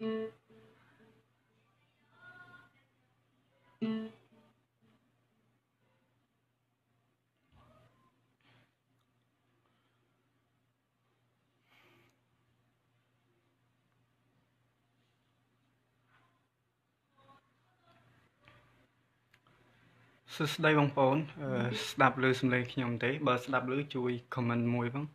សួស្តីបងប្អូន ស្ដាប់ឮសំឡេងខ្ញុំទេបើស្ដាប់ឮជួយ comment មួយផង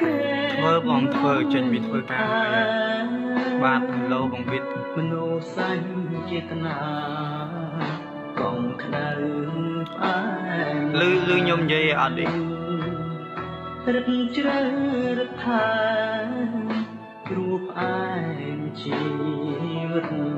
ធ្វើបងធ្វើចេញពីធ្វើការហើយបាទហេឡូបងវិទ្យមនុស្សសាញ់ចេតនាកងក្ដៅផ្អែលឺលឺខ្ញុំនិយាយអត់ទេរឹកជ្រៅរឹកថាគ្រូផ្អែមជីវិត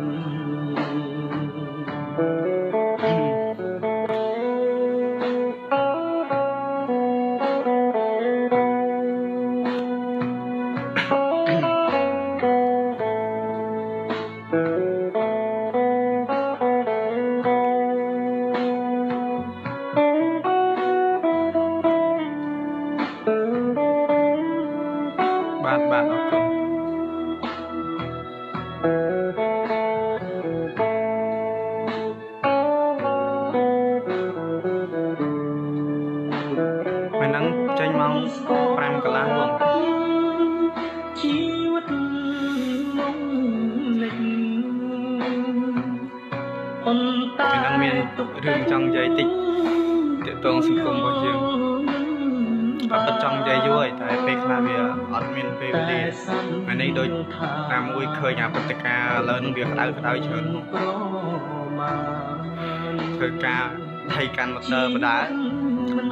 កាន់ម៉ូទ័របដា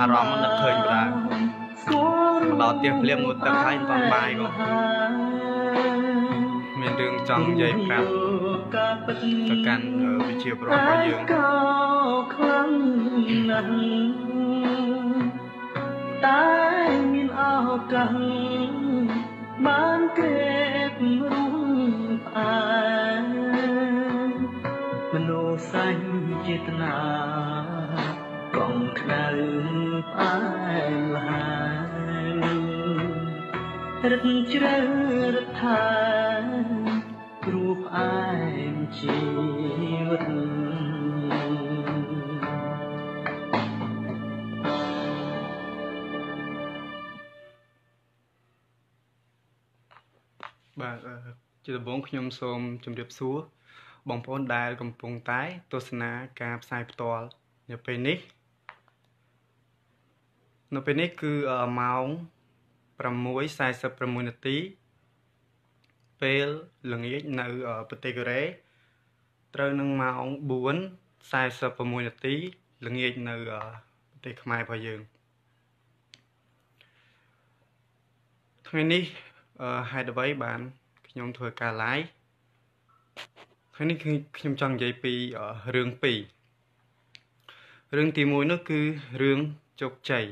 អារម្មណ៍នឹកឃើញបដាមកដល់ទៀងភ្លាមងូតទឹកហើយមិនបានបាយបងមានរឿងចង់និយាយប្រាប់ទៅកាន់វិជាប្រវត្តិរបស់យើងខ្លាំងណាស់តែមានឱកាសបានក្រេបរុងផ្អែមនុស្សសាញ់ចេតនានៅផ្អែមល្ហានរឹកជ្រៅរឹកថាគ្រូផ្អែមជីវិតបាទជាដំបូងខ្ញុំសូមជម្រាបសួរបងប្អូនដែល កំពុងតែទស្សនាការផ្សាយផ្ទាល់នៅពេលនេះនៅពេលនេះគឺម៉ោង6:46នាទី ពេលល្ងាចនៅប្រទេសកូរ៉េត្រូវនឹងម៉ោង4:46នាទីល្ងាចនៅប្រទេសខ្មែររបស់យើងថ្ងៃនេះហេតុអ្វីបានខ្ញុំធ្វើការ live ថ្ងៃនេះគឺខ្ញុំចង់និយាយពីរឿងពីររឿងទី1នោះគឺរឿងជោគជ័យ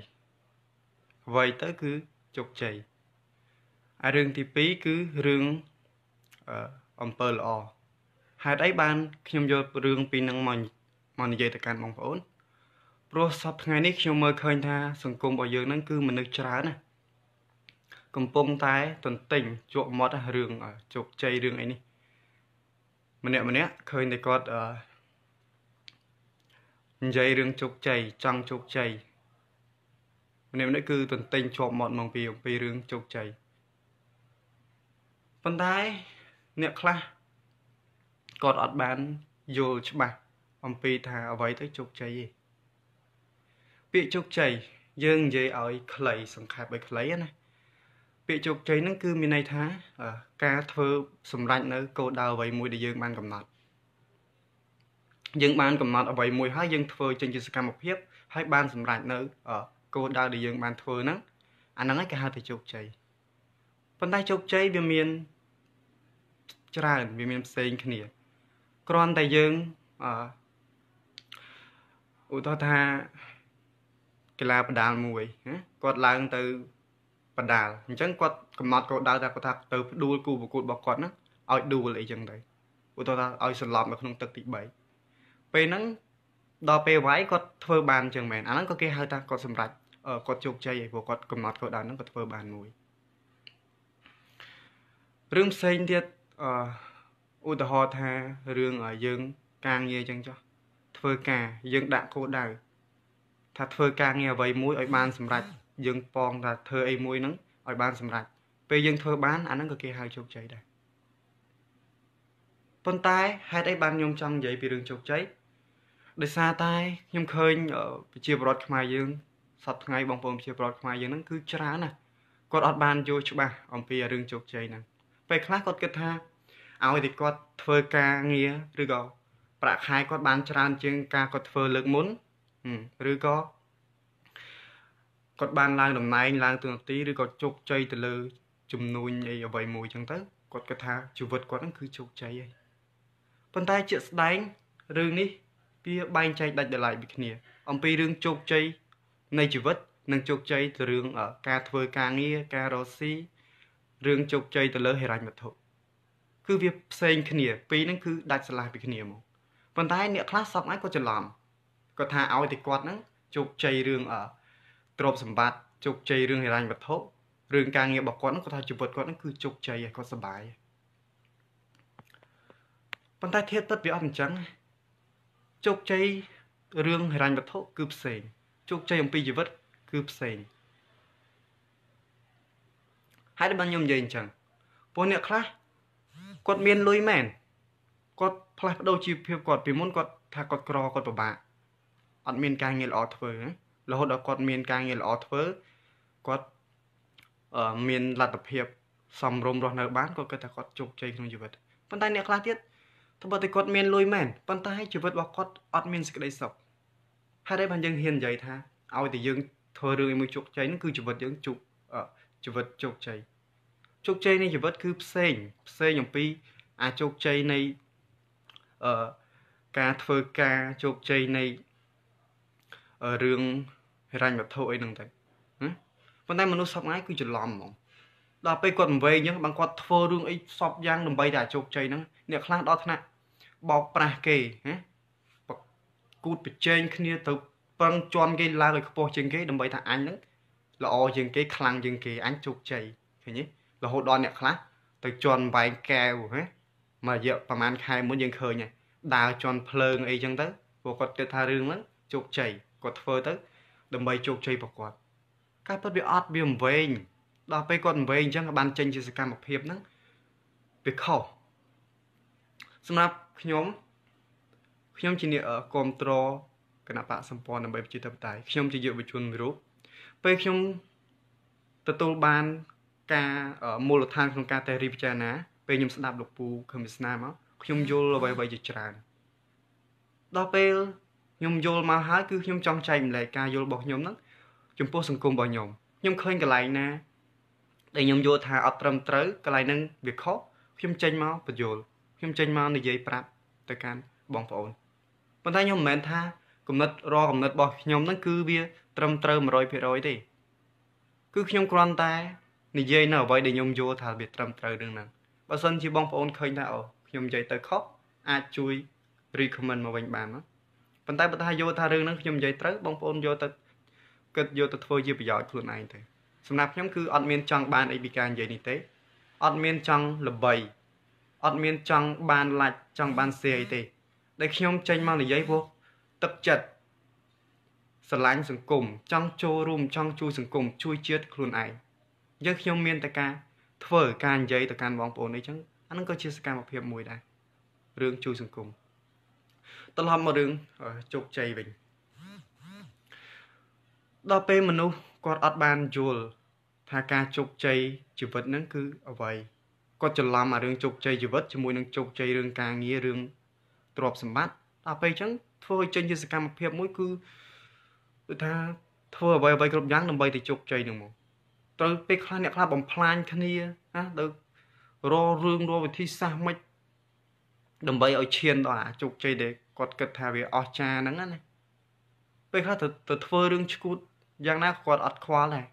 អ្វីទៅគឺជោគជ័យហើយរឿងទី2គឺរឿងអំពើល្អហេតុអីបាន ខ្ញុំយករឿងពីនឹងមកមកនិយាយទៅកាន់បងប្អូនព្រោះសប្តាហ៍នេះខ្ញុំមើលឃើញថាសង្គមរបស់យើងហ្នឹងគឺមនុស្សច្រើនណាកំពុងតែទន្ទិញជក់មាត់រឿងជោគជ័យរឿងអីនេះ ម្នាក់ម្នាក់ឃើញតែគាត់និយាយរឿងជោគជ័យចង់ជោគជ័យម្នាក់ម្នាក់គឺតន្ទិញជាប់មាត់មកពីអំពីរឿងជោគជ័យប៉ុន្តែអ្នកខ្លះគាត់អត់បានយល់ច្បាស់អំពីថាអ្វីទៅជោគជ័យឯងពាក្យជោគជ័យយើងនិយាយឲ្យខ្លីសង្ខេបឲ្យខ្លីណាពាក្យជោគជ័យហ្នឹងគឺមានន័យថាការធ្វើសម្រេចនៅគោលដៅអ្វីមួយដែលយើងបានកំណត់យើងបានកំណត់អ្វីមួយហើយយើងធ្វើចេញជាសកម្មភាព ហើយបានសម្រេចនៅគោលដៅដែលយើងបានធ្វើហ្នឹងអាហ្នឹងឯងគេហៅថាជោគជ័យប៉ុន្តែជោគជ័យវាមានច្រើនវាមានផ្សេងគ្នាគ្រាន់តែយើងអឧទាហរណ៍ថាកីឡាបដាល់មួយណាគាត់ឡើងទៅបដាល់អញ្ចឹងគាត់កំណត់គោលដៅថាគាត់ថាទៅផ្ដួលគូប្រកួតរបស់គាត់ហ្នឹងឲ្យដួលអីចឹងទៅឧទាហរណ៍ថាឲ្យសន្លប់នៅក្នុងទឹកទី3ពេលហ្នឹងដល់ពេលវាយគាត់ធ្វើបានចឹងមែនអាហ្នឹងក៏គេហៅថាគាត់សម្រេចគាត់ជោគជ័យឯងព្រោះគាត់កំណត់គោលដៅហ្នឹងគាត់ធ្វើបានមួយរឿងផ្សេងទៀតអឧទាហរណ៍ថារឿងយើងការងារអញ្ចឹងចុះធ្វើការយើងដាក់គោលដៅថាធ្វើ ការងារអ្វីមួយឲ្យបានសម្រេចយើងប៉ងថាធ្វើអីមួយហ្នឹងឲ្យបានសម្រេចពេលយើងធ្វើ បានអាហ្នឹងក៏គេហៅជោគជ័យដែរប៉ុន្តែហេតុអីបានខ្ញុំចង់និយាយពីរឿងជោគជ័យដោយសារតែខ្ញុំឃើញប្រជាពលរដ្ឋខ្មែរយើងសប្ថ្ងៃបងប្អូនជាប្រវត្តិខ្មែរយើងហ្នឹងគឺច្រើនណាស់គាត់អត់បានយល់ច្បាស់អំពីរឿងជោគជ័យហ្នឹងពេលខ្លះគាត់គិតថាឲ្យតែគាត់ធ្វើការងារឬក៏ប្រាក់ខែគាត់បាន ច្រើន ជាង ការគាត់ធ្វើលើកមុនឬក៏គាត់បានឡើងតំណែងឡើងទូនាទីឬក៏ជោគជ័យទៅលើចំនួនអីអ្វីមួយចឹងទៅគាត់គិតថាជីវិតគាត់ហ្នឹងគឺជោគជ័យហើយប៉ុន្តែជាក់ស្ដែងរឿងនេះវាបែងចែកដាច់ដោយឡែកពីគ្នា អំពីរឿងជោគជ័យនៃជីវិតនិងជោគជ័យទៅរឿងការធ្វើការងារការរកស៊ីរឿងជោគជ័យទៅលើហិរញ្ញវត្ថុគឺវាផ្សេងគ្នាពីរហ្នឹងគឺដាច់ស្រឡះពីគ្នាមកប៉ុន្តែ អ្នកខ្លះសពអាចគាត់ច្រឡំគាត់ថាឲ្យតែគាត់ហ្នឹងជោគជ័យរឿងទ្រព្យសម្បត្តិជោគជ័យរឿងហិរញ្ញវត្ថុរឿងការងាររបស់គាត់ហ្នឹងគាត់ថាជីវិតគាត់ហ្នឹងគឺជោគជ័យហើយគាត់សុបាយប៉ុន្តែធៀបពិតវាអត់អញ្ចឹងជោគជ័យរឿងហិរញ្ញវត្ថុគឺផ្សេងជោគជ័យអំពីជីវិតគឺផ្សេងហើយបានខ្ញុំនិយាយអញ្ចឹងពួកអ្នកខ្លះគាត់មានលុយមែនគាត់ផ្លាស់ប្ដូរជីវភាពគាត់ពីមុនគាត់ថាគាត់ក្រគាត់ពិបាកអត់មានការងារល្អធ្វើរហូតដល់គាត់មាន ការងារល្អធ្វើគាត់មានលទ្ធភាពសំរុំរស់នៅបានគាត់គិតថាគាត់ជោគជ័យក្នុងជីវិតប៉ុន្តែអ្នកខ្លះទៀតទោះបីតែគាត់មានលុយមែនប៉ុន្តែជីវិតរបស់គាត់អត់មានសេចក្តីសុខហេតុអីបានយើងហ៊ាននិយាយថាឲ្យតែយើងធ្វើរឿងឲ្យមួយជោគជ័យហ្នឹងគឺជីវិតយើងជោគជីវិតជោគជ័យជោគជ័យនៃជីវិតគឺផ្សេងផ្សេងអំពី អាជោគជ័យនៃអឺការធ្វើការជោគជ័យនៃរឿងហិរញ្ញវត្ថុអីហ្នឹងទៅប៉ុន្តែមនុស្សសពថ្ងៃគឺច្រឡំហ្មង ដល់ពេលគាត់មិនវែងចឹងបានគាត់ធ្វើរឿងអីសពយ៉ាងដើម្បីតែជោគជ័យហ្នឹងអ្នកខ្លះដល់ថ្នាក់បោកប្រាស់គេណាគូតប្រជែងគ្នា ទៅប្រឹងជន់គេឡើងឲ្យខ្ពស់ជាងគេដើម្បីថាអញនឹងល្អជាងគេខ្លាំងជាងគេអញជោគជ័យឃើញទេរហូតដល់អ្នកខ្លះទៅជន់បែងកែវហ៎មករយៈប្រហែលខែមុនយើងឃើញហើយដើរជន់ភ្លើងអីចឹងទៅព្រោះគាត់គិតថារឿងហ្នឹងជោគជ័យគាត់ធ្វើទៅដើម្បីជោគជ័យប្រកបការពិតវាអត់វាវែងដល់ពេលគាត់វែងអញ្ចឹងបានចេញជាសកម្មភាពហ្នឹងវាខុសសម្រាប់ខ្ញុំខ្ញុំ ជាអ្នកគ្រប់គ្រងគណៈបកសម្ព័ន្ធដើម្បីប្រជាធិបតេយ្យខ្ញុំជាយុវជនមួយរូបពេលខ្ញុំទទួលបានការមូលដ្ឋានក្នុងការតេស្តរីពិចារណា ពេលខ្ញុំស្ដាប់លោកពូខមស្នាមកខ្ញុំយល់អ្វីៗជាច្រើនដល់ពេលខ្ញុំយល់មកហើយគឺខ្ញុំចង់ចែកម្លែកការយល់របស់ខ្ញុំហ្នឹងចំពោះសង្គមរបស់ខ្ញុំខ្ញុំឃើញកន្លែងណាដែលខ្ញុំយល់ថាអត់ត្រឹមត្រូវកន្លែងហ្នឹងវាខុសខ្ញុំចេញមកបញ្យល់ខ្ញុំចេញមកនិយាយប្រាប់ទៅកាន់បងប្អូនប៉ុន្តែខ្ញុំមិនមែនថាគំនិតរាល់គំនិតរបស់ខ្ញុំហ្នឹងគឺវាត្រឹមត្រូវ100%ទេគឺខ្ញុំគ្រាន់តែនិយាយនៅអ្វីដែលខ្ញុំយល់ថាវាត្រឹមត្រូវនឹងហ្នឹងបើសិនជាបងប្អូនឃើញថាអូខ្ញុំនិយាយទៅខុសអាចជួយ recommend មកវិញបានប៉ុន្តែបើថាយល់ថារឿងហ្នឹងខ្ញុំនិយាយត្រូវបងប្អូនយកទៅគិតយកទៅធ្វើជាប្រយោជន៍ខ្លួនឯងទៅសម្រាប់ខ្ញុំគឺអត់មាន ចង់បានអីពីការនិយាយនេះទេអត់មានចង់ល្បីអត់មានចង់បានឡាច់ចង់បានសេរីទេដែលខ្ញុំចេញមកនិយាយពោះទឹកចិត្តស្រឡាញ់សង្គមចង់ចូលរួម ចង់ជួយសង្គមជួយជាតិខ្លួនឯងយើងខ្ញុំមានតែការធ្វើការនិយាយទៅកាន់បងប្អូននេះចឹងអានឹងក៏ជាសកម្មភាពមួយដែររឿងជួយសង្គមត្រឡប់មករឿងជោគជ័យវិញដល់ពេលមនុស្សគាត់អត់បានយល់ថាការជោគជ័យជីវិតហ្នឹងគឺ អ្វីគាត់ច្រឡំអារឿងជោគជ័យជីវិតជាមួយនឹងជោគជ័យរឿងការងាររឿងទ្រព្យសម្បត្តិដល់ពេលអញ្ចឹងធ្វើឲ្យចេញជាសកម្មភាពមួយគឺដូចថាធ្វើអ្វីអ្វីគ្រប់យ៉ាងដើម្បីទៅជោគជ័យនឹងមកត្រូវពេលខ្លះអ្នកខ្លះបំផ្លាញគ្នាណាទៅររឿងរវិធីសាស្ត្រមិនដើម្បីឲ្យឈានដល់អាជោគជ័យដែលគាត់គិតថាវាអស្ចារ្យហ្នឹងណាពេលខ្លះទៅទៅធ្វើរឿងឈួតយ៉ាងណាគាត់អត់ខ្វល់ដែរ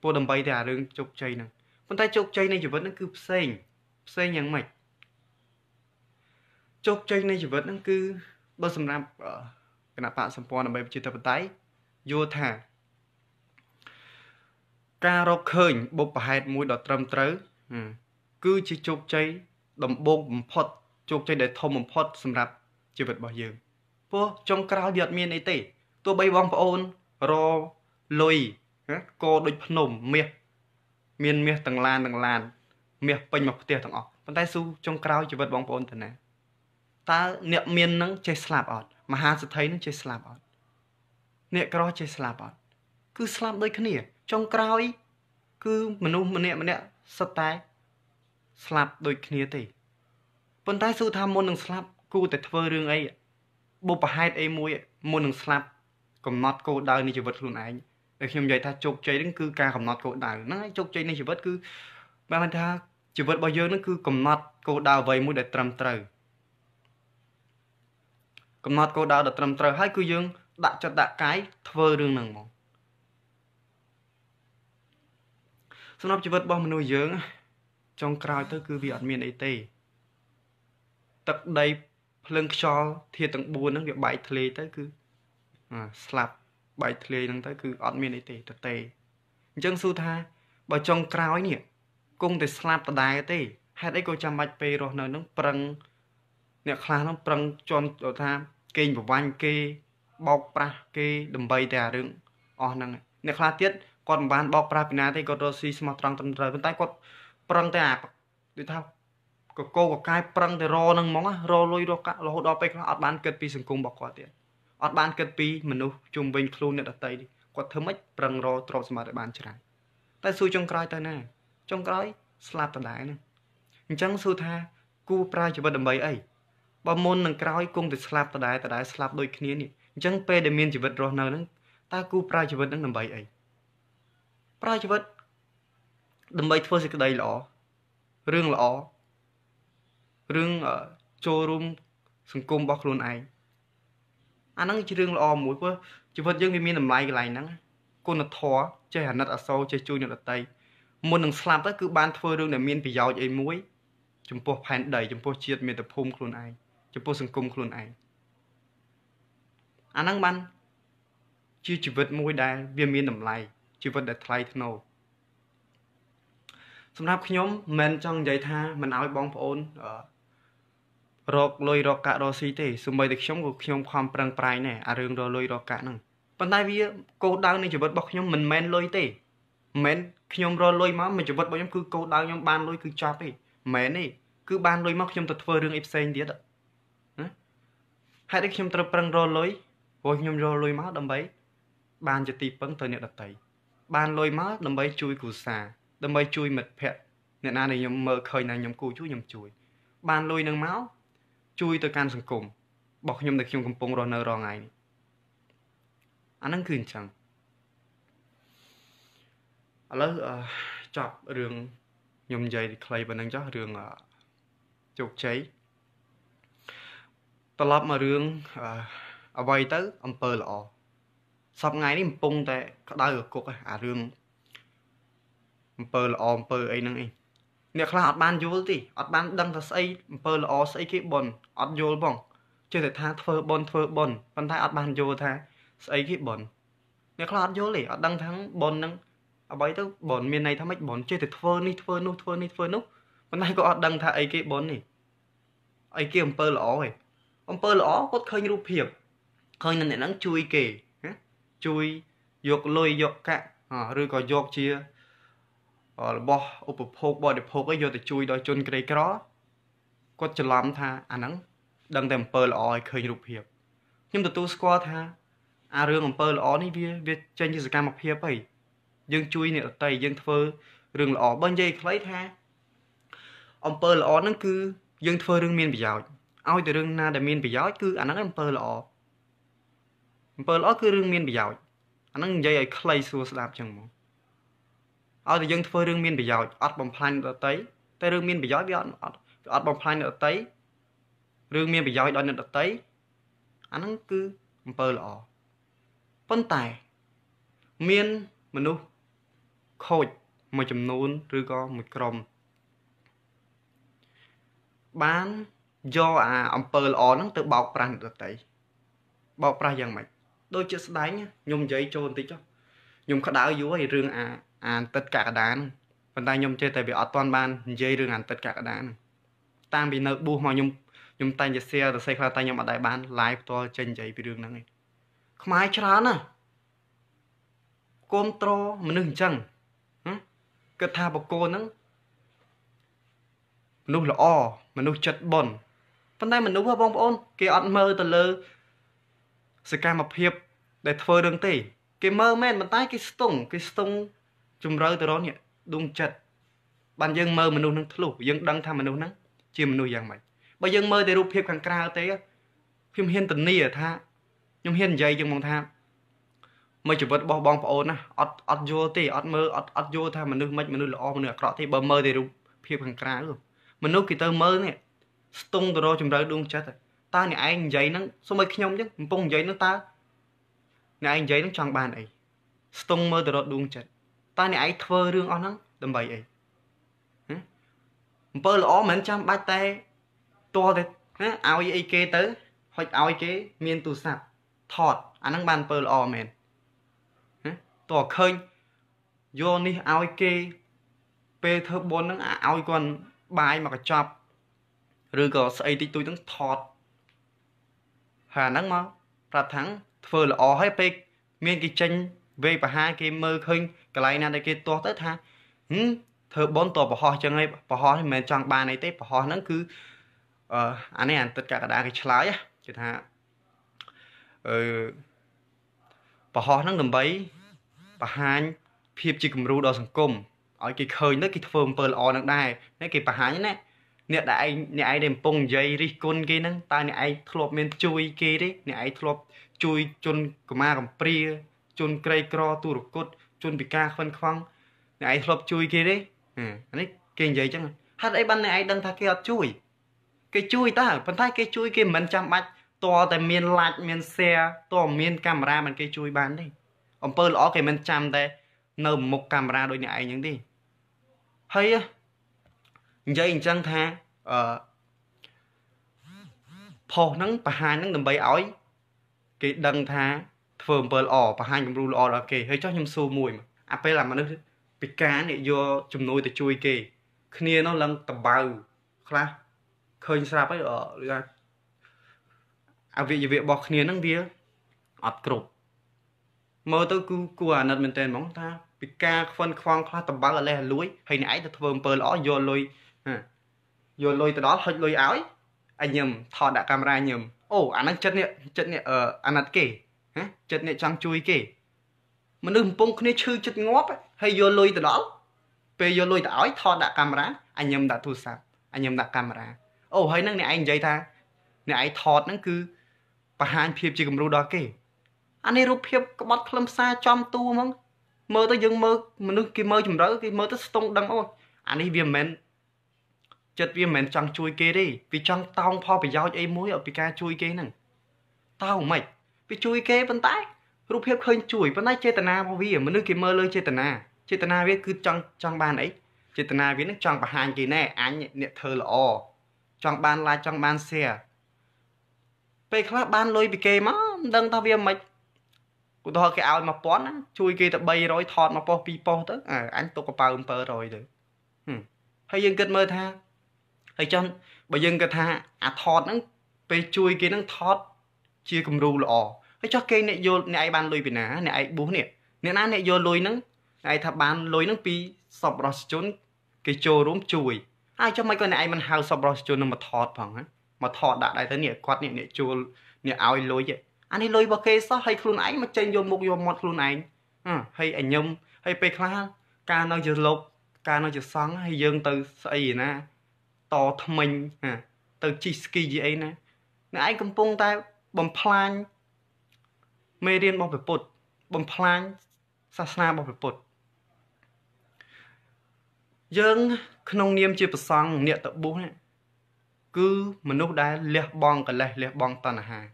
ព្រោះដើម្បីតែអារឿងជោគជ័យហ្នឹងប៉ុន្តែជោគជ័យនៃជីវិតហ្នឹងគឺផ្សេងផ្សេងយ៉ាងម៉េចជោគជ័យនៃជីវិតហ្នឹងគឺ បើសម្រាប់គណៈបកសម្ព័ន្ធដើម្បីប្រជាធិបតេយ្យយល់ថាការរកឃើញ បុព្វហេតុមួយដ៏ត្រឹមត្រូវគឺជាជោគជ័យដំបូងបំផុតជោគជ័យដែលធំបំផុត សម្រាប់ជីវិតរបស់យើងព្រោះចុងក្រោយវាអត់មានអីទេទោះបីបងប្អូនរលុយគោដូចភ្នំមាសមានមាសទាំងឡានទាំងឡានមាសពេញមកផ្ទះទាំងអស់ប៉ុន្តែស៊ូចុងក្រោយជីវិតបងប្អូនតាណាតើអ្នកមាននឹងចេះស្លាប់អត់មហាសទ្ធិនឹងចេះស្លាប់អត់អ្នកក្រចេះស្លាប់អត់គឺស្លាប់ដូចគ្នា ចុងក្រោយគឺមនុស្សម្នាក់ម្នាក់សុទ្ធតែស្លាប់ដូចគ្នាទេប៉ុន្តែសួរថាមុននឹងស្លាប់គូតែធ្វើរឿងអីបុព្វហេតុអីមួយមុននឹងស្លាប់កំណត់គោលដៅនៃជីវិតខ្លួនឯងដែលខ្ញុំនិយាយថាជោគជ័យនឹងគឺការកំណត់គោលដៅហ្នឹងហើយជោគជ័យនៃជីវិតគឺបានថាជីវិតរបស់យើងនឹងគឺកំណត់គោលដៅអ្វីមួយដែលត្រឹមត្រូវកំណត់គោលដៅដ៏ត្រឹមត្រូវហើយគឺយើងដាក់ចិត្តដាក់កាយធ្វើរឿងហ្នឹងមកសម្រាប់ជីវិតរបស់មនុស្សយើងចុងក្រោយទៅ គឺវាអត់មានអីទេទឹកដីភ្លើងខ្យល់ធាតុទាំង4ហ្នឹងវាបែកធ្លាយទៅគឺស្លាប់បែកធ្លាយហ្នឹងទៅ គឺអត់មានអីទេ តទេអញ្ចឹងសួរថាបើចុងក្រោយនេះគង់តែស្លាប់ដដែលទេហេតុអីក៏ចាំបាច់ពេលរស់នៅនឹងប្រឹងអ្នកខ្លះនឹងប្រឹងជន់ថាគេងប្រវាញ់គេបោកប្រាស់គេដើម្បីតែអារឿងអស់ហ្នឹងអ្នកខ្លះទៀតគាត់មិនបានបោកប្រាស់ពីណាទេគាត់រស់ស៊ីស្មោះត្រង់ត្រឹមត្រូវប៉ុន្តែគាត់ប្រឹងតែអាដូចថាកកោកកាយប្រឹងតែរហ្នឹងហ្មងរលុយរករហូតដល់ពេលខ្លះអត់បានគិតពីសង្គមរបស់គាត់ទៀតអត់បានគិតពីមនុស្សជុំវិញខ្លួនអ្នកដទៃទេគាត់ធ្វើម៉េចប្រឹងរទ្រព្យសម្បត្តិឲ្យបានច្រើនតែសួរចុងក្រោយទៅណាចុងក្រោយ ស្លាប់ដដែលហ្នឹងអញ្ចឹងសួរថាគូប្រើជីវិតដើម្បីអីបើមុននឹងក្រោយគង់តែស្លាប់ដដែលដដែលស្លាប់ដូចគ្នានេះអញ្ចឹងពេលដែលមានជីវិតរស់នៅហ្នឹងតើគូប្រើជីវិតហ្នឹងដើម្បីអីប្រើជីវិតដើម្បីធ្វើសេចក្តីល្អរឿងល្អរឿងចូលរួមសង្គមរបស់ខ្លួនឯងអាហ្នឹងជារឿងល្អមួយព្រោះជីវិតយើងវាមានតម្លៃកន្លែងហ្នឹងគុណធម៌ចេះអាណិតអាសូរចេះជួយអ្នកដទៃមុននឹងស្លាប់ទៅគឺបានធ្វើរឿងដែលមានប្រយោជន៍អីមួយចំពោះផែនដីចំពោះជាតិមាតុភូមិខ្លួនឯងចំពោះសង្គមខ្លួនឯងអាហ្នឹងបានជាជីវិតមួយដែល វាមានតម្លៃជីវិតដែលថ្លៃថ្នូរសម្រាប់ខ្ញុំមិនចង់និយាយថាមិនឲ្យបងប្អូនរកលុយរកកាក់រកស៊ីទេសូម្បីតែខ្ញុំក៏ខ្ញុំខំប្រឹងប្រែងដែរអារឿងរកលុយរកកាក់ហ្នឹងប៉ុន្តែវាគោលដៅនៃជីវិតរបស់ខ្ញុំមិនមែនលុយទេមិនមែនខ្ញុំរកលុយមកមួយជីវិតរបស់ខ្ញុំគឺគោលដៅខ្ញុំបានលុយគឺចប់ទេមិនមែនទេគឺបានលុយមកខ្ញុំទៅធ្វើរឿងអីផ្សេងទៀតហេតុអីខ្ញុំត្រូវប្រឹងរកលុយព្រោះខ្ញុំយកលុយមកដើម្បី បានជាទីពឹងទៅអ្នកដតីបានលុយមកដើម្បីជួយគ្រួសារដើម្បី ជួយមិត្តភ័ក្តិអ្នកណាដែលខ្ញុំមើលឃើញណាខ្ញុំគូជួយខ្ញុំជួយ បានលុយនឹងមកជួយទៅកាន់សង្គមរបស់ខ្ញុំដែលខ្ញុំកំពុងរស់នៅរងថ្ងៃនេះអានឹងគឺអញ្ចឹងឥឡូវចប់រឿងខ្ញុំនិយាយខ្លីប៉ុណ្្នឹងចុះរឿងជោគជ័យត្រឡប់មករឿងអ្វីទៅអំពើល្អសពថ្ងៃនេះកំពុងតែ ក្តៅកគុកអារឿងអំពើល្អអំពើអីហ្នឹងអីអ្នកខ្លះអត់បានយល់ទេអត់បាន ដឹងថាស្អីអំពើល្អស្អីគេបនអត់យល់បងចេះតែថាធ្វើបនធ្វើបនប៉ុន្តែអត់បានយល់ថា ស្អីគេបនអ្នកខ្លះអត់យល់ទេអត់ដឹងថាបនហ្នឹងអ្វីទៅបនមានន័យថាម៉េចបនចេះតែធ្វើនេះធ្វើនោះធ្វើនេះធ្វើនោះប៉ុន្តែក៏អត់ដឹងថាអីគេបននេះអីគេអំពើល្អឯងអំពើល្អគាត់ឃើញរូបភាពឃើញនៅអ្នកហ្នឹងជួយគេជួយយកលុយយកកាក់ឬក៏យកជារបស់ឧបភោគបរិភោគអីយកទៅជួយដល់ជនក្រីក្រគាត់ច្រឡំថាអាហ្នឹង ដឹងតែអំពើល្អឲ្យឃើញរូបភាពខ្ញុំទទួលស្គាល់ថា អារឿងអំពើល្អនេះវាវាចេញជាសកម្មភាពហើយយើងជួយអ្នកដទៃយើងធ្វើរឿងល្អបើនិយាយខ្លីថាអំពើល្អហ្នឹងគឺយើងធ្វើរឿងមានប្រយោជន៍ឲ្យទៅរឿងណាដែលមានប្រយោជន៍គឺអាហ្នឹងអំពើល្អអំពើល្អគឺរឿងមាន ប្រយោជន៍អាហ្នឹងនិយាយឲ្យខ្លីស្រួលស្ដាប់ចឹងមកឲ្យតែយើងធ្វើរឿងមានប្រយោជន៍អត់បំផ្លាញដតីតែរឿងមានប្រយោជន៍វាអត់អត់អត់បំផ្លាញដតីរឿងមានប្រយោជន៍ដល់អ្នកដតីអាហ្នឹងគឺអំពើល្អប៉ុន្តែមានមនុស្សខូចមួយចំនួនឬក៏មួយក្រុមបានយកអាអំពើល្អហ្នឹងទៅបោកប្រាស់អ្នកដតីបោកប្រាស់យ៉ាងម៉េចដូចជាស្ដែងខ្ញុំនិយាយចូលបន្តិចចុះខ្ញុំក្តៅយូរហើយរឿងអា អានទឹកកកដានប៉ុន្តែខ្ញុំចេះតែវាអត់ទាន់បាននិយាយរឿងអានទឹកកកដានតាមពីនៅប៊ូសមកខ្ញុំខ្ញុំតែងជាសៀរសរសេរខ្លះតែខ្ញុំអត់ដែរបាន live ផ្ទាល់ចេញនិយាយពីរឿងហ្នឹងឯងខ្មែរច្រើនណាគ្រប់ត្រមនុស្សអញ្ចឹងគិតថាបកគោហ្នឹងមនុស្សល្អមនុស្សចិត្តបុណ្យប៉ុន្តែមនុស្សហ៎បងប្អូនគេអត់មើលទៅលើសកម្មភាព ដែលធ្វើរឿងទេគេមើលមែនប៉ុន្តែគេស្ទង់គេស្ទង់ជំរឿទៅរកនេះដួងចិត្តបានយើងមើលមនុស្សនឹងធ្លុះយើងដឹងថាមនុស្សហ្នឹងជាមនុស្សយ៉ាងម៉េចបើយើងមើលតែរូបភាព ខាងក្រៅទេខ្ញុំហ៊ានធានាថាខ្ញុំហ៊ាននិយាយជាងមកថាមកជីវិតរបស់បងប្អូនណាអត់អត់យល់ទេអត់មើលអត់អត់យល់ថាមនុស្សមិនមនុស្សល្អមនុស្សអាក្រក់ទេបើមើលតែរូបភាពខាងក្រៅមនុស្សគេទៅមើលនេះស្ទង់ទៅរកចម្រើដួងចិត្តតើអ្នកឯងនិយាយហ្នឹងសូម្បីខ្ញុំចឹងកំពុងនិយាយហ្នឹងតើអ្នកឯងនិយាយហ្នឹងចង់បានអីស្ទង់មើលទៅរកដួងចិត្តតើអ្នកឯងធ្វើរឿងអស់ហ្នឹងដើម្បីអីអំពើល្អមិនចាំបាច់តែតល់តែណាឲ្យអីគេទៅហុចឲ្យគេមានទូរស័ព្ទថតអាហ្នឹងបានអំពើល្អមែនណាតើឃើញយកនេះឲ្យគេ ពេលធ្វើបុណ្យហ្នឹងឲ្យគាត់បាយមកកញ្ចប់ឬក៏ស្អីតិចតួចហ្នឹងថតហាហ្នឹងមកប្រាប់ថាំងធ្វើល្អហើយពេកមានគេចេញវេបហាគេមើលឃើញកន្លែងណាដែលគេទាស់ទៅ ថាហឹមធ្វើបនតបរហោះចឹងឯងបរហោះមិនមែនចង់បានអីទេបរហោះហ្នឹងគឺអឺអានេះអាទឹកកកដាគេឆ្លើយគេថាអឺបរហោះហ្នឹងដើម្បីបង្ហាញភាពជាគំរូដល់សង្គមឲ្យគេឃើញទៅគេធ្វើអំពើល្អនឹងដែរនេះគេបង្ហាញណាអ្នកដែលឯងអ្នកឯងដែលកំពុងនិយាយរិះគន់គេហ្នឹងតើអ្នកឯងធ្លាប់មាន ជួយ គេទេអ្នកឯងធ្លាប់ជួយជនកុមារកំព្រាជនក្រីក្រទូរគតជនពិការខ្វិនខ្វង់អ្នកឯងធ្លាប់ជួយគេទេអានេះគេនិយាយចឹងហេតុអីបានអ្នកឯងដឹង ថាគេអត់ជួយគេជួយតើប៉ុន្តែគេ ជួយគេមិនចាំបាច់តើតែមានឡាច់មាន share តើមានកាមេរ៉ាមិនគេ ជួយបានទេអំពើល្អគេមិនចាំតែនៅមុខកាមេរ៉ាដូចអ្នកឯងចឹងទេហើយនិយាយអញ្ចឹងថាអឺផុសហ្នឹងបង្ហាញហ្នឹងដើម្បីឲ្យគេដឹងថាធ្វើអំពើល្អបង្ហាញគំរូល្អដល់គេហើយចុះខ្ញុំសួរមួយអាពេលអាមនុស្សពិការនេះយកជំនួយទៅជួយគេ គ្នានោះឡើងតបៅខ្លះឃើញស្រាប់ហើយថាអវិយវៈរបស់គ្នាហ្នឹងវាអត់គ្រប់មើលទៅគឺគួរអាណិតមែនតើហ្មងថាពិការខ្វិនខ្វងខ្លះតបៅអលេះលួយហើយអ្នកឯងទៅធ្វើអំពើល្អយកលុយយកលុយទៅដល់ហុចលុយឲ្យអញញឹមថតដាក់កាមេរ៉ាញឹមអូអាហ្នឹងចិត្តនេះចិត្តនេះអាណិតគេហ៎ចិត្តនេះចង់ជួយគេមនុស្សកំពុងគ្នាឈឺចិត្តងាប់ហើយយកលុយទៅដល់ពេលយកលុយទៅឲ្យថតដាក់កាមេរ៉ាអញញឹមដាក់ទូរស័ព្ទអញញឹមដាក់កាមេរ៉ាអូហើយនឹងអ្នកឯងនិយាយថា អ្នកឯងថតហ្នឹងគឺបង្ហាញភាពជាគំរូដល់គេអានេះរូបភាពក្បត់ខ្លឹមសារចំទូហ្មង មើលទៅយើងមើលមនុស្សគេមើលចម្រើគេមើលទៅស្ទង់ដឹងអូអានេះវាមិនមែនចិត្តវាមិនមែនចង់ជួយគេទេវាចង់តោងផលប្រយោជន៍អីមួយឲ្យពីការជួយគេហ្នឹងតើមិនវាជួយគេប៉ុន្តែរូបភាពឃើញជួយប៉ុន្តែចេតនារបស់វាមនុស្សគេមើលលើចេតនាចេតនាវាគឺចង់ចង់បានអីចេតនាវានឹងចង់បង្ហាញគេណែអញអ្នកធ្វើល្អចង់បានឡាចង់បានសៀពេលខ្លះបានលុយពីគេមកមិនដឹងថាវាមិនឧទាហរណ៍គេឲ្យ1000ណាជួយគេទៅ300ថតមកប៉ុស2ប៉ុសទៅអញទុកកប៉ៅ700ទៅហើយយើងគិតមើលថាហើយចង់បើយើងគិតថា អាថតហ្នឹងពេលជួយ គេហ្នឹងថតជាគំរូល្អហើយចោះគេអ្នកយល់អ្នកឯងបានលុយពីណាអ្នកឯងប៊ូសនេះអ្នកណាអ្នកយល់លុយហ្នឹងឯងថាបានលុយហ្នឹងពីសពរសជនគេចូលរួមជួយហើយចុះមិនក៏អ្នកឯងមិនហៅសពរសជននឹងមកថតផងហ្នឹងមកថតដាក់ដែរទៅនេះគាត់នេះអ្នកជួលអ្នកឲ្យលុយអានេះលុយរបស់គេសោះហើយខ្លួនឯងមកចេញយកមុខយកមាត់ខ្លួនឯងហើយអញញឹមហើយពេលខ្លះការនៅជាលោកការនៅជាសង្ឃហើយយើងទៅស្អីណាតថ្មិញទៅជីស្គីអីណាអ្នកឯងកំពុងតែបំផ្លាញមេរៀនរបស់ព្រះពុទ្ធបំផ្លាញសាសនារបស់ព្រះពុទ្ធយើងក្នុងនាមជាប្រសង់អ្នកតបុះនេះគឺ មនុស្សដែលលះបង់កលេសលះបង់តណ្ហាត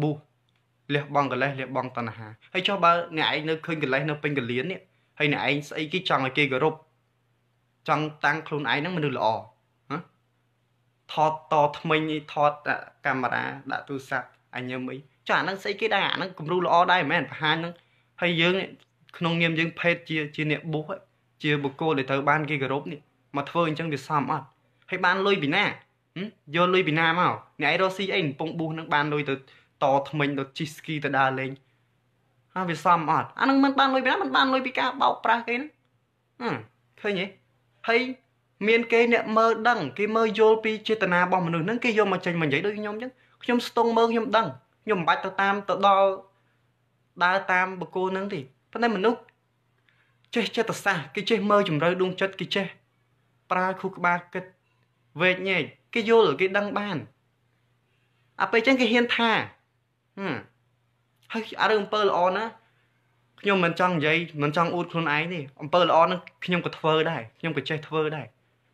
បុះលះបង់កលេសលះបង់តណ្ហាហើយចុះបើ អ្នកឯងនៅឃើញកលេសនៅពេញកលៀននេះហើយអ្នកឯងស្អីគេចង់ឲ្យគេគោរពចង់តាំងខ្លួនឯងហ្នឹងមនុស្សល្អថតតថ្មិញថតកាមេរ៉ាដាក់ទូរស័ព្ទអញញឹមអីចុះអាហ្នឹងស្អីគេដែរអាហ្នឹងគំរូល្អដែរមែនបង្ហាញហ្នឹងហើយយើង ក្នុងនាមយើងភេទជាជា អ្នកបុសជាបុគ្គលដែលត្រូវបានគេគោរពនេះមកធ្វើអញ្ចឹងវាសមអត់ហើយបានលុយពីណាយកលុយពីណាមកអ្នកឯងរស់ស៊ីអីកំពុងបុសនឹងបានលុយទៅតថ្មិញទៅជីស្គីទៅដើរលេងហើយវាសមអត់អាហ្នឹងមិនបានលុយពីណាមិនបានលុយពីការបោកប្រាស់គេហ្នឹងឃើញទេហើយមានគេអ្នកមើលដឹងគេមើលយល់ពីចេតនារបស់មនុស្សហ្នឹងគេយកមកចេញមកនិយាយដូចខ្ញុំអញ្ចឹងខ្ញុំស្ទង់មើលខ្ញុំដឹងខ្ញុំមិនបាច់ទៅតាមទៅដល់ដើរតាមបកគោហ្នឹងទេប៉ុន្តែមនុស្សចេះចិត្តសាស្ត្រគេចេះមើលជំរឿដួងចិត្តគេចេះប្រើខួរក្បាលគិតវែកញែកគេយល់គេដឹងបានអាពេលចឹងគេហ៊ានថាហឹមហើយអារឿងអំពើល្អណាខ្ញុំមិនចង់និយាយមិនចង់អួតខ្លួនឯងទេអំពើល្អនឹងខ្ញុំក៏ធ្វើដែរខ្ញុំក៏ចេះធ្វើដែរ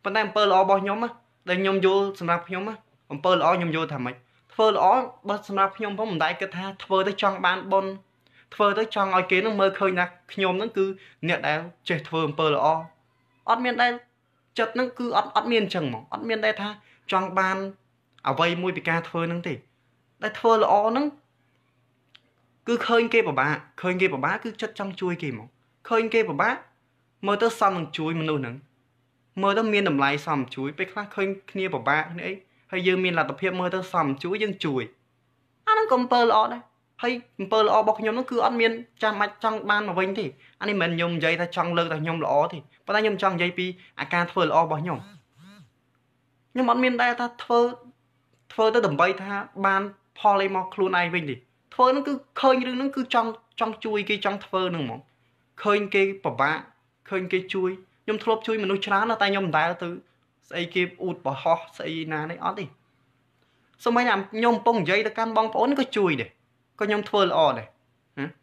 ប៉ុន្តែអំពើល្អរបស់ខ្ញុំដែលខ្ញុំយល់សម្រាប់ខ្ញុំអំពើល្អខ្ញុំយល់ថាម៉េចធ្វើល្អបើសម្រាប់ខ្ញុំផងមិនដែលគិតថាធ្វើទៅចង់បានបុណ្យធ្វើទៅចង់ឲ្យគេនឹងមើលឃើញថាខ្ញុំនឹងគឺអ្នកដែលចេះធ្វើអំពើល្អអត់មានដែល ចិត្តនឹងគឺអត់អត់មានអញ្ចឹងហ្មងអត់មានដែលថាចង់បានអ្វីមួយពីការធ្វើនឹងទេ ដែលធ្វើល្អនឹងគឺឃើញគេពិបាកឃើញគេពិបាកគឺចិត្តចង់ជួយ គេហ្មងឃើញគេពិបាកមើលទៅសំនឹងជួយមនុស្សនឹងមើលទៅមានតម្លៃសមជួយពេលខ្លះឃើញគ្នាពិបាកគ្នាអីហើយយើងមានលទ្ធភាពមើលទៅសមជួយយើងជួយអាហ្នឹងក៏អំពើល្អដែរហើយអំពើល្អរបស់ខ្ញុំហ្នឹងគឺអត់មានចាំបាច់ចង់បានមកវិញទេអានេះមិនមែនខ្ញុំនិយាយថាចង់លើកថាខ្ញុំល្អទេប៉ុន្តែខ្ញុំចង់និយាយពីអាការធ្វើល្អរបស់ខ្ញុំខ្ញុំអត់មានដែរថាធ្វើធ្វើទៅដើម្បីថា បានផលអីមក ខ្លួនឯងវិញទេធ្វើហ្នឹងគឺឃើញរឿងហ្នឹងគឺ ចង់ចង់ជួយគេចង់ធ្វើហ្នឹងហ្មងឃើញគេពិបាកឃើញគេជួយខ្ញុំធ្លាប់ជួយមនុស្សច្រើនតែខ្ញុំមិនដែលទៅស្អីគេអ៊ូតបរហោះស្អីណានេះអត់ទេសូម្បីតែខ្ញុំកំពុងនិយាយទៅកាន់បងប្អូនក៏ជួយដែរក៏ខ្ញុំធ្វើល្អដែរ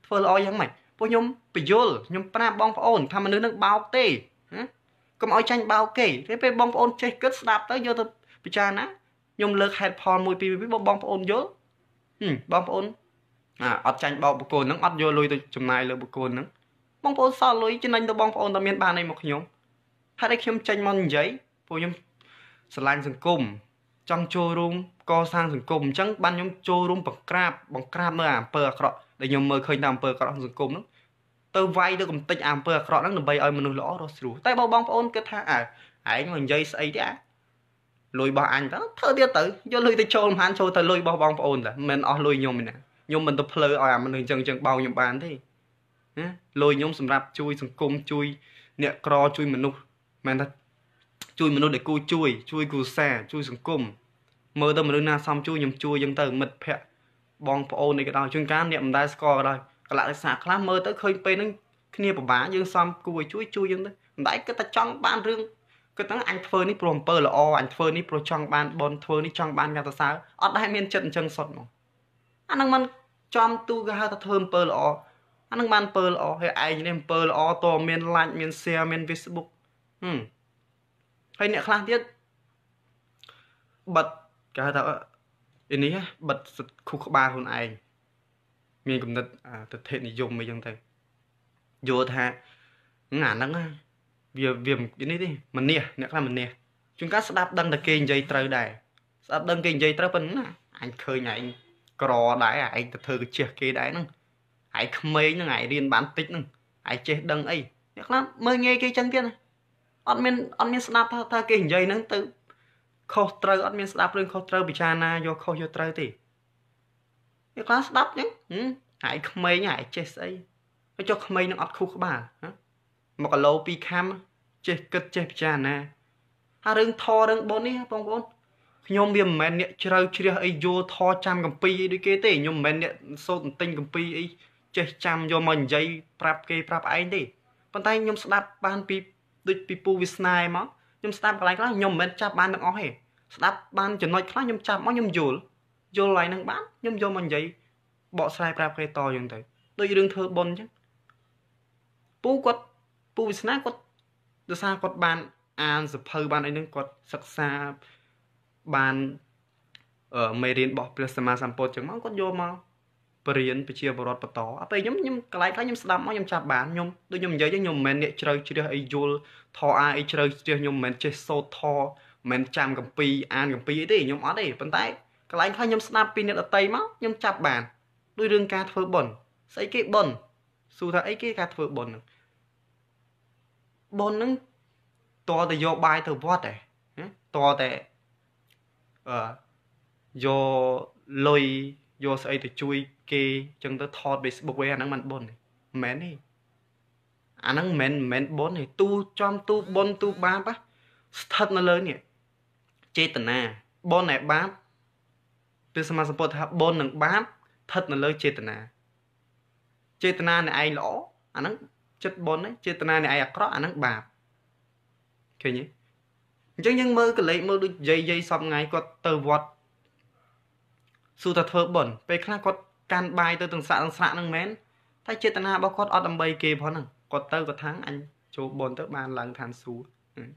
ធ្វើល្អយ៉ាងម៉េចពួកខ្ញុំបញ្យល់ខ្ញុំប្រាប់បងប្អូនថាមនុស្សនឹងបោកទេកុំឲ្យចាញ់បោកគេពេលពេលបងប្អូនចេះគិតស្ដាប់ទៅយកទៅពិចារណាខ្ញុំលើក ហេតុផលមួយពីរពីរបងប្អូនយល់បងប្អូនអត់ចាញ់បោកបុគ្គលហ្នឹងអត់យកលុយទៅចំណាយលើបុគ្គលហ្នឹងបងប្អូនសល់លុយចំណេញទៅបងប្អូនតែមានបានអីមកខ្ញុំហេតុអីខ្ញុំចេញមកនិយាយព្រោះខ្ញុំស្រឡាញ់សង្គមចង់ចូលរួមកសាងសង្គមអញ្ចឹងបានខ្ញុំចូលរួមបង្ក្រាបបង្ក្រាបនៅអំពើអាក្រក់ដែលខ្ញុំមើលឃើញតាមអំពើអាក្រក់ក្នុងសង្គមហ្នឹងទៅវាយទៅកំទេចអំពើអាក្រក់ហ្នឹងដើម្បីឲ្យមនុស្សល្អរស់ស្រួលតែបើបងប្អូនគិតថាអើឯងមកនិយាយស្អីទេអាលុយរបស់អញទៅធ្វើទៀតទៅយកលុយទៅចូលមហានចូលទៅលុយរបស់បងប្អូនតែមិនអស់លុយខ្ញុំទេណាខ្ញុំមិនទៅភ្លើឲ្យអាមនុស្សអញ្ចឹងអញ្ចឹងបោខ្ញុំបានទេណាលុយខ្ញុំសម្រាប់ជួយ សង្គមជួយ អ្នកក្រជួយមនុស្សមិនថាជួយ មនុស្សដែលគួរជួយជួយគ្រួសារជួយ សង្គមមើលទៅមនុស្សណាសមជួយខ្ញុំជួយអញ្ចឹងទៅ មិត្តភ័ក្តិបងប្អូននេះក៏ដោយជួនកាលអ្នកមិនដែលស្គាល់ក៏ដោយកលៈទេសៈខ្លះមើលទៅឃើញពេលហ្នឹងគ្នាពិបាកយើងសមគួរជួយជួយយើងទៅមិនដែលគិតតែចង់បានរឿងគិតថាអញធ្វើនេះព្រោះអំពើល្អអញធ្វើនេះព្រោះចង់បានបនធ្វើនេះចង់បានការសរសើរអត់ដែលមានចិត្តអញ្ចឹងសុទ្ធហ្មងអាហ្នឹងມັນចំទូគេហៅថាធ្វើអំពើល្អអានឹងបានពើល្អហើយឯងនេះពើល្អតមាន like មាន share មាន Facebook ហឹមហើយអ្នកខ្លះទៀតបិទគេហៅថាឯនេះបិទសិទ្ធខុសក្បាលខ្លួនឯងមានគំនិតទិដ្ឋិនិយមអីចឹងទៅយល់ថាអាហ្នឹងវាវានេះទេមនះអ្នកខ្លះមនះជួនកាលស្ដាប់ដឹងតែគេនិយាយត្រូវដែរស្ដាប់ដឹងគេនិយាយត្រូវប៉ុណ្ណាអញឃើញឯងក្រដែរឯងទៅធ្វើកជះគេដែរហ្នឹងឯក្មេងហ្នឹងឯរៀនបានតិចហ្នឹងឯចេះដឹងអីអ្នកខ្លះមើលងាយគេចឹងទៀតអត់មានអត់មានស្ដាប់ថាថាគេនិយាយហ្នឹងទៅខុសត្រូវអត់មានស្ដាប់រឿងខុសត្រូវពិចារណាយកខុសយកត្រូវទេអ្នកខ្លះស្ដាប់ចឹងហ៎ឯក្មេងឯចេះស្អីហើយចុះក្មេងនឹងអត់ខុសក្បាលមកគីឡូ2ខាំចេះគិតចេះពិចារណាហើយរឿងធររឿងបុណ្យនេះបងប្អូនខ្ញុំវាមិនមែនអ្នកជ្រៅជ្រះអីយល់ធរចាំកម្ពីអីដូចគេទេខ្ញុំមិនមែនអ្នកសូត្រទិញកម្ពីអីចេះចាំយកមកនិយាយប្រាប់គេប្រាប់ឯងទេប៉ុន្តែខ្ញុំស្ដាប់បានពីដូចពីពូវាស្នេហ៍មកខ្ញុំស្ដាប់កន្លែងខ្លះខ្ញុំមិនមែនចាប់បានទាំងអស់ទេស្ដាប់បានចំណុចខ្លះខ្ញុំចាប់មកខ្ញុំយល់យល់ឡើយនឹងបានខ្ញុំយកមកនិយាយបកស្រាយប្រាប់គេតអញ្ចឹងទៅដូចរឿងធ្វើប៉ុនអញ្ចឹងពូគាត់ពូវាស្នេហ៍គាត់ដោយសារគាត់បានអានសភៅបានអីហ្នឹងគាត់សិក្សាបានមេរៀនរបស់ព្រះសម្មាសម្ពុទ្ធអញ្ចឹងមកគាត់យកមកបរៀនប្រជាពលរដ្ឋបន្តអពេលខ្ញុំខ្ញុំកន្លែងខ្លះខ្ញុំស្ដាប់មកខ្ញុំចាប់បានខ្ញុំដូចខ្ញុំនិយាយខ្ញុំមិនមែនអ្នកជ្រៅជ្រះអីយល់ថោអាអីជ្រៅជ្រះខ្ញុំមិនមែនចេះសូត្រថោមិនចាំកម្ពីអានកម្ពីអីទេខ្ញុំអត់ទេប៉ុន្តែកន្លែងខ្លះខ្ញុំស្ដាប់ពីអ្នកដតីមកខ្ញុំចាប់បានដូចរឿងការធ្វើបុណ្យស្អីគេបុណ្យសួរថាអីគេការធ្វើបុណ្យហ្នឹងបុណ្យហ្នឹងតតែយកបាយទៅវត្តឯងតតែអឺយកលុយយកស្អីទៅជួយ គេចឹងទៅថត Facebook វិញអាហ្នឹងមិនបុណ្យមិនមែនទេអាហ្នឹងមិនមែនបុណ្យទេទូចំទូបុណ្យទូបាបស្ថិតនៅលើនេះចេតនាបុណ្យឯបាបព្រះសម្មាសម្ពុទ្ធថាបុណ្យនិងបាបស្ថិតនៅលើចេតនាចេតនានៃឯងល្អអាហ្នឹងចិត្តបុណ្យចេតនានៃឯងអាក្រក់អាហ្នឹងបាបឃើញទេអញ្ចឹងយើងមើលកលេសមើលដូចយាយយាយសពថ្ងៃគាត់ទៅវត្តសួរតែធ្វើបន់ពេលខ្លះគាត់កាន់បាយទៅទាំងស្រាក់ទាំងស្រាក់ហ្នឹងមែនតែចេតនារបស់គាត់អត់ដើម្បីគេផងហ្នឹងគាត់ទៅគាត់ថាអញចូលបន់ទៅបានឡើងឋានសួគ៌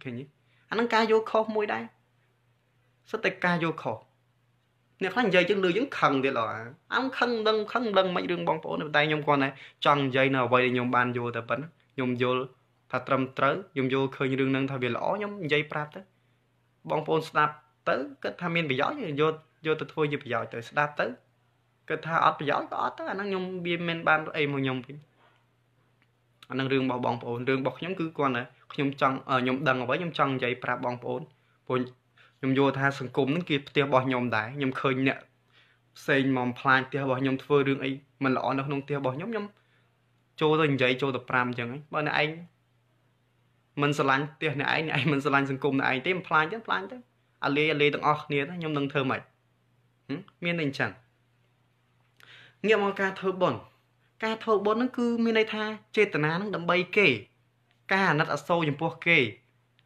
ឃើញទេអាហ្នឹងការយកខុសមួយដែរសិតតែការយកខុសអ្នកខ្លះនិយាយជាងលើយើងខឹងទៀតឡអាំខឹងដឹងខឹងដឹងមិនរឿងបងប្អូនតែខ្ញុំគាត់តែចង់និយាយនៅអ្វីដែលខ្ញុំបានយល់តែប៉ុណ្ណឹងខ្ញុំយល់ថាត្រឹមត្រូវខ្ញុំយល់ឃើញរឿងហ្នឹងថាវាល្អខ្ញុំនិយាយប្រាប់ទៅបងប្អូនស្ដាប់ទៅគិតថាមានប្រយោជន៍យកយកទៅធ្វើជាប្រយោជន៍ទៅស្ដាប់ទៅគិតថាអត់ប្រយោជន៍ក៏អត់ទៅអាហ្នឹងខ្ញុំវាមិនបានអីមកខ្ញុំវិញអានឹងរឿងរបស់បងប្អូនរឿងរបស់ខ្ញុំគឺគាត់ណាខ្ញុំចង់ខ្ញុំដឹងអ្វីខ្ញុំចង់និយាយប្រាប់បងប្អូនព្រោះខ្ញុំយល់ថាសង្គមហ្នឹងគេផ្ទះរបស់ខ្ញុំដែរខ្ញុំឃើញអ្នកផ្សេងមកផ្លាញផ្ទះរបស់ខ្ញុំធ្វើរឿងអីមិនល្អនៅក្នុងផ្ទះរបស់ខ្ញុំខ្ញុំចូលទៅនិយាយចូលទៅ5អញ្ចឹងបើអ្នកឯងមិនស្រឡាញ់ផ្ទះអ្នកឯងអ្នកឯងមិនស្រឡាញ់សង្គមអ្នកឯងទេមិនផ្លាញទេផ្លាញទេអាលេអាលេទាំងអស់គ្នាខ្ញុំនឹងធ្វើម៉េចមានន័យអញ្ចឹងងាកមកការធ្វើបុណ្យការធ្វើបុណ្យហ្នឹងគឺ មានន័យថាចេតនាហ្នឹងដើម្បីគេការអាណិតអាសូរចំពោះគេ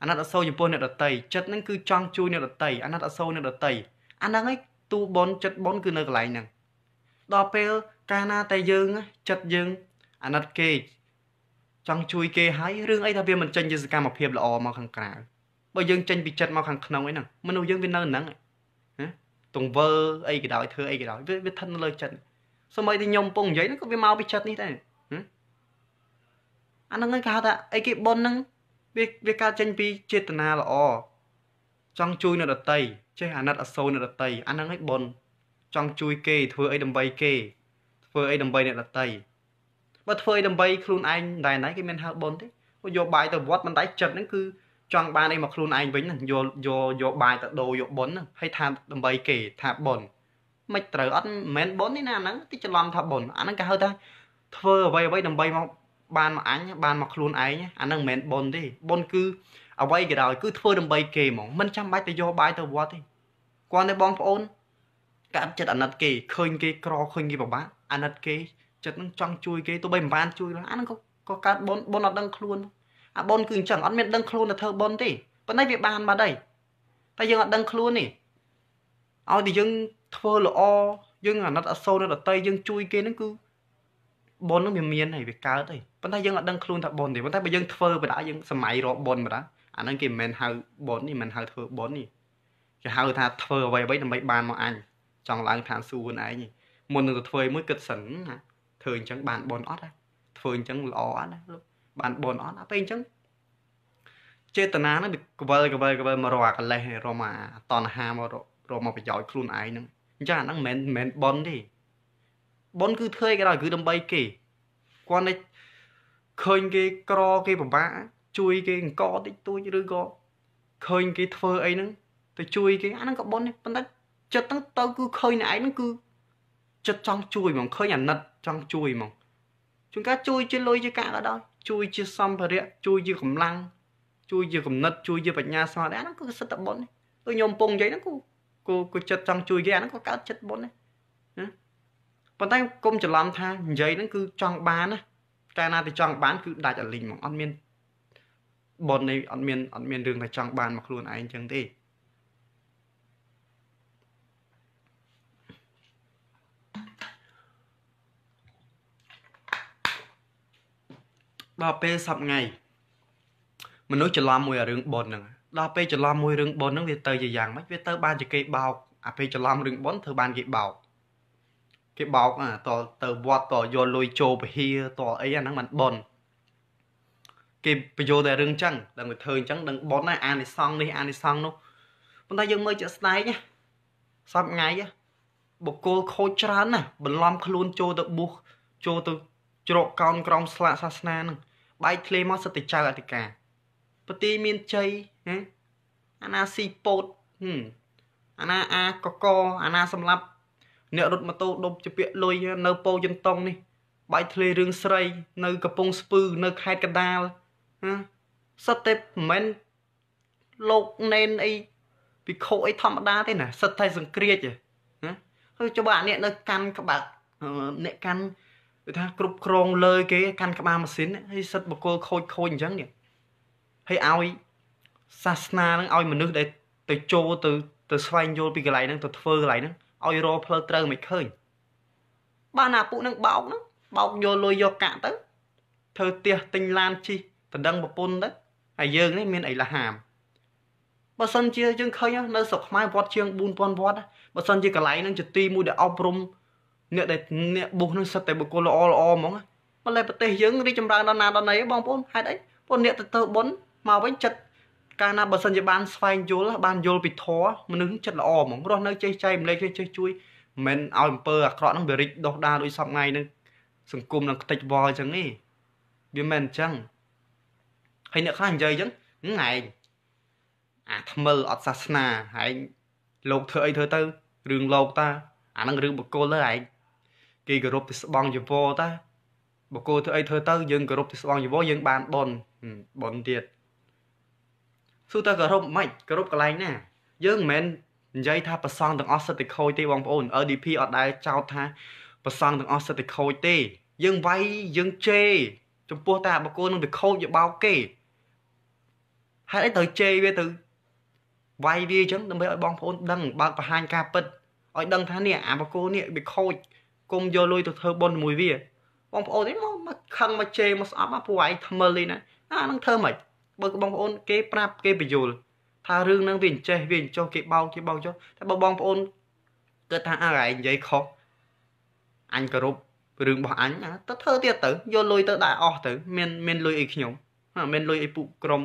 អាណិតអាសូរចំពោះអ្នកដតីចិត្តហ្នឹងគឺចង់ជួយអ្នកដតីអាណិតអាសូរអ្នកដតីអាហ្នឹងឯងទូបុណ្យចិត្តបុណ្យគឺនៅកន្លែងហ្នឹងដល់ពេលកាលណាតែយើងចិត្តយើងអាណិតគេ ចង់ជួយគេហើយរឿងអីថាវាមិនចេញជាសកម្មភាពល្អមកខាងក្រៅបើយើងចេញពីចិត្តមកខាងក្នុងឯហ្នឹងមនុស្សយើងវានៅហ្នឹងឯងទង្វើអីក៏ដោយធ្វើអីក៏ដោយវាថិនលើចិត្តសូម្បីតែខ្ញុំកំពុងនិយាយហ្នឹងក៏វាមកពីចិត្តនេះដែរអាហ្នឹងគេហៅថាអីគេប៉ុនហ្នឹងវាវាកើតចេញពីចេតនាល្អចង់ជួយអ្នកដតីចេះអាណិតអាសូរអ្នកដតីអាហ្នឹងឯងប៉ុនចង់ជួយ គេធ្វើអីដើម្បីគេធ្វើអីដើម្បីអ្នកដតីបើធ្វើអីដើម្បីខ្លួនឯងដែរណៃគេមានហៅប៉ុនទេយកបាយទៅវត្តមិនតែចិត្តហ្នឹងគឺចង់បានអីមកខ្លួនឯងវិញហ្នឹងយកយកយកបាយទៅដូរយកប៉ុនហ្នឹងហើយថាដើម្បីគេ ថាប៉ុនមិនត្រូវអត់មិនមែនប៉ុនទេណាហ្នឹងទីច្រឡំថាប៉ុនអាហ្នឹងគេហៅថាធ្វើអ្វីអ្វីដើម្បីមកបានមកអញបាន មកខ្លួនឯងអាហ្នឹងមិនមែនប៉ុនទេប៉ុនគឺអ្វីក៏ដោយគឺធ្វើដើម្បីគេហ្មង មិនចាំបាច់ទៅយកបាយទៅវត្តទេគាត់តែបងប្អូនកាត់ចិត្តអាណិតគេឃើញ គេក្រឃើញគេពិបាកអាណិតគេចិត្តនឹងចង់ជួយ គេទោះបីមិនបានជួយអាហ្នឹងក៏ក៏កើតប៉ុនប៉ុនអត់ដឹងខ្លួនផងអាបនគឺអញ្ចឹងអត់មានដឹងខ្លួនទៅធ្វើបនទេប៉ុន្តែវាបានបាត់ហើយតែយើងអត់ដឹងខ្លួននេះឲ្យតែយើងធ្វើល្អយើងអាណិតអសូរនៅដតីយើងជួយគេហ្នឹងគឺបននឹងវាមានហើយវាកើតហើយប៉ុន្តែយើងអត់ដឹងខ្លួនថាបនទេប៉ុន្តែបើយើងធ្វើបណ្ដាយើងសម័យរកបនបណ្ដាអាហ្នឹងគេមិនមែនហៅបននេះមិនហៅធ្វើបននេះគេហៅថាធ្វើអ្វីអ្វីដើម្បីបានមកអញចង់ឡើងឋានសួគ៌ខ្លួនឯងមុននឹងទៅធ្វើមួយគិតសិនណាធ្វើអញ្ចឹងបានបនអត់ធ្វើអញ្ចឹងល្អអត់ណាលោកបានបនអត់ដល់ពេលអញ្ចឹងចេតនាហ្នឹងវាកវល់កវល់កវល់មករកអាកលេសរកមកតណ្ហាមករកមកប្រយោជន៍ខ្លួនឯងហ្នឹងអញ្ចឹងអាហ្នឹងមិនមែនបនទេបនគឺធ្វើអីក៏ដោយគឺដើម្បីគេគាត់តែឃើញគេក្រគេពិបាកជួយគេអង្គតិចតួចឬក៏ឃើញគេធ្វើអីហ្នឹងទៅជួយគេអាហ្នឹងក៏បនដែរប៉ុន្តែចិត្តហ្នឹងទៅគឺឃើញឯងហ្នឹងគឺចិត្តចង់ជួយហ្មងឃើញអាណិតចង់ជួយហ្មងជួនកាលជួយជាលុយជាកាក់ក៏ដោយជួយជាសម្ភារៈជួយជាកម្លាំងជួយជាគំនិតជួយជាបញ្ញាស្មារតីអាហ្នឹងគឺសិទ្ធិបុណ្យដូចខ្ញុំពងនិយាយហ្នឹងគូគូគូចិត្តចង់ជួយគេអាហ្នឹងក៏កើតចិត្តបុណ្យដែរណាប៉ុន្តែកុំច្រឡំថានិយាយហ្នឹងគឺចង់បានណាកាលណាទៅចង់បាន គឺដាច់អលីងហ្មងអត់មានបុណ្យនេះអត់មានអត់មានរឿងថាចង់បានមកខ្លួនឯងចឹងទេដល់ពេលសប្ងៃមនុស្សច្រឡំមួយរឿងប៉ុនហ្នឹងដល់ពេលច្រឡំមួយរឿងប៉ុនហ្នឹងវាទៅជាយ៉ាងម៉េចវាទៅបានជាគេបោកអាពេលច្រឡំរឿងប៉ុនធ្វើបានគេបោកគេបោកអាតទៅវត្តតយកលុយចូលពហិរតអីអាហ្នឹងមិនប៉ុនគេបញ្យោតែរឿងចឹងដឹងវាធ្វើអញ្ចឹងដឹងប៉ុនណាអានិសងនេះអានិសងនោះប៉ុន្តែយើងមើលជាក់ស្ដែងណាសប្ងៃណាបុគ្គលខូចច្រើនណាស់បន្លំខ្លួនចូលទៅបុះចូលទៅជ្រកកោនក្រោមស្លាកសាសនាហ្នឹងបែកធ្លេមកសិតតែចៅអធិការពទីមានជ័យហ៎អាណាស៊ីពោតហឹមអាណាអាកកអាណាសម្លាប់អ្នករត់ម៉ូតូដុំជាពាក់លុយនៅពោយន្តងនេះបាយធ្លេរឿងស្រី នៅកំពង់ស្ពឺនៅខេត្តកណ្ដាលណាសិតតែមិនមែនលោកណែនអីពិខុអីធម្មតាទេណាសិតតែសង្គ្រាចណាហើយចុះបើអ្នកនៅកាន់ក្បាក់អ្នកកាន់វាថាគ្រប់គ្រងលើគេកាន់ក្បាលម៉ាស៊ីនហើយសិទ្ធិបកគលខូចខូចអញ្ចឹងនេះហើយឲ្យសាសនានឹងឲ្យមនុស្សដែលទៅចូលទៅទៅស្វែងយល់ពីកន្លែងហ្នឹងទៅធ្វើកន្លែងហ្នឹងឲ្យរកផ្លូវត្រូវមិនឃើញបានអាពួកនឹងបោកហ្នឹងបោកយកលុយយកកាក់ទៅធ្វើផ្ទះទិញឡានជិះបណ្ដឹងប្រពន្ធទៅហើយយើងនេះមានអីលះហាមបើសិនជាយើងឃើញនៅស្រុកខ្មែរវត្តជាង4000វត្តបើសិនជាកន្លែងហ្នឹងជាទីមួយដែលអប់រំអ្នកដែលអ្នកបុសនឹងសិតតែបុគ្គលល្អល្អហ្មងម្លេះប្រទេសយើងរីចម្រើនដល់ណាដល់ណីបងប្អូនហេតុអីពួកអ្នកទៅទៅបុណ្យមកវិញចិត្តកាលណាបើសិនជាបានស្វែងយល់បានយល់ពីធម៌មនុស្សចិត្តល្អហ្មងរស់នៅចេះចែកម្លេះចេះជួយមិនឲ្យអំពើអាក្រក់ហ្នឹងវារីកដុះដាលដូចសពថ្ងៃហ្នឹងសង្គមនឹងខ្ទេចវល់អញ្ចឹងទេវាមិនអញ្ចឹងហើយអ្នកខ្លះនិយាយអញ្ចឹងឯងអាថ្មិលអត់សាសនាឯងលោកធ្វើអីធ្វើទៅរឿងលោកតា អានឹងរឿងបកគលទៅឯងគេគោរពពីស្បង់ជីវរតាបកគោធ្វើអីធ្វើទៅ យើងគោរពពីស្បង់ជីវរយើងបានបនបនទៀតសួរតើគោរពមិនគោរពកន្លែងណា យើងមិនមែននិយាយថាប្រសងទាំងអស់សិទ្ធិខូចទេបងប្អូន LDP អត់ដែលចោទថាប្រសងទាំងអស់សិទ្ធិខូចទេ យើងវាយយើងជេរចំពោះតែបកគោនឹងវាខូចវាបោកគេហេតុអីត្រូវជេរវាទៅវាយវាអញ្ចឹងដើម្បីឲ្យបងប្អូនដឹងបើកបង្ហាញការពិតឲ្យ ដឹងថានេះអាបកគោនេះវាខូចកុំយកលុយទៅធ្វើបន់ជាមួយវាបងប្អូននេះមកមកខឹងមកជេរមកស្អប់ពួកឯងថ្មិលនេះណាអានឹងធ្វើម៉េចបើបងប្អូន គេប្រាប់គេបញ្យល់ថារឿងហ្នឹងវាអញ្ចេះវាអញ្ចោះគេបោកគេបោកចុះតែបើបងប្អូនគិតថាអើឯងនិយាយខុសអញគោរពរឿងរបស់អញទៅធ្វើទៀតទៅយកលុយទៅដាក់អស់ទៅមានមានលុយអីខ្ញុំមានលុយអីពួកក្រុម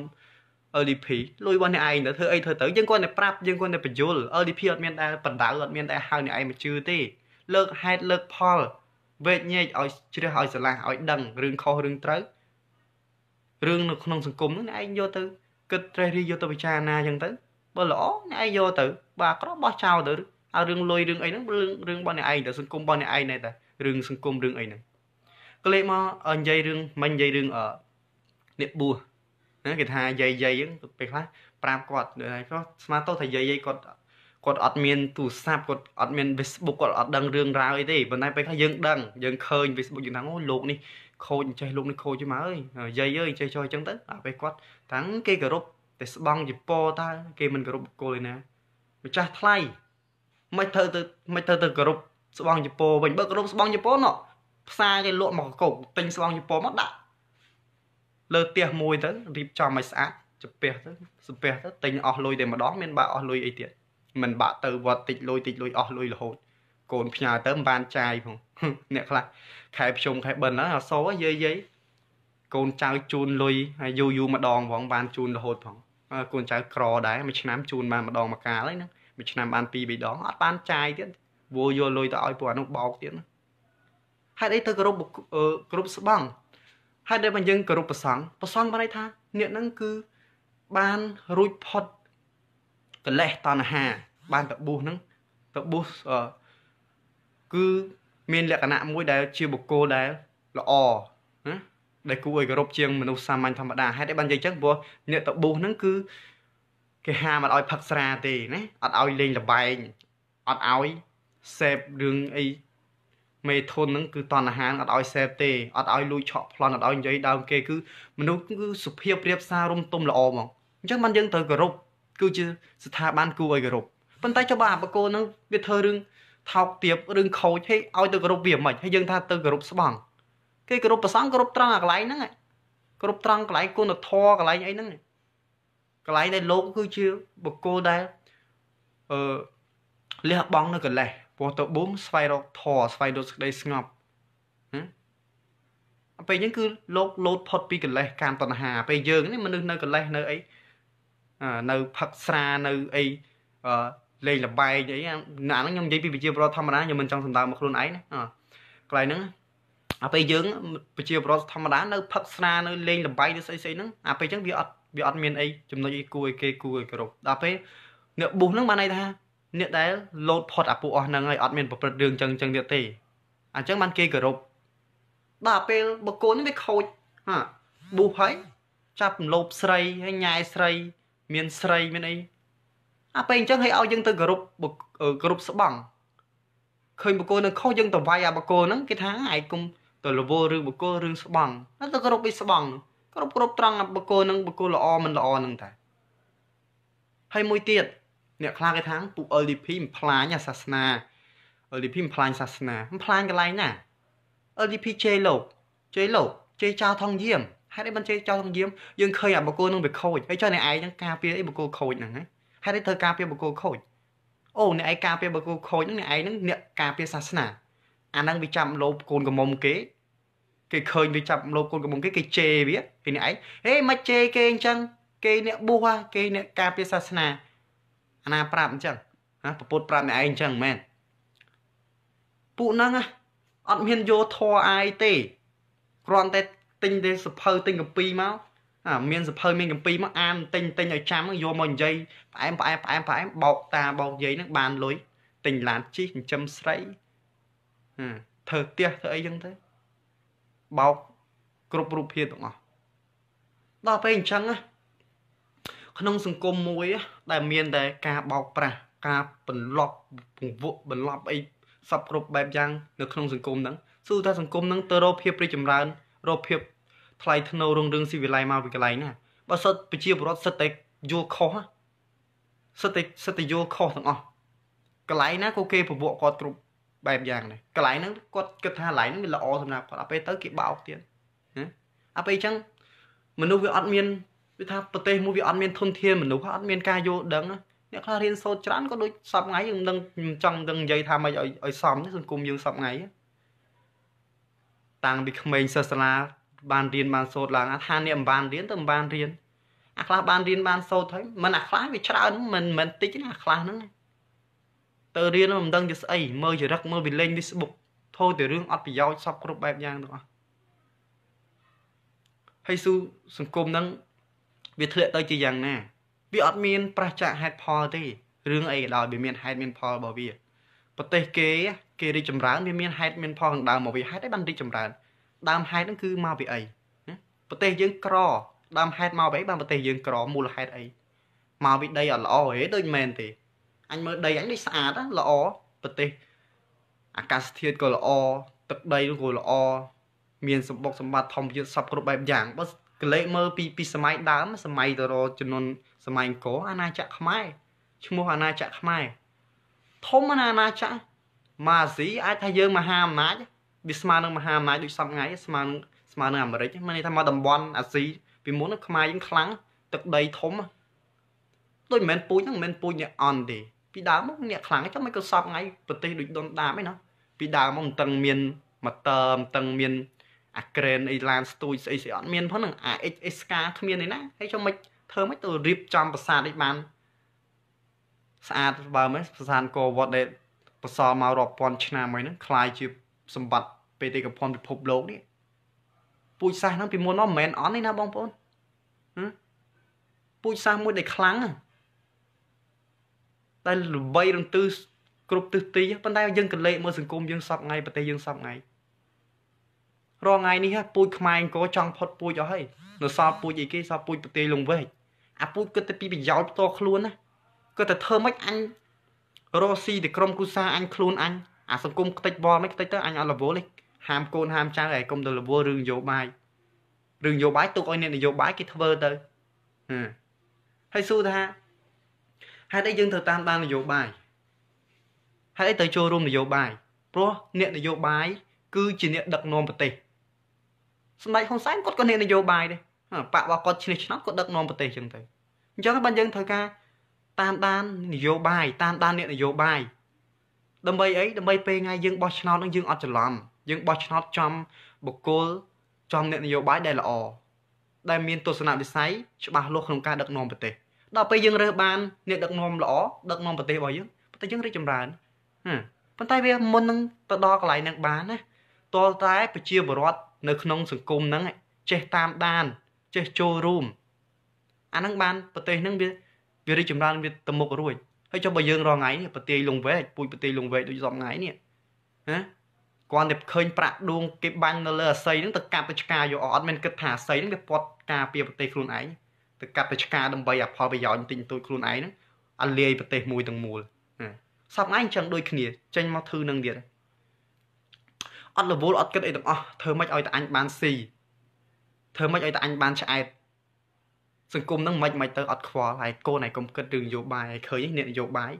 LDP លុយរបស់អ្នកឯងទៅធ្វើអីធ្វើទៅយើងគាត់តែប្រាប់យើងគាត់តែបញ្យល់ LDP អត់មានដែលបណ្ដៅអត់មានដែលហៅអ្នកឯងមកជឿទេលើកហេតុលើកផលវេជ្ជញែកឲ្យជ្រះឲ្យស្រឡះឲ្យដឹងរឿងខុសរឿងត្រូវរឿងនៅក្នុងសង្គមហ្នឹងឯងយកទៅគិតត្រេះរិះយកទៅពិចារណាអញ្ចឹងទៅបើល្អអ្នកឯងយកទៅបើអាក្រក់បោះចោលទៅហើយរឿងលុយរឿងអីហ្នឹងរឿងរឿងរបស់អ្នកឯងទៅសង្គមរបស់អ្នកឯងណែតារឿងសង្គមរឿងអីហ្នឹងក៏លេខមកនិយាយរឿងមិញនិយាយរឿងអអ្នកបួសណាគេថាយាយយាយហ្នឹងពេលខ្លះប្រាប់គាត់ថាស្មាតោថាយាយយាយគាត់គាត់អត់មានទូរស័ព្ទគាត់អត់មាន Facebook គាត់អត់ដឹងរឿងរ៉ាវអីទេប៉ុន្តែពេលខ្លះយើងដឹងយើងឃើញ Facebook យើងថាអូលោកនេះខូចចេះលោកនេះខូចមកអើយយាយអើយចេះចោះអញ្ចឹងទៅអាពេលគាត់តាំងគេគោរពតែស្បងជប៉ុតើគេមិនគោរពបុគ្គលឯណាម្ចាស់ថ្លៃមិនធ្វើទៅមិនធ្វើទៅគោរពស្បងជប៉ុវិញបើគោរពស្បងជប៉ុណោះផ្សារគេលក់មកកុកទិញស្បងជប៉ុមកដាក់លើផ្ទះមួយទៅរៀបចំឲ្យស្អាតចពះទៅសំពះទៅទិញអស់លុយតែម្ដងមានបើអស់លុយអីទៀតមិនបាក់ទៅវត្តតិចលុយតិចលុយអស់លុយរហូតកូនផ្ញើទៅមិនបានចាយផងអ្នកខ្លះខែភ្ជុំខែបិណ្ឌអសោយាយយាយកូនចៅជូនលុយហើយយូរយូរម្ដងផងបានជូនរហូតផងកូនចៅក្រដែរមួយឆ្នាំជូនបានម្ដងមួយកាលហើយហ្នឹងមួយឆ្នាំបានពីរបីដងអត់បានចាយទៀតវល់យកលុយទៅឲ្យពួកអានោះបោកទៀតហេតុអីទៅគ្រប់គ្រប់ស្បង់ហេតុដែលបើយើងគ្រប់ប្រសង់ប្រសង់បានន័យថាអ្នកហ្នឹងគឺបានរួចផុតកិលេសតណ្ហាបានរបួសហ្នឹងរបួសគឺមានលក្ខណៈមួយដែលជាបុគ្គលដែលល្អណាដែលគួរឲ្យគោរពជាងមនុស្សសាមញ្ញធម្មតាហេតុអីបាននិយាយចឹងព្រោះអ្នកតបុះហ្នឹងគឺគេហាមអត់ឲ្យផឹកស្រាទេណាអត់ឲ្យលេងលបែងអត់ឲ្យសេពរឿងអីមេធុនហ្នឹងគឺតណ្ហាអត់ឲ្យសេពទេអត់ឲ្យលួចឆក់ប្លន់អត់ឲ្យនិយាយដើមគេគឺមនុស្សគឺសុភាពរៀបសាររំទុំល្អហ្មងអញ្ចឹងបានយើងត្រូវគោរពគឺជាស្ថាប័នគួរឲ្យគោរពប៉ុន្តែចុះបើអាបកគោនឹងវាធ្វើរឿងថោកទាបរឿងខូចហេឲ្យទៅគោរពវាមិនហើយយើងថាទៅគោរពស្បង់គេគោរពប្រសងគោរពត្រង់អាកន្លែងហ្នឹងគោរពត្រង់កន្លែងគុណធម៌កន្លែងអីហ្នឹងកន្លែងដែលលោកគឺជាបកគោដែលអឺលះបង់នៅកលេសពោះទៅប៊ុំស្វែងរកធម៌ស្វែងរកសេចក្តីស្ងប់ពេលហ្នឹងគឺលោកលោតផុតពីកិលេសកាមតណ្ហាពេលយើងនេះមនុស្សនៅកិលេសនៅអីនៅផឹកស្រានៅអីលេងលបែងអីអាហ្នឹងខ្ញុំនិយាយពីប្រជាពលរដ្ឋធម្មតាខ្ញុំមិនចង់សំដៅមកខ្លួនឯងណាកន្លែងហ្នឹងអាពេលយើងប្រជាពលរដ្ឋធម្មតានៅផឹកស្រានៅលេងលបែងឬស្អីស្អីហ្នឹងអាពេលអញ្ចឹងវាអត់វាអត់មានអីចំណុចអីគួរឲ្យគេគួរឲ្យគោរពដល់ពេលអ្នកបុះហ្នឹងបានន័យថាអ្នកដែលលោតផុតអាពួកអស់ហ្នឹងហើយអត់មាន ប្រព្រឹត្តរឿងចឹងចឹងទៀតទេអញ្ចឹងបានគេគោរពដល់ពេលបកគោនេះវាខូចហ่าបុះហើយចាប់លោបស្រីហើយញ៉ែស្រីមានស្រីមានអីអាពេលអញ្ចឹងឲ្យឲ្យយើងទៅគោរពគោរពស្បង់ឃើញបកគោនឹងខុសយើងទៅវាយអាបកគោហ្នឹងគេថាឯងគុំទៅលវលរឿងបកគោរឿងស្បង់ហើយទៅគោរពពីស្បង់គោរពគោរពត្រង់បកគោនឹងបកគោល្អមិនល្អហ្នឹងតែហើយមួយទៀតអ្នកខ្លះគេថាពួក LDP បំផ្លាញសាសនា LDP បំផ្លាញសាសនាបំផ្លាញកន្លែងណា LDP ជេរលោកជេរលោកជេរចោលថងយាមហេតុអីបានចេះចោលក្នុងយាមយើងឃើញអាបកគោនឹងវាខូចហើយចុះអ្នកឯងនឹងការពារអីបកគោខូចហ្នឹងហេតុអីធ្វើការពារបកគោខូច អូអ្នកឯងការពារបកគោខូចហ្នឹងអ្នកឯងនឹងអ្នកការពារសាសនាអាហ្នឹងវាចាប់លោបកូនកំមុំគេគេឃើញវាចាប់លោបកូនកំមុំគេគេជេរវាគេអ្នកឯងហេមិនជេរគេអញ្ចឹង គេអ្នកបួសគេអ្នកការពារសាសនាអាណាប្រាប់អញ្ចឹងណាប្រពុតប្រាប់អ្នកឯងអញ្ចឹងមែនពួកហ្នឹងអត់មានយោធរអាយទេគ្រាន់តែទិញទេសភៅទិញកម្ពីមកអាមានសភៅមានកម្ពីមកអានទិញទិញឲ្យចាំយកមកនិយាយផ្អែមផ្អែមផ្អែមផ្អែមបោកតាបោកយាយនឹងបានលុយទិញឡានជិះចិញ្ចឹមស្រីធ្វើផ្ទះធ្វើអីចឹងទៅបោកគ្រប់រូបភាពទាំងអស់ដល់ពេលអញ្ចឹងក្នុងសង្គមមួយដែលមានតែការបោកប្រាស់ការបន្លប់ពង្វក់បន្លប់អីសពគ្រប់បែបយ៉ាង នៅក្នុងសង្គមហ្នឹងគឺថាសង្គមហ្នឹងទៅរកភាពរីចម្រើនរកភាពថ្លៃធ្នូរុងរឿងស៊ីវិល័យមកពីកន្លែងណាបើសិតប្រជាពលរដ្ឋសិតតែយល់ខុសសិតតែសិតតែយល់ខុសទាំងអស់កន្លែងណាក៏គេពពួកគាត់គ្រប់បែបយ៉ាងដែរកន្លែងហ្នឹងគាត់គិតថាកន្លែងហ្នឹងវាល្អសម្រាប់គាត់ដល់ពេលទៅគេបោកទៀតណាអាពេលអញ្ចឹងមនុស្សវាអត់មានវាថាប្រទេសមួយវាអត់មានធនធានមនុស្សអត់មានការយល់ដឹងអ្នកខ្លះរៀនសូត្រច្រើនក៏ដូចសពថ្ងៃយើងនឹងចង់នឹងនិយាយថាម៉េចឲ្យឲ្យសមសង្គមយើងសពថ្ងៃតាំងពីក្មេងសិស្សសាលាបានរៀនបានសូត្រឡើងថាអ្នកមិនបានរៀនទៅមិនបានរៀនអាខ្លះបានរៀនបានសូត្រហើយមិនអាខ្លះវាច្រើនមិនមិនតិចណាអាខ្លះហ្នឹងទៅរៀនមិនដឹងជាស្អីមើលចរិតមើលវាលេង Facebook ថោទៅរឿងអត់ប្រយោជន៍សពគ្រប់បែបយ៉ាងទាំងអស់ហើយស៊ូសង្គមហ្នឹងវាធ្លាក់ទៅជាយ៉ាងណា វាអត់មានប្រះចាក់ហេតុផលទេរឿងអីក៏ដោយវាមានហេតុមាន ផលរបស់វាប្រទេសគេគេរីកចម្រើនវាមានហេតុមានផលខាងដើមមកវាហេតុអីបានរីកចម្រើនដើមហេតុហ្នឹងគឺមកពីអីប្រទេសយើងក្រដើមហេតុមកពីអីបានប្រទេសយើងក្រមូលហេតុអីមកពីដីអត់ល្អហេដូចមែនទេអញមើលដីអញដូចស្អាតល្អប្រទេសអាកាសធាតុក៏ល្អទឹកដីក៏ល្អមានសម្បុកសម្បត្តិធម្មជាតិសពគ្រប់បែបយ៉ាងបើកលេសមើលពីពីសម័យដើមសម័យតរជំនន់សម័យអង្គរអាណាចក្រខ្មែរឈ្មោះអាណាចក្រខ្មែរធំណាអាណាចក្រម៉ាស៊ីអាចថាយើងមហាអំណាចវាស្មើនឹងមហាអំណាចដូចសពថ្ងៃស្មើនឹងស្មើនឹងអាមេរិកមានន័យថាមកតំបន់អាស៊ីពីមុនខ្មែរយើងខ្លាំងទឹកដីធំដូចមិនមែនពូជហ្នឹងមិនមែនពូជអ្នកអន់ទេពីដើមមកអ្នកខ្លាំងចាំមិនក៏សពថ្ងៃប្រទេសដូចដុនដាមឯណាពីដើមមកមិនតឹងមានម៉ូទ័រមិនតឹងមានអាក្រែនអីឡានស្ទូចស្អីស្អីអត់មានផងហ្នឹង AXS ការគ្មានឯណាហើយចាំមិនធ្វើមិនទៅរៀបចំប្រាសាទនេះបានស្អាតបើមិនប្រាសាទអង្គរវត្តដែលបន្សល់មករាប់ពាន់ឆ្នាំហើយហ្នឹងคล้ายជាសម្បត្តិបេតិកភណ្ឌពិភពលោកនេះពូជសាសហ្នឹងពីមុនមកមិនមែនអន់ទេណាបងប្អូនពូជសាសមួយដែលខ្លាំងតែល្បីរំទឺគ្រប់ទិសទីប៉ុន្តែយើងកលេសមើលសង្គមយើងសពថ្ងៃប្រទេសយើងសពថ្ងៃរងថ្ងៃនេះពូជខ្មែរអង្គចង់ផុតពូជអស់ហើយនៅសល់ពូជអីគេសល់ពូជប្រទេសលង្វែកអាពូជគិតតែពីប្រយោជន៍ផ្ទាល់ខ្លួនណាគាត់តែធ្វើម៉េចអញរស់ស៊ីតែក្រុមគូសាអញខ្លួនអញអាសង្គមខ្ទេចបលមិនខ្ទេចទៅអញអត់រវល់នេះហាមកូនហាមចៅឲ្យកុំទៅរវល់រឿងនយោបាយរឿងនយោបាយទុកឲ្យអ្នកនយោបាយគេធ្វើទៅហើយសួរថាហេតុអីយើងត្រូវតាមដាននយោបាយហេតុអីត្រូវចូលរួមនយោបាយព្រោះអ្នកនយោបាយគឺជាអ្នក ដឹកនាំប្រទេសសម្ដេចហ៊ុនសែនគាត់ក៏អ្នកនយោបាយដែរបាក់របស់គាត់ឈ្នះឆ្នោតគាត់ដឹកនាំប្រទេសចឹងទៅអញ្ចឹងបើយើងត្រូវការតាមដាននយោបាយតាមដានអ្នកនយោបាយដើម្បីអីដើម្បីពេលថ្ងៃយើងបោះឆ្នោតនឹងយើងអត់ច្រឡំយើងបោះឆ្នោតចំបុគ្គលចំអ្នកនយោបាយដែលល្អដែលមានទស្សនវិស័យច្បាស់លាស់ក្នុងការដឹកនាំប្រទេសដល់ពេលយើងរើសបានអ្នក ដឹកនាំល្អដឹកនាំប្រទេសរបស់យើងប្រទេសយើងរីកចម្រើនប៉ុន្តែវាមុននឹងទៅដល់កន្លែងហ្នឹងបានណាតលតែប្រជាពលរដ្ឋនៅក្នុង សង្គមហ្នឹងចេះតាមដានចេះចូលរួមអាហ្នឹងបានប្រទេសហ្នឹងវាវារីកចម្រើនវាទៅមុខរួចហើយចុះបើយើង រងថ្ងៃនេះប្រទាយលងវែកពូជប្រទាយលងវែកដូចសពថ្ងៃនេះណាគាត់តែឃើញប្រាក់ដួងគេបាញ់នៅលើអាស័យហ្នឹងទៅកាប់ទៅឆ្ការយកអត់មែនគិតថាអាស័យហ្នឹងវាពត់ការពារប្រទេសខ្លួនឯងទៅកាប់ទៅឆ្ការដើម្បីឲ្យផលប្រយោជន៍តិចតួចខ្លួនឯងហ្នឹងអាលាយប្រទេសមួយទាំងមូលសពថ្ងៃអញ្ចឹងដូចគ្នា ចេញមកធឺនឹងទៀតអត់រវល់អត់គិតអីទាំងអស់ធ្វើម៉េចឲ្យតអញបានស៊ីធ្វើម៉េចឲ្យតអញបានឆ្អែតសង្គមហ្នឹងមិនមិនទៅអត់ខ្វល់ហើយកូនឯងកុំគិតរឿងនយោបាយឯងឃើញនេះនយោបាយ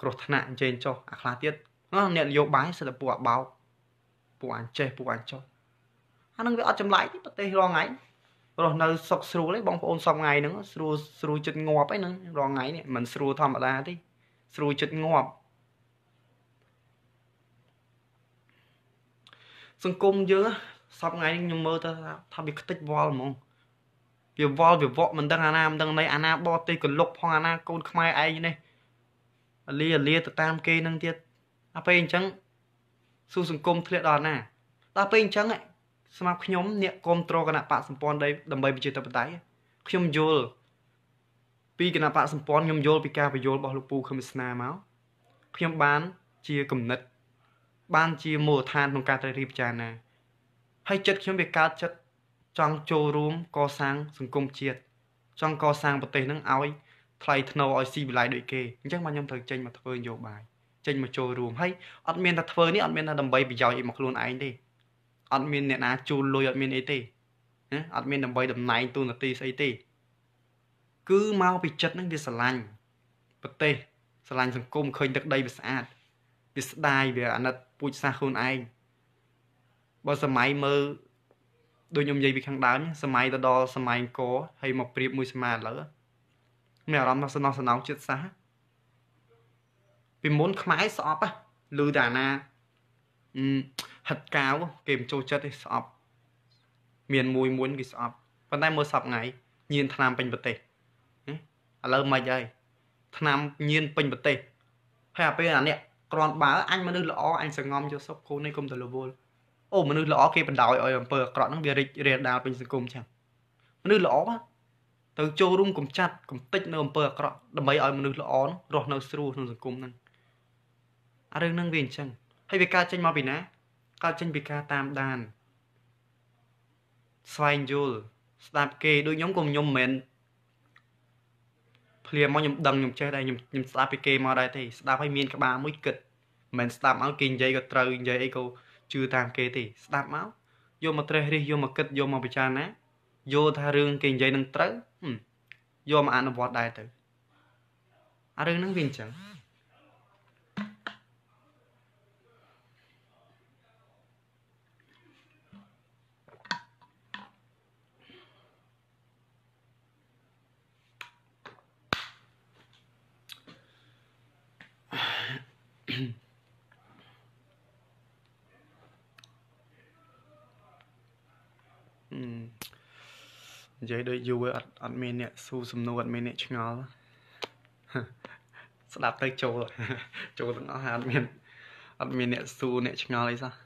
គ្រោះថ្នាក់អញ្ចេះចុះអាខ្លះទៀតនោះនយោបាយសិលពួកអបោកពួកអញ្ចេះពួកអញ្ចុះអានឹងវាអត់ចម្លែកទេប្រទេសរងថ្ងៃរស់នៅ សុខស្រួលឯងបងប្អូនសពថ្ងៃហ្នឹងស្រួលស្រួលចិត្តងាប់ឯហ្នឹងរងថ្ងៃនេះមិនស្រួលធម្មតាទេស្រួលចិត្តងាប់សង្គមយើងសពថ្ងៃខ្ញុំមើលទៅថាវាខ្ទេចវល់ហ្មងវាវល់វាវក់មិនដឹងអាណាមិនដឹងណីអាណាបោះទេកលុកផងអាណាកូនខ្មែរឯងនេះអលីអលីទៅតាមគេនឹងទៀតដល់ពេលអញ្ចឹងស៊ូសង្គមធ្លាក់ដល់ណាដល់ពេលអញ្ចឹងស្មាប់ខ្ញុំអ្នកគ្រប់គ្រងគណៈបកសម្ព័ន្ធដើម្បីប្រជាធិបតេយ្យខ្ញុំយល់ពីគណៈបកសម្ព័ន្ធខ្ញុំយល់ពីការបញ្យល់របស់លោកពូខឹមស្នាមកខ្ញុំបានជាគណិតបានជាមូលដ្ឋានក្នុងការត្រិះរិះពិចារណាហើយចិត្តខ្ញុំវាកើតចិត្តចង់ចូលរួមកសាង សង្គមជាតិចង់កសាងប្រទេសហ្នឹងឲ្យថ្លៃថ្នូរឲ្យស៊ីវិល័យដូចគេអញ្ចឹងបាទខ្ញុំត្រូវចេញមកធ្វើនយោបាយចេញមកចូលរួមហើយអត់មានតែធ្វើនេះអត់មានតែដើម្បីប្រយោជន៍អីមកខ្លួនឯងទេអត់មានអ្នកណាជូនលុយអត់មានអីទេណាអត់មានដើម្បីតំណែងទូនាទីស្អីទេគឺមកពីចិត្តហ្នឹងវាស្រឡាញ់ប្រទេសស្រឡាញ់សង្គមឃើញទឹកដីវាស្អាតវាស្ដាយវាអាណិតពូជសាសខ្លួនឯងបើសម័យមើលដូចខ្ញុំនិយាយពីខាងដើមសម័យទៅដល់សម័យកហើយមកប្រៀបមួយសម័យឥឡូវមានអារម្មណ៍ថាសំណោះសំណងចិត្តសាសពីមុនខ្មែរស្អប់ឮតាណាហិតកាវគេមិនចូលចិត្តទេស្អប់មានមួយមួយគេស្អប់ប៉ុន្តែមើលសពថ្ងៃញៀនឆ្នាំពេញប្រទេសឥឡូវមិនហើយឆ្នាំញៀនពេញប្រទេសហើយអាពេលអានេះក្រាន់បើអញមនុស្សល្អអញសង្ងំយកសុខគូននេះគុំទៅលវល់អូមនុស្សល្អគេបណ្ដោយឲ្យអំពើអាក្រក់ហ្នឹងវារីករាលដាលពេញសង្គមចឹងមនុស្សល្អទៅចូលរួមកំចាត់កំទេចនៅអំពើអាក្រក់ដើម្បីឲ្យមនុស្សល្អរស់នៅស្រួលក្នុងសង្គមហ្នឹងអារឿងហ្នឹងវាអញ្ចឹងហើយវាកើតចេញមកពីណាកើតចេញពីការតាមដានស្វែងយល់ស្ដាប់គេដូចខ្ញុំក៏ខ្ញុំមិនមែនភ្លាមមកខ្ញុំដឹងខ្ញុំចេះដែរខ្ញុំខ្ញុំស្ដាប់ពីគេមកដែរទេស្ដាប់ឲ្យមានក្បាលមួយគិតមិនមែនស្ដាប់ឲ្យគេនិយាយក៏ត្រូវនិយាយអីក៏ជឿតាមគេទេស្ដាប់មកយកមកត្រេះរិះយកមកគិតយកមកពិចារណាយកថារឿងគេនិយាយនឹងត្រូវយកមកអនុវត្តដែរទៅអារឿងហ្នឹងវាអញ្ចឹងនិយាយដូចយូរអត់អត់មានអ្នកស៊ូសំណួរអត់មានអ្នកឆ្ងល់ស្ដាប់ទៅចូលចូលទាំងអស់ហើយអត់មានអត់មានអ្នកស៊ូអ្នកឆ្ងល់អីសោះខ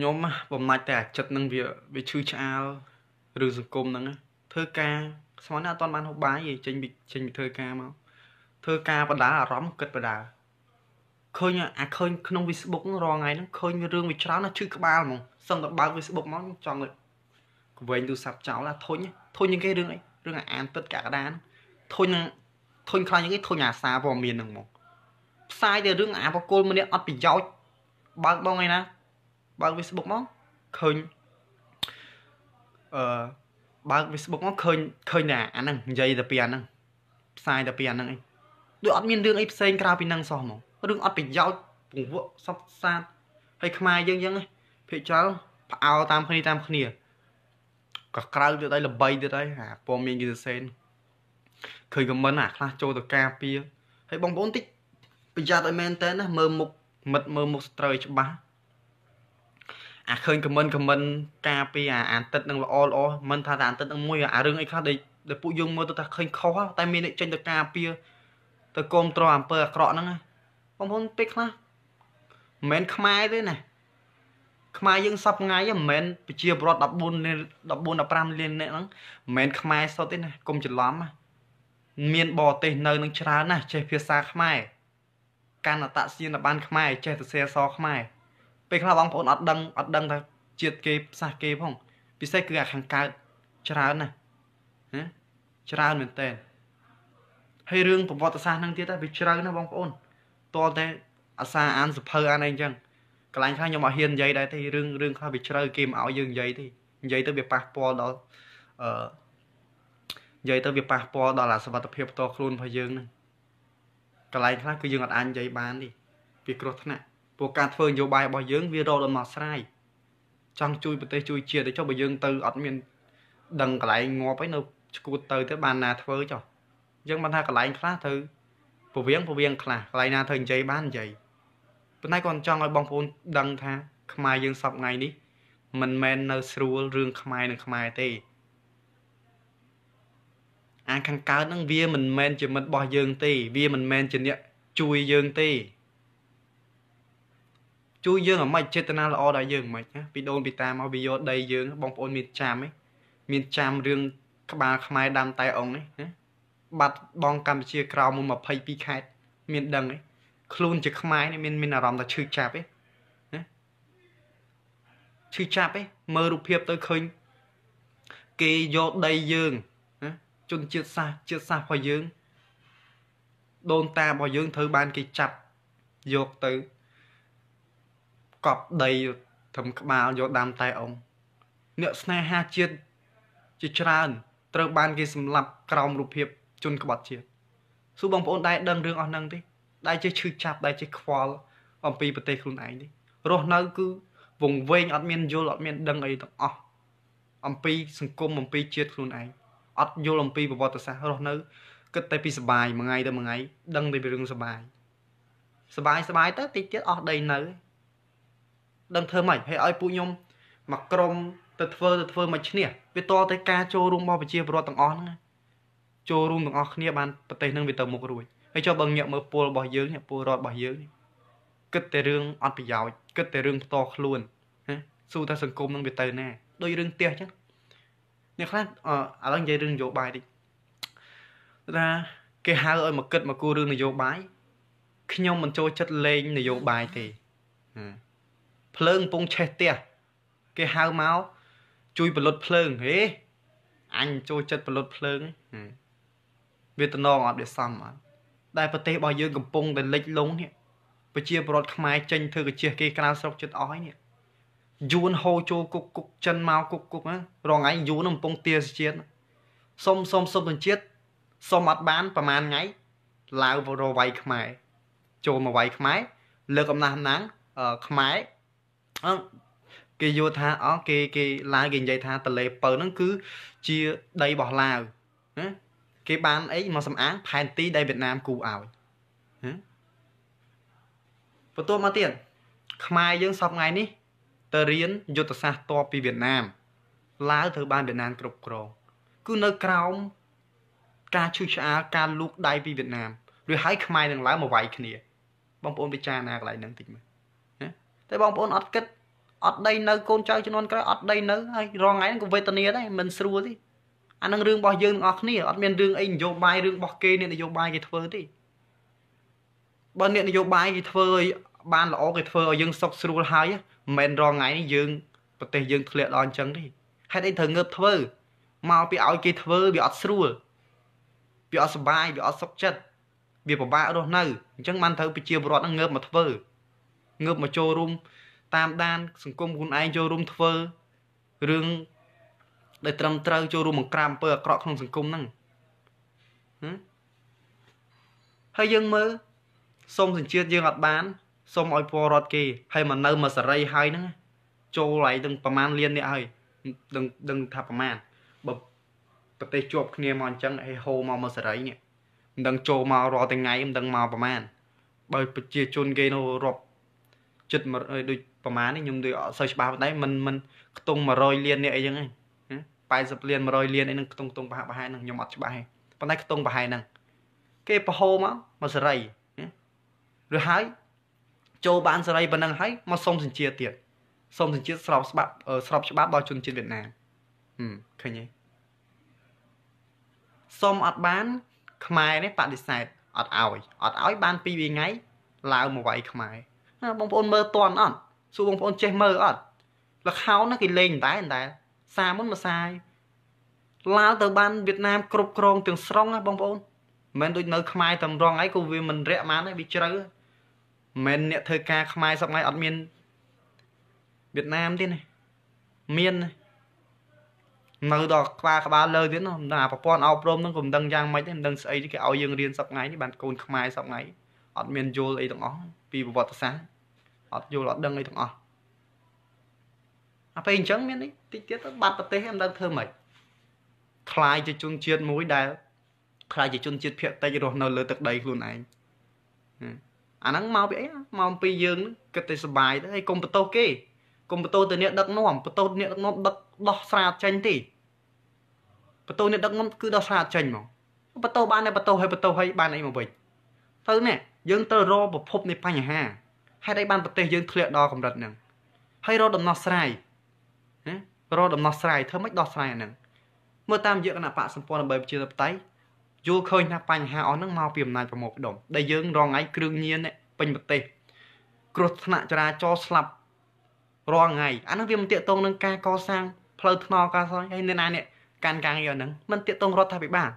្ញុំបំណាច់តែអាចិតនឹងវាវាឈឺឆ្អាលឬសង្គមហ្នឹងធ្វើការស្មោះណាអត់ទាន់បានហូបបាយទេចេញពីចេញពីធ្វើការមកធ្វើការបដាអារម្មណ៍គិតបដាឃើញអាឃើញក្នុង Facebook រាល់ថ្ងៃហ្នឹងឃើញរឿងវាច្រើនណាស់ឈឺក្បាលហ្មងសឹងតែបើក Facebook មកចង់កវែងទូរស័ព្ទចោលអាធុញធុញជាងគេរឿងអីរឿងអានទឹកកាកដានធុញធុញខ្លាំងជាងគេធុញអាសាព័ត៌មានហ្នឹងហ្មងផ្សាយតែរឿងអាបកុលម្នាក់អត់ប្រយោជន៍បើកបងឯណាបើក Facebook មកឃើញអឺបើក Facebook មកឃើញឃើញតែអាហ្នឹងនិយាយតែពីអាហ្នឹងផ្សាយតែពីអាហ្នឹងឯងដូចអត់មានរឿងអីផ្សេងក្រៅពីហ្នឹងសោះហ្មងរឿងអត់ប្រយោជន៍ពង្វក់សពសាតហើយខ្មែរយើងអញ្ចឹងភាគច្រើនផ្អើតាមគ្នាតាមគ្នាក៏ក្រៅទៀតហើយល្បីទៀតហើយអាពណ៌មានគេសរសេរឃើញខមមិនអាខ្លះចូលទៅការពារហើយបងប្អូនតិចប្រយ័ត្នឲ្យមែនតើណាមើលមុខមិត្តមើលមុខស្ត្រីច្បាស់អាឃើញខមមិនខមមិនការពីអាអាទិត្យនឹងល្អល្អមិនថាថាអាទិត្យនឹងមួយអារឿងអីខ្លះដែលពួកយើងមើលទៅថាឃើញខុសតែមានអ្នកចេញទៅការពីទៅគ្រប់ត្រអំពើអាក្រក់ហ្នឹងបងប្អូនពេលខ្លះមិនមែនខ្មែរទេណាខ្មែរយើងសពថ្ងៃមិនមែនប្រជាពលរដ្ឋ14 14 15លានអ្នកហ្នឹងមិនមែនខ្មែរសុទ្ធទេណាកុំច្រឡំមានបរទេសនៅនឹងច្រើនណាស់ចេះភាសាខ្មែរកាន់អតសញ្ញាណបានខ្មែរចេះសរសេរសខ្មែរពេលខ្លះបងប្អូនអត់ដឹងអត់ដឹងថាជាតិគេផ្សះគេផងពិសេសគឺអាខាងកើតច្រើនណាស់ណាច្រើនមែនតើហើយរឿងប្រវត្តិសាស្ត្រហ្នឹងទៀតវាច្រើនណាស់បងប្អូនតលតែអាសាអានសភើអានអីអញ្ចឹងកន្លែងខ្លះខ្ញុំអត់ហ៊ាននិយាយដែរទេរឿងរឿងខ្លះវាជ្រៅគេមិនឲ្យយើងនិយាយទេនិយាយទៅវាប៉ះពាល់ដល់អឺនិយាយទៅវាប៉ះពាល់ដល់អាសវត្ថភាពផ្ទាល់ខ្លួនរបស់យើងហ្នឹងកន្លែងខ្លះគឺយើងអត់អាចនិយាយបានទេវាគ្រោះថ្នាក់ព្រោះការធ្វើនយោបាយរបស់យើងវារកដំណោះស្រាយចង់ជួយប្រទេសជួយជាតិទេចុះបើយើងទៅអត់មានដឹងកន្លែងងាប់ឯនៅឈួតទៅទៅបានណាធ្វើចុះយើងបានថាកន្លែងខ្លះទៅពវៀងពវៀងខ្លះកន្លែងណាធ្វើនិយាយបាននិយាយប៉ុន្តែគាត់ចង់ឲ្យបងប្អូនដឹងថា ខ្មែរយើងសពថ្ងៃនេះ មិនមែននៅស្រួលរឿងខ្មែរនឹងខ្មែរទេអាខាងកើតនឹងវាមិនមែនជាមិត្តរបស់យើងទេវាមិនមែនជាអ្នកជួយយើងទេជួយយើងអាម៉េចចេតនាល្អដល់យើងអាម៉េចណាពីដូនពីតាមកវាយកដីយើង បងប្អូនមាន ចាំហ៎មានចាំរឿងក្បាលខ្មែរដាំតែអង្គនេះណាបាត់បងកម្ពុជាក្រៅមួយ22ខេត្តមានដឹងហ៎ខ្លួនជាខ្មែរនេះមានមានអារម្មណ៍ថាឈឺចាប់ហ៎ណាឈឺចាប់ហ៎មើលរូបភាពទៅឃើញគេយកដីយើងណាជនជាតិសាសជាតិសាសរបស់យើងដូនតារបស់យើងត្រូវបានគេចាប់យកទៅកប់ដីធំក្បាលយកដាំតែអង្គអ្នកស្នេហាជាតិជាច្រើន ត្រូវបានគេសម្លាប់ក្រោមរូបភាព ជនក្បត់ជាតិសួរបងប្អូនដែរដឹងរឿងអស់ហ្នឹងទេដែរចេះឈឺចាប់ដែរចេះខ្វល់អំពីប្រទេសខ្លួនឯងទេរស់នៅគឺវង្វេងអត់មានយល់អត់មានដឹងអីទាំងអស់អំពីសង្គមអំពីជាតិខ្លួនឯងអត់យល់អំពីប្រវត្តិសាស្ត្ររស់នៅគិតតែពីសបាយមួយថ្ងៃទៅមួយថ្ងៃ ដឹងតែពីរឿងសបាយសបាយសបាយទៅតិចទៀតអស់ដីនៅដឹងធ្វើម៉េចហើយឲ្យពួកខ្ញុំមកក្រុមទៅធ្វើទៅធ្វើមកឈ្នះវាតទៅការចូលរួមរបស់ប្រជាពលរដ្ឋទាំងអស់ហ្នឹងចូលរួមទាំងអស់គ្នាបានប្រទេសនឹងវាទៅមុខរួចហើយចុះបើងាកមើលពលរបស់យើងពលរដ្ឋរបស់យើងគិតតែរឿងអត់ប្រយោជន៍គិតតែរឿងផ្ទាល់ខ្លួនណាស៊ូថាសង្គមនឹងវាទៅណាដោយរឿងផ្ទះអញ្ចឹងអ្នកខ្លះអឥឡូវនិយាយរឿងនយោបាយតិចថាគេហៅឲ្យមកគិតមកគូរឿងនយោបាយខ្ញុំមិនចូលចិត្តលេងនយោបាយទេណាភ្លើងកំពុងឆេះផ្ទះគេហៅមកជួយបលុតភ្លើងហេអញចូលចិត្តបលុតភ្លើងវាតំណងអត់វាសមអត់ដែលប្រទេសរបស់យើងកំពុងតែលិចលង់នេះប្រជាពលរដ្ឋខ្មែរចេញធ្វើកាជះគេក្រៅស្រុកចិត្តអស់ហើយនេះយួនហូចូលគុកគុកចិនមកគុកគុករងឯងយួនកំពុងទាសជាតិសុំសុំសុំជាតិសុំអត់បានប្រហែលថ្ងៃឡាវរវៃខ្មែរចូលមកវៃខ្មែរលើកអំណះអំណាងខ្មែរអឺគេយល់ថាអស់គេគេឡាវគេនិយាយថាតលេពៅហ្នឹងគឺជាដីរបស់ឡាវណាគេបានអីមកសំអាងផែនទីដីវៀតណាមគូឲ្យណាបន្ទាប់មកទៀតខ្មែរយើងសពថ្ងៃនេះទៅរៀនយុទ្ធសាស្ត្រតបពីវៀតណាមឡាវត្រូវបានវៀតណាមគ្រប់គ្រងគឺនៅក្រោមការឈឺឆ្អាលការលូកដៃពីវៀតណាមរួចហើយខ្មែរនឹងឡើងមកវាយគ្នាបងប្អូនពិចារណាកន្លែងហ្នឹងតិចមើលតែបងប្អូនអត់គិតអត់ដីនៅកូនចៅជំនាន់ក្រោយអត់ដីនៅហើយរងថ្ងៃហ្នឹងក៏វេទនាដែរមិនស្រួលទេអានឹងរឿងរបស់យើងទាំងអស់គ្នាអត់មានរឿងអីនយោបាយរឿងរបស់គេអ្នកនយោបាយគេធ្វើទេបើអ្នកនយោបាយគេធ្វើឲ្យបានល្អគេធ្វើឲ្យយើងសុខស្រួលហើយមិនមែនរងថ្ងៃយើងប្រទេសយើងធ្លាក់ដល់អញ្ចឹងទេហេតុអីត្រូវងើបធ្វើមកពីឲ្យគេធ្វើវាអត់ស្រួលវាអត់សុបាយវាអត់សុខចិត្តវាពិបាករស់នៅអញ្ចឹងបានត្រូវប្រជាពលរដ្ឋនឹងងើបមកធ្វើងើបមកចូលរួម តាមដានសង្គមខ្លួនឯងចូលរួម ធ្វើរឿងដែលត្រឹមត្រូវចូលរួមបង្ក្រាបអំពើអាក្រក់ក្នុងសង្គមហ្នឹងហើយយើងមើលសូមសញ្ជាតិយើងអត់បានសូមឲ្យពលរដ្ឋគេ ហើយមកនៅមកសេរីហើយហ្នឹងចូលឲ្យដឹងប្រមាណលាននេះហើយដឹងដឹងថាប្រមាណបើប្រទេសជាប់គ្នាមកអញ្ចឹងហេហូមកមកសេរីនេះមិនដឹង ចូលមករាល់ថ្ងៃមិនដឹងមកប្រមាណបើប្រជា ជន គេនោះរាប់ជិត100ដូចប្រហែលនេះខ្ញុំដូចអត់សូវច្បាស់ប៉ុន្តែมันมันខ្ទង់100លាននេះអីចឹងហ្នឹង80លាន100លានអីហ្នឹងខ្ទង់ខ្ទង់ប្រហែលប្រហែលហ្នឹងខ្ញុំអត់ច្បាស់ទេប៉ុន្តែខ្ទង់ប្រហែលហ្នឹងគេប្រហោមកមកសេរីឬហើយចូលបានសេរីប៉ុណ្ណឹងហើយមកសុំសញ្ជាតិទៀតសុំសញ្ជាតិស្របច្បាប់ស្របច្បាប់ដល់ជនជាតិវៀតណាមឃើញទេសុំអត់បាន ខ្មែរនេះបដិសេធអត់ឲ្យអត់ឲ្យបាន2ថ្ងៃឡាវមកវាយខ្មែរបងប្អូនមើលតន់អត់សួរបងប្អូន ចេះមើលអត់លខោនគេលេងតែតែសាមុនមកសាយឡាវទៅបានវៀតណាមគ្រប់គ្រងទាំងស្រុងណាបងប្អូនមិនដូចនៅខ្មែរតម្រងអីក៏វាមិនរាក់បានដែរវាជ្រៅមិនអ្នកធ្វើការខ្មែរសពថ្ងៃអត់មានវៀតណាមទេណាមាននៅដល់ក្បាលក្បាលលើទៀតណាអាប្រព័ន្ធអប់រំហ្នឹងក៏មិនដឹងយ៉ាងម៉េចទេមិនដឹងស្អីគេឲ្យយើងរៀនសពថ្ងៃនេះបានកូនខ្មែរសពថ្ងៃអត់មានយល់អីទាំងអស់ពីប្រវត្តិសាស្ត្រអត់យល់អត់ដឹងអីទាំងអស់អាពេលអញ្ចឹងមាននេះតិចទៀតទៅបាត់ប្រទេសឯងមិនដឹងធ្វើម៉េចខ្លាយជាជនជាតិមួយដែល ខ្លាយជាជនជាតិភៀកតិចរស់នៅ លើទឹកដីខ្លួនឯងអាហ្នឹងមកពីអីមកពីយើងគិតតែសុបាយទៅហើយកុំបន្ទោសគេកុំបន្ទោសទៅអ្នកដឹកនាំបន្ទោសអ្នកដឹកនាំដឹកដោះស្រាតចេញទេបន្ទោសអ្នកដឹកនាំគឺដោះស្រាតចេញហ្មងបន្ទោសបានតែបន្ទោសហើយបន្ទោសហើយបានអីមកវិញទៅណែយើងត្រូវរកប្រភពនៃបញ្ហាហេតុអីបានប្រទេសយើងធ្លាក់ដល់កម្រិតហ្នឹងហើយរកដំណោះស្រាយណារកដំណោះស្រាយធ្វើម៉េចដោះស្រាយអាហ្នឹងមើលតាមយកគណៈបកសម្ព័ន្ធដើម្បីប្រជាធិបតេយ្យយល់ឃើញថាបញ្ហាអស់ហ្នឹងមកពីអំណាចប្រមោកដុំដែលយើងរងថ្ងៃគ្រឿងញៀនពេញប្រទេសគ្រោះថ្នាក់ចរាចរណ៍ស្លាប់រាល់ថ្ងៃអាហ្នឹងវាមិនទាក់ទងនឹងការកសាងផ្លូវថ្នល់ការសាងហើយអ្នកណាអ្នកកាន់ការងារហ្នឹងមិនទាក់ទងរដ្ឋាភិបាល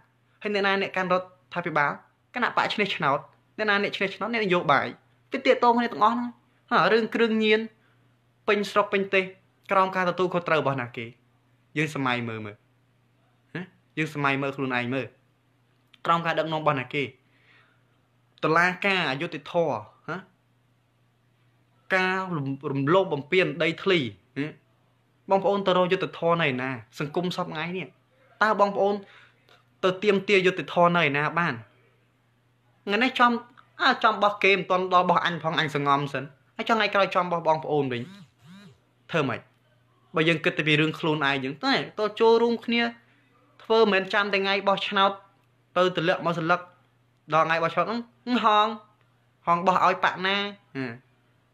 ហើយអ្នកណាអ្នកកាន់រដ្ឋាភិបាលគណៈបកឈ្នះឆ្នោតអ្នកណាអ្នកឆ្លៀសឆ្នោតអ្នកនយោបាយវាទាក់ទងគ្នាទាំងអស់ហ្នឹងរឿងគ្រឿងញៀនពេញស្រុកពេញទេសក្រោមការទទួលខុសត្រូវរបស់ណាគេ យើងសម័យមើលមើលណាយើងសម័យមើលខ្លួនឯងមើលក្រោមការដឹកនាំរបស់ណាគេតឡាការអយុធធរណាការរំលោភបំពានដីធ្លី បងប្អូនទៅរកយុទ្ធធរនៅឯណា សង្គមសពថ្ងៃនេះតើបងប្អូន ទៅទៀមទាយុទ្ធធរនៅឯណាបានថ្ងៃនេះចំអើចំបោះគេមិនទាន់ដល់បោះអញផងអញសងំសិនហើយចង់ថ្ងៃក្រោយចំបោះបងប្អូនវិញធ្វើម៉េចបើយើងគិតទៅពីរឿងខ្លួនឯងយើងតែតចូលរួមគ្នាធ្វើមិនចាំតែថ្ងៃបោះឆ្នោតទៅទម្លាក់មកសន្លឹកដល់ថ្ងៃបោះឆ្នោតហ្នឹងហងហងបោះឲ្យប៉ាក់ណា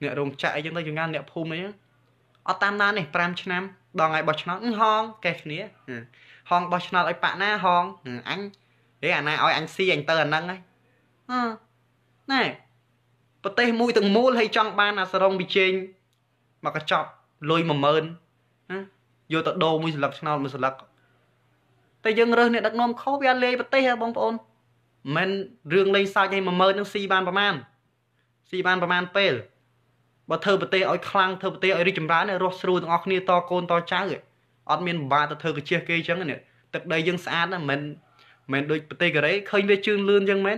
អ្នករោងចក្រអីចឹងទៅជាងអ្នកភូមិអីចឹងអត់តាមដាននេះ5ឆ្នាំដល់ថ្ងៃបោះឆ្នោតហង កេះគ្នា ហងបោះឆ្នោតឲ្យប៉ាក់ណាហងអញហេអាណាឲ្យអញស៊ីអញទៅអាហ្នឹងហ្នឹងណែប្រទេសមួយទាំងមូលហើយចង់បាន អាសរងវិជែងមកកញ្ចប់លុយ10000ណាយកទៅដោមួយសន្លឹកឆ្នោតមួយសន្លឹកតែយើងរើសអ្នកដឹកនាំខុសវាលេប្រទេសហ៎បងប្អូនមិនរឿងលេងសើចឲ្យ10000នឹងស៊ីបានប្រមាណស៊ីបានប្រមាណពេលបើធ្វើប្រទេសឲ្យខ្លាំងធ្វើប្រទេសឲ្យរីកចម្រើនរស់ស្រួលទាំងអស់គ្នាតកូនតចៅអត់មានបាទៅធ្វើកាជះគេអញ្ចឹងនេះទឹកដីយើងស្អាតណាមិនមិនដូចប្រទេសកូរ៉េឃើញវាជឿនលឿនអញ្ចឹងមែន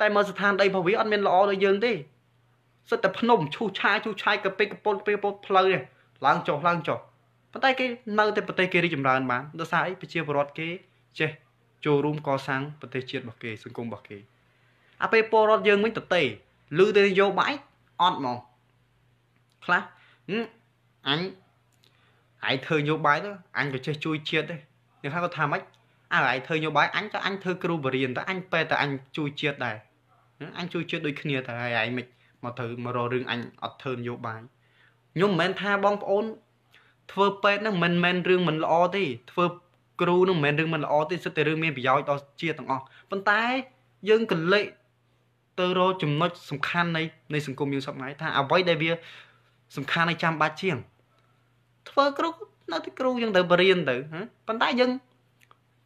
តែមើលស្ថានដីរបស់វាអត់មានល្អដូចយើងទេសិតតែភ្នំឈូឆាយឈូឆាយកពេកកពុលពេកពុលផ្លូវនេះឡើងចុះឡើងចុះប៉ុន្តែគេនៅតែប្រទេសគេរីចម្រើន បានដោយសារអីប្រជាពលរដ្ឋគេចេះចូលរួមកសាងប្រទេសជាតិរបស់គេ សង្គមរបស់គេអាពេលពលរដ្ឋយើងវិញតទេឮតែនយោបាយអត់ហ្មងខ្លះអញឯងធ្វើនយោបាយទៅអញក៏ចេះជួយជាតិដែរយើងហៅគាត់ថាម៉េចអើឯងធ្វើយោបាយអញទៅអញធ្វើគ្រូបរៀនទៅអញពេទ្យទៅអញជួយជាតិដែរអញជួយជាតិដូចគ្នាទៅហើយឯងមិនមកធ្វើមករករឿងអញអត់ធ្វើនយោបាយខ្ញុំមិនមែនថាបងប្អូនធ្វើពេទ្យហ្នឹងមិនមែនរឿងមិនល្អទេធ្វើគ្រូហ្នឹងមិនមែនរឿងមិនល្អទេសិតតែរឿងមានប្រយោជន៍ដល់ជាតិទាំងអស់ប៉ុន្តែយើងកលេសទៅរកចំណុចសំខាន់នៃនៃសង្គមយើងសពថ្ងៃថាអ្វីដែលវា សំខាន់ឲ្យចាំបាច់ជាងធ្វើគ្រូនៅទីគ្រូយើងទៅបរៀនទៅប៉ុន្តែយើង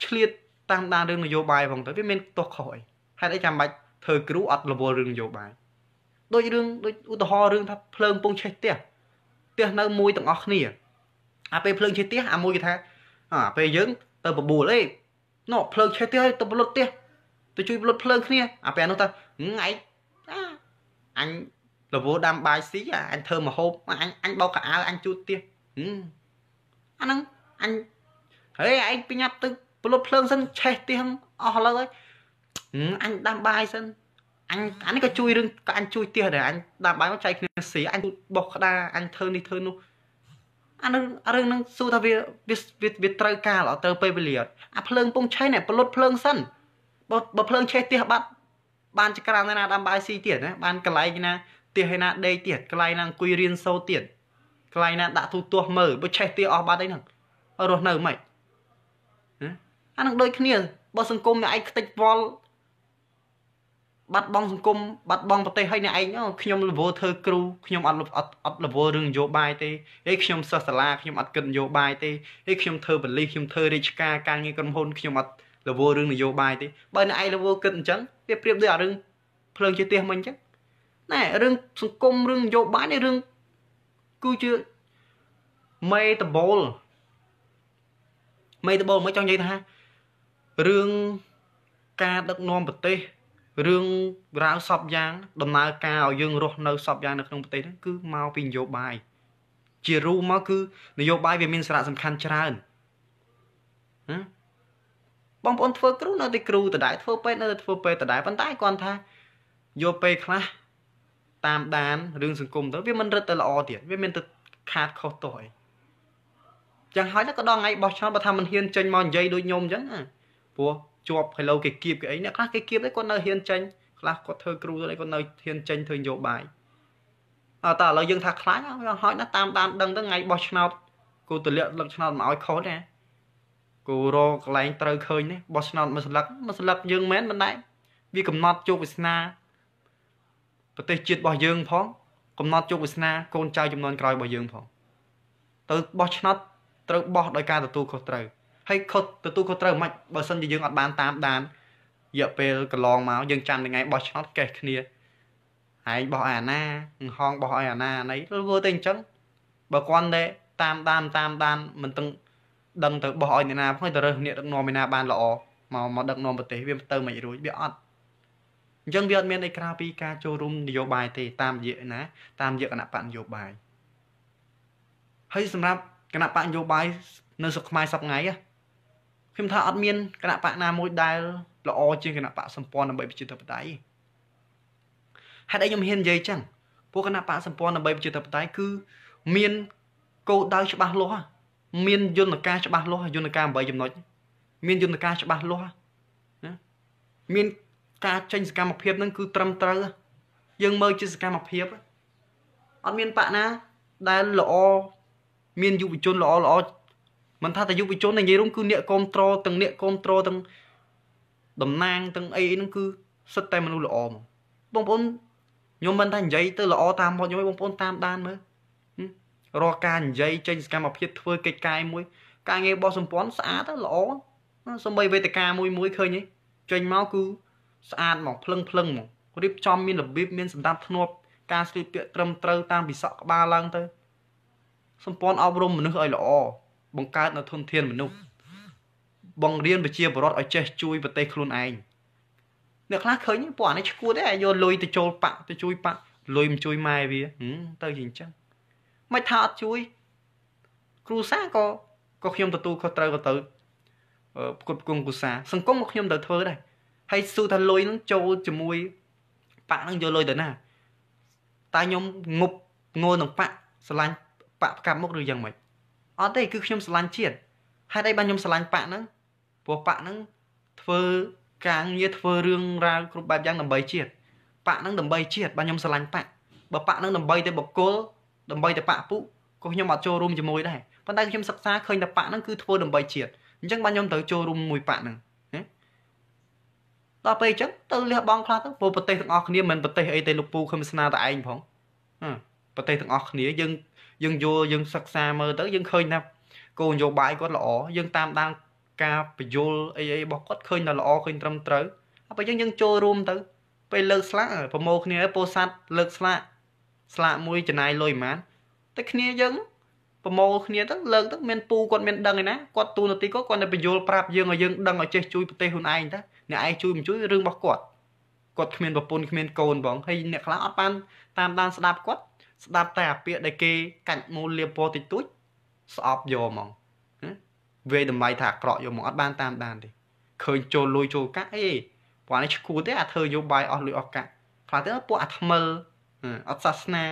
ឆ្លៀតតាមដានរឿងនយោបាយផងទៅវាមានទោះខុសអីហេតុអីចាំបាច់ធ្វើគ្រូអត់រវល់រឿងនយោបាយដូចរឿងដូចឧទាហរណ៍រឿងថាភ្លើងពងឆេះផ្ទះផ្ទះនៅមួយទាំងអស់គ្នាអាពេលភ្លើងឆេះផ្ទះអាមួយគេថា អា ពេលយើង ទៅបបួលអីណោះភ្លើងឆេះផ្ទះទៅបលុតផ្ទះទៅជួយបលុតភ្លើងគ្នាអាពេលនោះថាថ្ងៃអញរវល់ដាំបាយស៊ីអញធ្វើមហូបអញអញបោកកៅអៅអញជូតផ្ទះអាហ្នឹងអញហេឯងប្រញាប់ទៅពលត់ភ្លើងសិនឆេះទៀងអស់ឥឡូវហើយអញដាំបាយសិនអញអានេះក៏ជួយរឿងក៏អញជួយទៀសដែរអញដាំបាយមកចែកគ្នាស៊ីអញបោះក្តារអញធ្វើនេះធ្វើនោះអានឹងរឿងនឹងសួរថាវាវាវាត្រូវការអត់ត្រូវពេលវេលាអត់អាភ្លើងពងឆេះនេះពលត់ភ្លើងសិនបើបើភ្លើងឆេះទៀសបាត់បានចក្រានណាដាំបាយស៊ីទៀតណាបានកន្លែងណាទៀសឯណាដេកទៀតកន្លែងណាអង្គុយរៀនសូត្រទៀតកន្លែងណាដាក់ទូទាស់មើលបើឆេះទៀសអស់បាត់អីហ្នឹងរស់នៅមិនហ៎អានឹងដូចគ្នាបើសង្គមអ្នកឯងខ្ទេចវល់បាត់បង់សង្គមបាត់បង់ប្រទេសហើយអ្នកឯងខ្ញុំលវលធ្វើគ្រូខ្ញុំអត់អត់អត់លវលរឿងនយោបាយទេហើយខ្ញុំសិស្សសាលាខ្ញុំអត់គិតនយោបាយទេហើយខ្ញុំធ្វើបលិសខ្ញុំធ្វើរាជការការងារក្រុមហ៊ុនខ្ញុំអត់លវលរឿងនយោបាយទេបើអ្នកឯងលវលគិតអញ្ចឹងវាប្រៀបដូចអារឿងភ្លើងជាទៀះមិញអញ្ចឹងណែរឿងសង្គមរឿងនយោបាយនេះរឿងគឺជាមេតបូលមេតបូលមិនចង់និយាយថារឿងការដឹកនាំប្រទេសរឿងរ៉ាវសពយ៉ាងដំណើរការឲ្យយើងរស់នៅសពយ៉ាងនៅក្នុងប្រទេសហ្នឹងគឺមកពីនយោបាយជារួមមកគឺនយោបាយវាមានសារៈសំខាន់ច្រើនបងប្អូនធ្វើគ្រូនៅតែគ្រូដដែលធ្វើពេទ្យនៅតែធ្វើពេទ្យដដែលប៉ុន្តែគាត់ថាយកពេទ្យខ្លះតាមដានរឿងសង្គមទៅវាមិនរឹតតែល្អទៀតវាមានតែខាតខុសតោះអីចឹងហើយក៏ដល់ថ្ងៃបោះឆ្នោតបើថាមិនហ៊ានចេញមកនិយាយដូចខ្ញុំអញ្ចឹងណាព្រោះជាប់ផ្លូវគេគៀបគេអីអ្នកខ្លះគេគៀបទេគាត់នៅហ៊ានចេញ ខ្លះគាត់ធ្វើគ្រូទៅគាត់នៅហ៊ានចេញធ្វើនយោបាយអត់តើឥឡូវយើងថាខ្លាញ់យើងហោចណាស់តាមដានដឹងទៅថ្ងៃបោះឆ្នោតគូទលាក់លឹកឆ្នោតមកឲ្យខុសណាគូរកកន្លែងត្រូវឃើញនេះបោះឆ្នោតមួយស្លឹកមួយស្លឹកយើងមិនមិនដែរវាកំណត់ជោគវាសនាប្រទេសជាតិរបស់យើង ផង កំណត់ជោគវាសនាកូនចៅ ចំនួនក្រោយរបស់យើងផងទៅបោះឆ្នោតត្រូវបោះដោយការទទួលខុសត្រូវហើយខុសទទួលខុសត្រូវមិនបើសិនជាយើងអត់បានតាមដានរយៈពេលកន្លងមកយើងចាំថ្ងៃបោះឆ្នោតកេះគ្នាឯងបោះអាណាហងបោះឲ្យអាណាណៃធ្វើតែអញ្ចឹងបើគាត់តែតាមដានតាមដានមិនទាំងដឹងទៅបោះឲ្យអ្នកណាផងទៅរើសអ្នកដឹកនាំឯណាបានល្អមកមកដឹកនាំប្រទេសវាទៅមិនរួចវាអត់អញ្ចឹងវាអត់មានអីក្រៅពីការចូលរួមនយោបាយទេតាមរយៈណា តាមរយៈគណៈបកនយោបាយហើយសម្រាប់គណៈបកនយោបាយនៅស្រុកខ្មែរសប្ងៃហ្នឹងខ្ញុំថាអត់មានគណៈបកណាមួយដែលល្អជាងគណៈបកសម្ព័ន្ធដើម្បីប្រជាធិបតេយ្យហេតុអីខ្ញុំហ៊ាននិយាយចឹងពួកគណៈបកសម្ព័ន្ធដើម្បីប្រជាធិបតេយ្យគឺ មានគោលដៅច្បាស់លាស់មានយន្តការច្បាស់លាស់យន្តការ8ចំណុចមានយន្តការច្បាស់លាស់ណាមាន ការចេញសកម្មភាពហ្នឹងគឺត្រឹមត្រូវយើងមើលជាសកម្មភាពអត់មានបកណាដែលល្អមានយុវជនល្អល្អមិនថាតែយុវជននិយាយរួមគឺអ្នកគ្រប់ត្រទាំងអ្នកគ្រប់ត្រទាំងតំណាងទាំងអីហ្នឹងគឺសិតតែមនុស្សល្អមកបងប្អូនខ្ញុំមិនថានិយាយទៅល្អតាមមកខ្ញុំឲ្យបងប្អូនតាមដានមើលរកការនិយាយចេញសកម្មភាពធ្វើកិច្ចការមួយ ការងាររបស់សម្ព័ន្ធស្អាតល្អសំបីវេទិកាមួយមួយឃើញទេចេញមកគឺ ស្អាតមកភ្លឹងភ្លឹងមករៀបចំមានរបៀបមានសម្ដាប់ធ្នាប់ការស្លៀកពាក់ត្រឹមត្រូវតាមពិសក់ក្បាលឡើងទៅសម្ព័ន្ធអប់រំមនុស្សឲ្យល្អបង្កើតនៅធនធាន មនុស្សបង្រៀនប្រជាពលរដ្ឋឲ្យចេះជួយប្រទេសខ្លួនឯងអ្នកខ្លះឃើញពួកអានេះឈួតទេឯងយកលុយទៅចូលប៉ទៅជួយប៉លុយមិនជួយម៉ែវាទៅជាអញ្ចឹងមិនថាអត់ជួយគ្រូសាក៏ក៏ខ្ញុំទទួលខុសត្រូវក៏ទៅផ្គត់ផ្គង់គ្រូសាសង្គមក៏ខ្ញុំទៅធ្វើដែរហើយសួរថាលុយនឹងចូលជាមួយប៉នឹងយកលុយទៅណាតែខ្ញុំងប់ងល់នឹងប៉ស្រឡាញ់ប៉ផ្កាប់មុខឬយ៉ាងម៉េចអត់ទេគឺខ្ញុំស្រឡាញ់ជាតិហេតុអីបានខ្ញុំស្រឡាញ់បាក់ហ្នឹងព្រោះបាក់ហ្នឹងធ្វើការងារធ្វើរឿងរ៉ាវគ្រប់បែបយ៉ាងដើម្បីជាតិបាក់ហ្នឹងដើម្បីជាតិបានខ្ញុំស្រឡាញ់បាក់បើបាក់ហ្នឹងដើម្បីតែបកគលដើម្បីតែបាក់ពុក៏ខ្ញុំអត់ចូលរួមជាមួយដែរប៉ុន្តែខ្ញុំសិក្សាឃើញតែបាក់ហ្នឹងគឺធ្វើដើម្បីជាតិអញ្ចឹងបានខ្ញុំត្រូវចូលរួមមួយបាក់ហ្នឹងដល់ពេលអញ្ចឹងទៅលះបង់ខ្លះទៅព្រោះប្រទេសទាំងអស់គ្នាមិនប្រទេសអីទេលោកពូខឹមស្នាតែឯងផងប្រទេសទាំងអស់គ្នាយើងយើងយល់យើងសិក្សាមើលទៅយើងឃើញថាគោលនយោបាយគាត់ល្អយើងតាមដានការបញ្យលអីអីរបស់គាត់ឃើញថាល្អឃើញត្រឹមត្រូវហើយបើយើងយើង ចូលរួម ទៅ ពេលលើកស្លាកប្រមូលគ្នាពោសាត់លើកស្លាកស្លាកមួយចំណាយលុយប៉ុន្មានតែគ្នាយើង ប្រមូលគ្នាទៅលើកទៅមានពូគាត់មានដឹងឯណាគាត់ទូនាទីគាត់គាត់នៅបញ្យលប្រាប់យើងឲ្យយើងដឹងឲ្យចេះជួយប្រទេសខ្លួនឯងទៅអ្នកឯងជួយមិនជួយរឿងរបស់គាត់គាត់គ្មានប្រពន្ធគ្មានកូនបងហើយអ្នកខ្លះអត់បានតាមដានស្ដាប់គាត់ស្ដាប់តែអាពាកដែលគេកាច់មូលលាបពណ៌តិចតួចស្អប់យកហ្មងវាយតម្លៃថាអាក្រក់យកហ្មងអត់បានតាមដានទេឃើញចូលលួយចូលកាក់អេពួកនេះឈួតទេអាធ្វើយោបាយអស់លុយអស់កាក់ខ្លះទៅពួកអាថ្មិលអត់សាសនា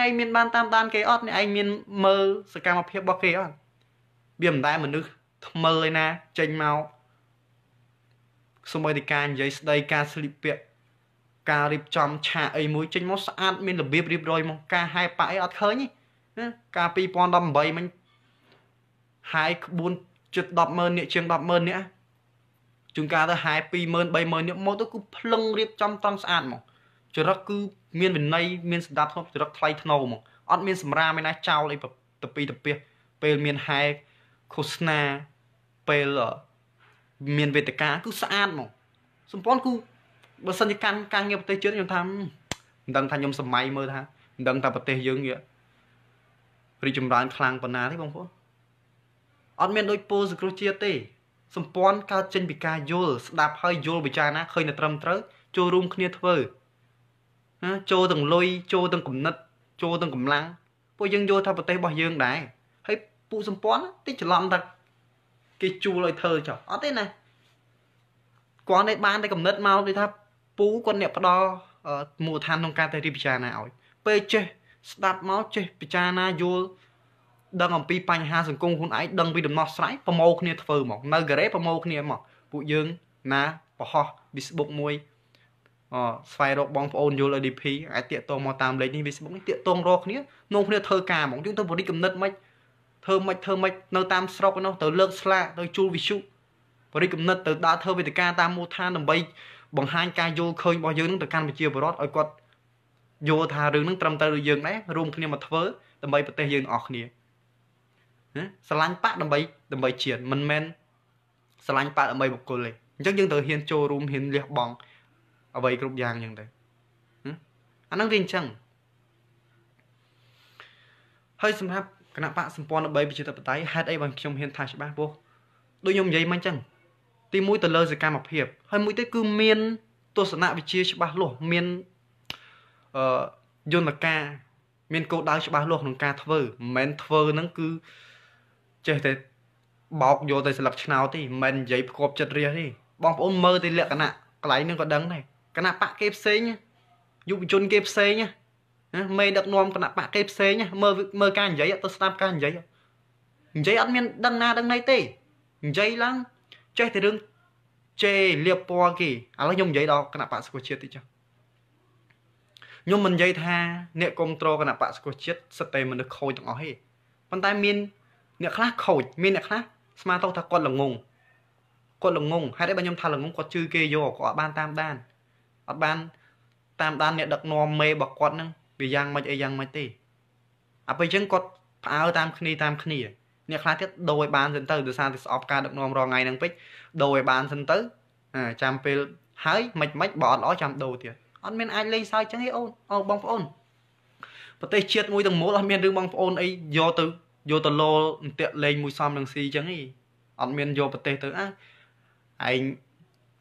ឯងមានបានតាមដានគេអត់ឯងមាន មើលសកម្មភាពរបស់គេអត់វាមិនដែលមនុស្សថ្មើឯណាចេញមកសូម្បីតែការនិយាយស្ដីការស្លៀកពាក់ការរៀបចំឆាកអីមួយចេញមកស្អាតមានរបៀបរៀបរយ មកការហែប៉ាក់អីអត់ឃើញទេកាល2018មិញហាយក្បួនជិត100000នាក់ជាង100000នាក់ជួនកាលទៅហាយ20000 30000នាក់មកទៅគឺភ្លឹងរៀបចំត្រង់ស្អាតមកចរិតគឺមានវិន័យមានសម្ដាប់ធ្នាប់ចរិតថ្លៃថ្នូរហ្មងអត់មានសម្រាមឯណាចោលអីទៅពីទៅពីពេលមានហែឃោសនាពេលមានវេទិកាគឺស្អាតហ្មងសម្ព័ន្ធគឺបើសិនជាកាន់ការងារប្រទេសជឿនខ្ញុំថាមិនដឹងថាខ្ញុំសម័យមើលថាមិនដឹងថាប្រទេសយើងវារីកចម្រើនខ្លាំងប៉ុណ្ណាទេបងប្អូនអត់មានដូចពលសង្គ្រោះជាតិទេសម្ព័ន្ធកើតចេញពីការយល់ស្ដាប់ហើយយល់ពិចារណាឃើញតែត្រឹមត្រូវចូលរួមគ្នាធ្វើណាចូលទាំងលុយចូលទាំងគំនិតចូលទាំងកម្លាំងពួកយើងយល់ថាប្រទេសរបស់យើងដែរហើយពួកសម្ព័ន្ធតិចច្រឡំថាគេជួលឲ្យធ្វើចុះអត់ទេណាគាត់នេះបានតែគំនិតមកដូចថាពូគាត់អ្នកផ្ដល់មូលដ្ឋានក្នុងការទៅរៀបពិចារណាឲ្យពេលចេះស្ដាប់មកចេះពិចារណាយល់ដឹងអំពីបញ្ហាសង្គមខ្លួនឯងដឹងពីដំណោះស្រាយប្រមូលគ្នាធ្វើមក នៅការ៉េប្រមូលគ្នាមកពួកយើងណាបរហោះ Facebook មួយអស្វែងរកបងប្អូនយល់ ADP អាចតាកតងមកតាមលេខនេះ Facebook នេះតាកតងរកគ្នានងគ្នាធ្វើការហ្មងយើងទៅបរិកំណត់មិនធ្វើមិនធ្វើមិននៅតាមស្រុកឯនោះទៅលើកស្លាកទៅជួលវិសុបរិកំណត់ទៅដើរធ្វើវេទិកាតាមមូលដ្ឋានដើម្បីបង្ហាញការយល់ឃើញរបស់យើងនឹងទៅកាន់ប្រជាពលរដ្ឋឲ្យគាត់យល់ថារឿងនឹងត្រឹមត្រូវដូចយើងដែររួម គ្នាមកធ្វើដើម្បីប្រទេសយើងអស់គ្នាណាស្រឡាញ់បាក់ដើម្បីដើម្បីជាតិមិនមែនស្រឡាញ់បាក់ដើម្បីបុគ្គលទេអញ្ចឹងយើងត្រូវហ៊ានចូលរួមហ៊ានលះបង់ អ្វីគ្រប់យ៉ាងអញ្ចឹងទៅអានឹងវាអញ្ចឹងហើយសម្រាប់គណៈបកសម្ព័ន្ធ13ប្រជាធិបតេយ្យហេតុអីបានខ្ញុំហ៊ានថាច្បាស់ពោះដូចខ្ញុំនិយាយមិនអញ្ចឹងទីមួយទៅលើសកម្មភាពហើយមួយទៀតគឺមានទស្សនវិជ្ជាច្បាស់លាស់មានអឺយន្តការមានគោលដៅច្បាស់លាស់ក្នុងការធ្វើមិនមែនធ្វើហ្នឹងគឺចេះតែបោកយកទៅស្លឹកឆ្នោតទេមិនមែននិយាយផ្គប់ចិត្តរះទេបងប្អូនមើលទៅលក្ខណៈកន្លែងហ្នឹងក៏ដឹងដែរគណៈបកគេផ្សេងយុវជនគេផ្សេងណាមេដឹកនាំគណៈបកគេផ្សេងមើលមើលការនិយាយទៅស្ដាប់ការនិយាយនិយាយអត់មានដឹងណាដឹងណីទេនិយាយឡើងចេះតែរឿងជេរលៀបពណ៌គេឥឡូវខ្ញុំនិយាយដល់គណៈបកសង្គ្រោះជាតិតិចចុះខ្ញុំមិននិយាយថាអ្នកគ្រប់គ្រងគណៈបកសង្គ្រោះជាតិសិតតែមនុស្សខូចទាំងអស់ទេប៉ុន្តែមានអ្នកខ្លះខូចមានអ្នកខ្លះស្មានទៅថាគាត់ល្ងងគាត់ល្ងងហេតុអីបើខ្ញុំថាល្ងងគាត់ជឿគេយកគាត់អត់បាន តាមដានអត់បាន តាមដាន អ្នកដឹកនាំមេរបស់គាត់ហ្នឹងវាយ៉ាងម៉េចអីយ៉ាងម៉េចទេអពេលអញ្ចឹងគាត់ផ្អើតាមគ្នាតាមគ្នាអ្នកខ្លះទៀតដូរឲ្យបានសិនទៅដោយសារតែស្អប់ការដឹកនាំរងថ្ងៃហ្នឹងពេកដូរឲ្យបានសិនទៅចាំពេលហើយមិនមិនបើអត់ល្អចាំដូរទៀតអត់មានអាចលេងសើចចឹងទេអូនអូបងប្អូនប្រទេសជាតិមួយទាំងមូលអត់មានរឿងបងប្អូនអីយកទៅយកទៅលោលអន្ទាក់លេងមួយសំនឹងស៊ីចឹងទេអត់មានយកប្រទេសទៅអាឯង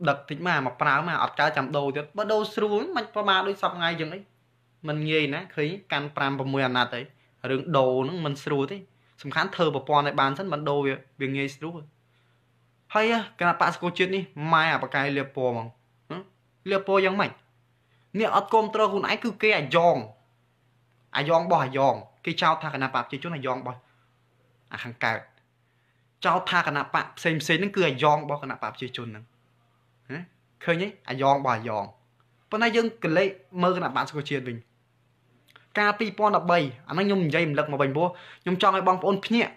ដឹកតិចមកមកប្រើមកអត់កើចាំដូរទៀតបើដូរស្រួលមិនប្រមាដូចសប្ងៃចឹងអីมันងាយណាឃើញកាន់5 6អាណត្តិអីរឿងដូរហ្នឹងมันស្រួលទេសំខាន់ធ្វើប្រព័ន្ធឲ្យបានសិនមិនដូរវាវាងាយស្រួលហើយគណៈបកសកលជាតិនេះម៉ែអាបកាយលៀបពណ៌ហ្មងលៀបពណ៌យ៉ាងម៉េចអ្នកអត់គ្រប់ត្រូលខ្លួនឯងគឺគេអាយ៉ងអាយ៉ងបោះអាយ៉ងគេចោទថាគណៈបកប្រជាជនអាយ៉ងបោះអាខាងកើតចោទថាគណៈបកផ្សេងផ្សេងហ្នឹងគឺអាយ៉ងរបស់គណៈបកប្រជាជនហ្នឹងឃើញទេអាយ៉ងបោះអាយ៉ងប៉ុន្តែយើងកលេសមើលគណៈបកសកលជាតិវិញកាល2013អាហ្នឹងខ្ញុំនិយាយរំលឹកមកវិញព្រោះខ្ញុំចង់ឲ្យបងប្អូនភ្ញាក់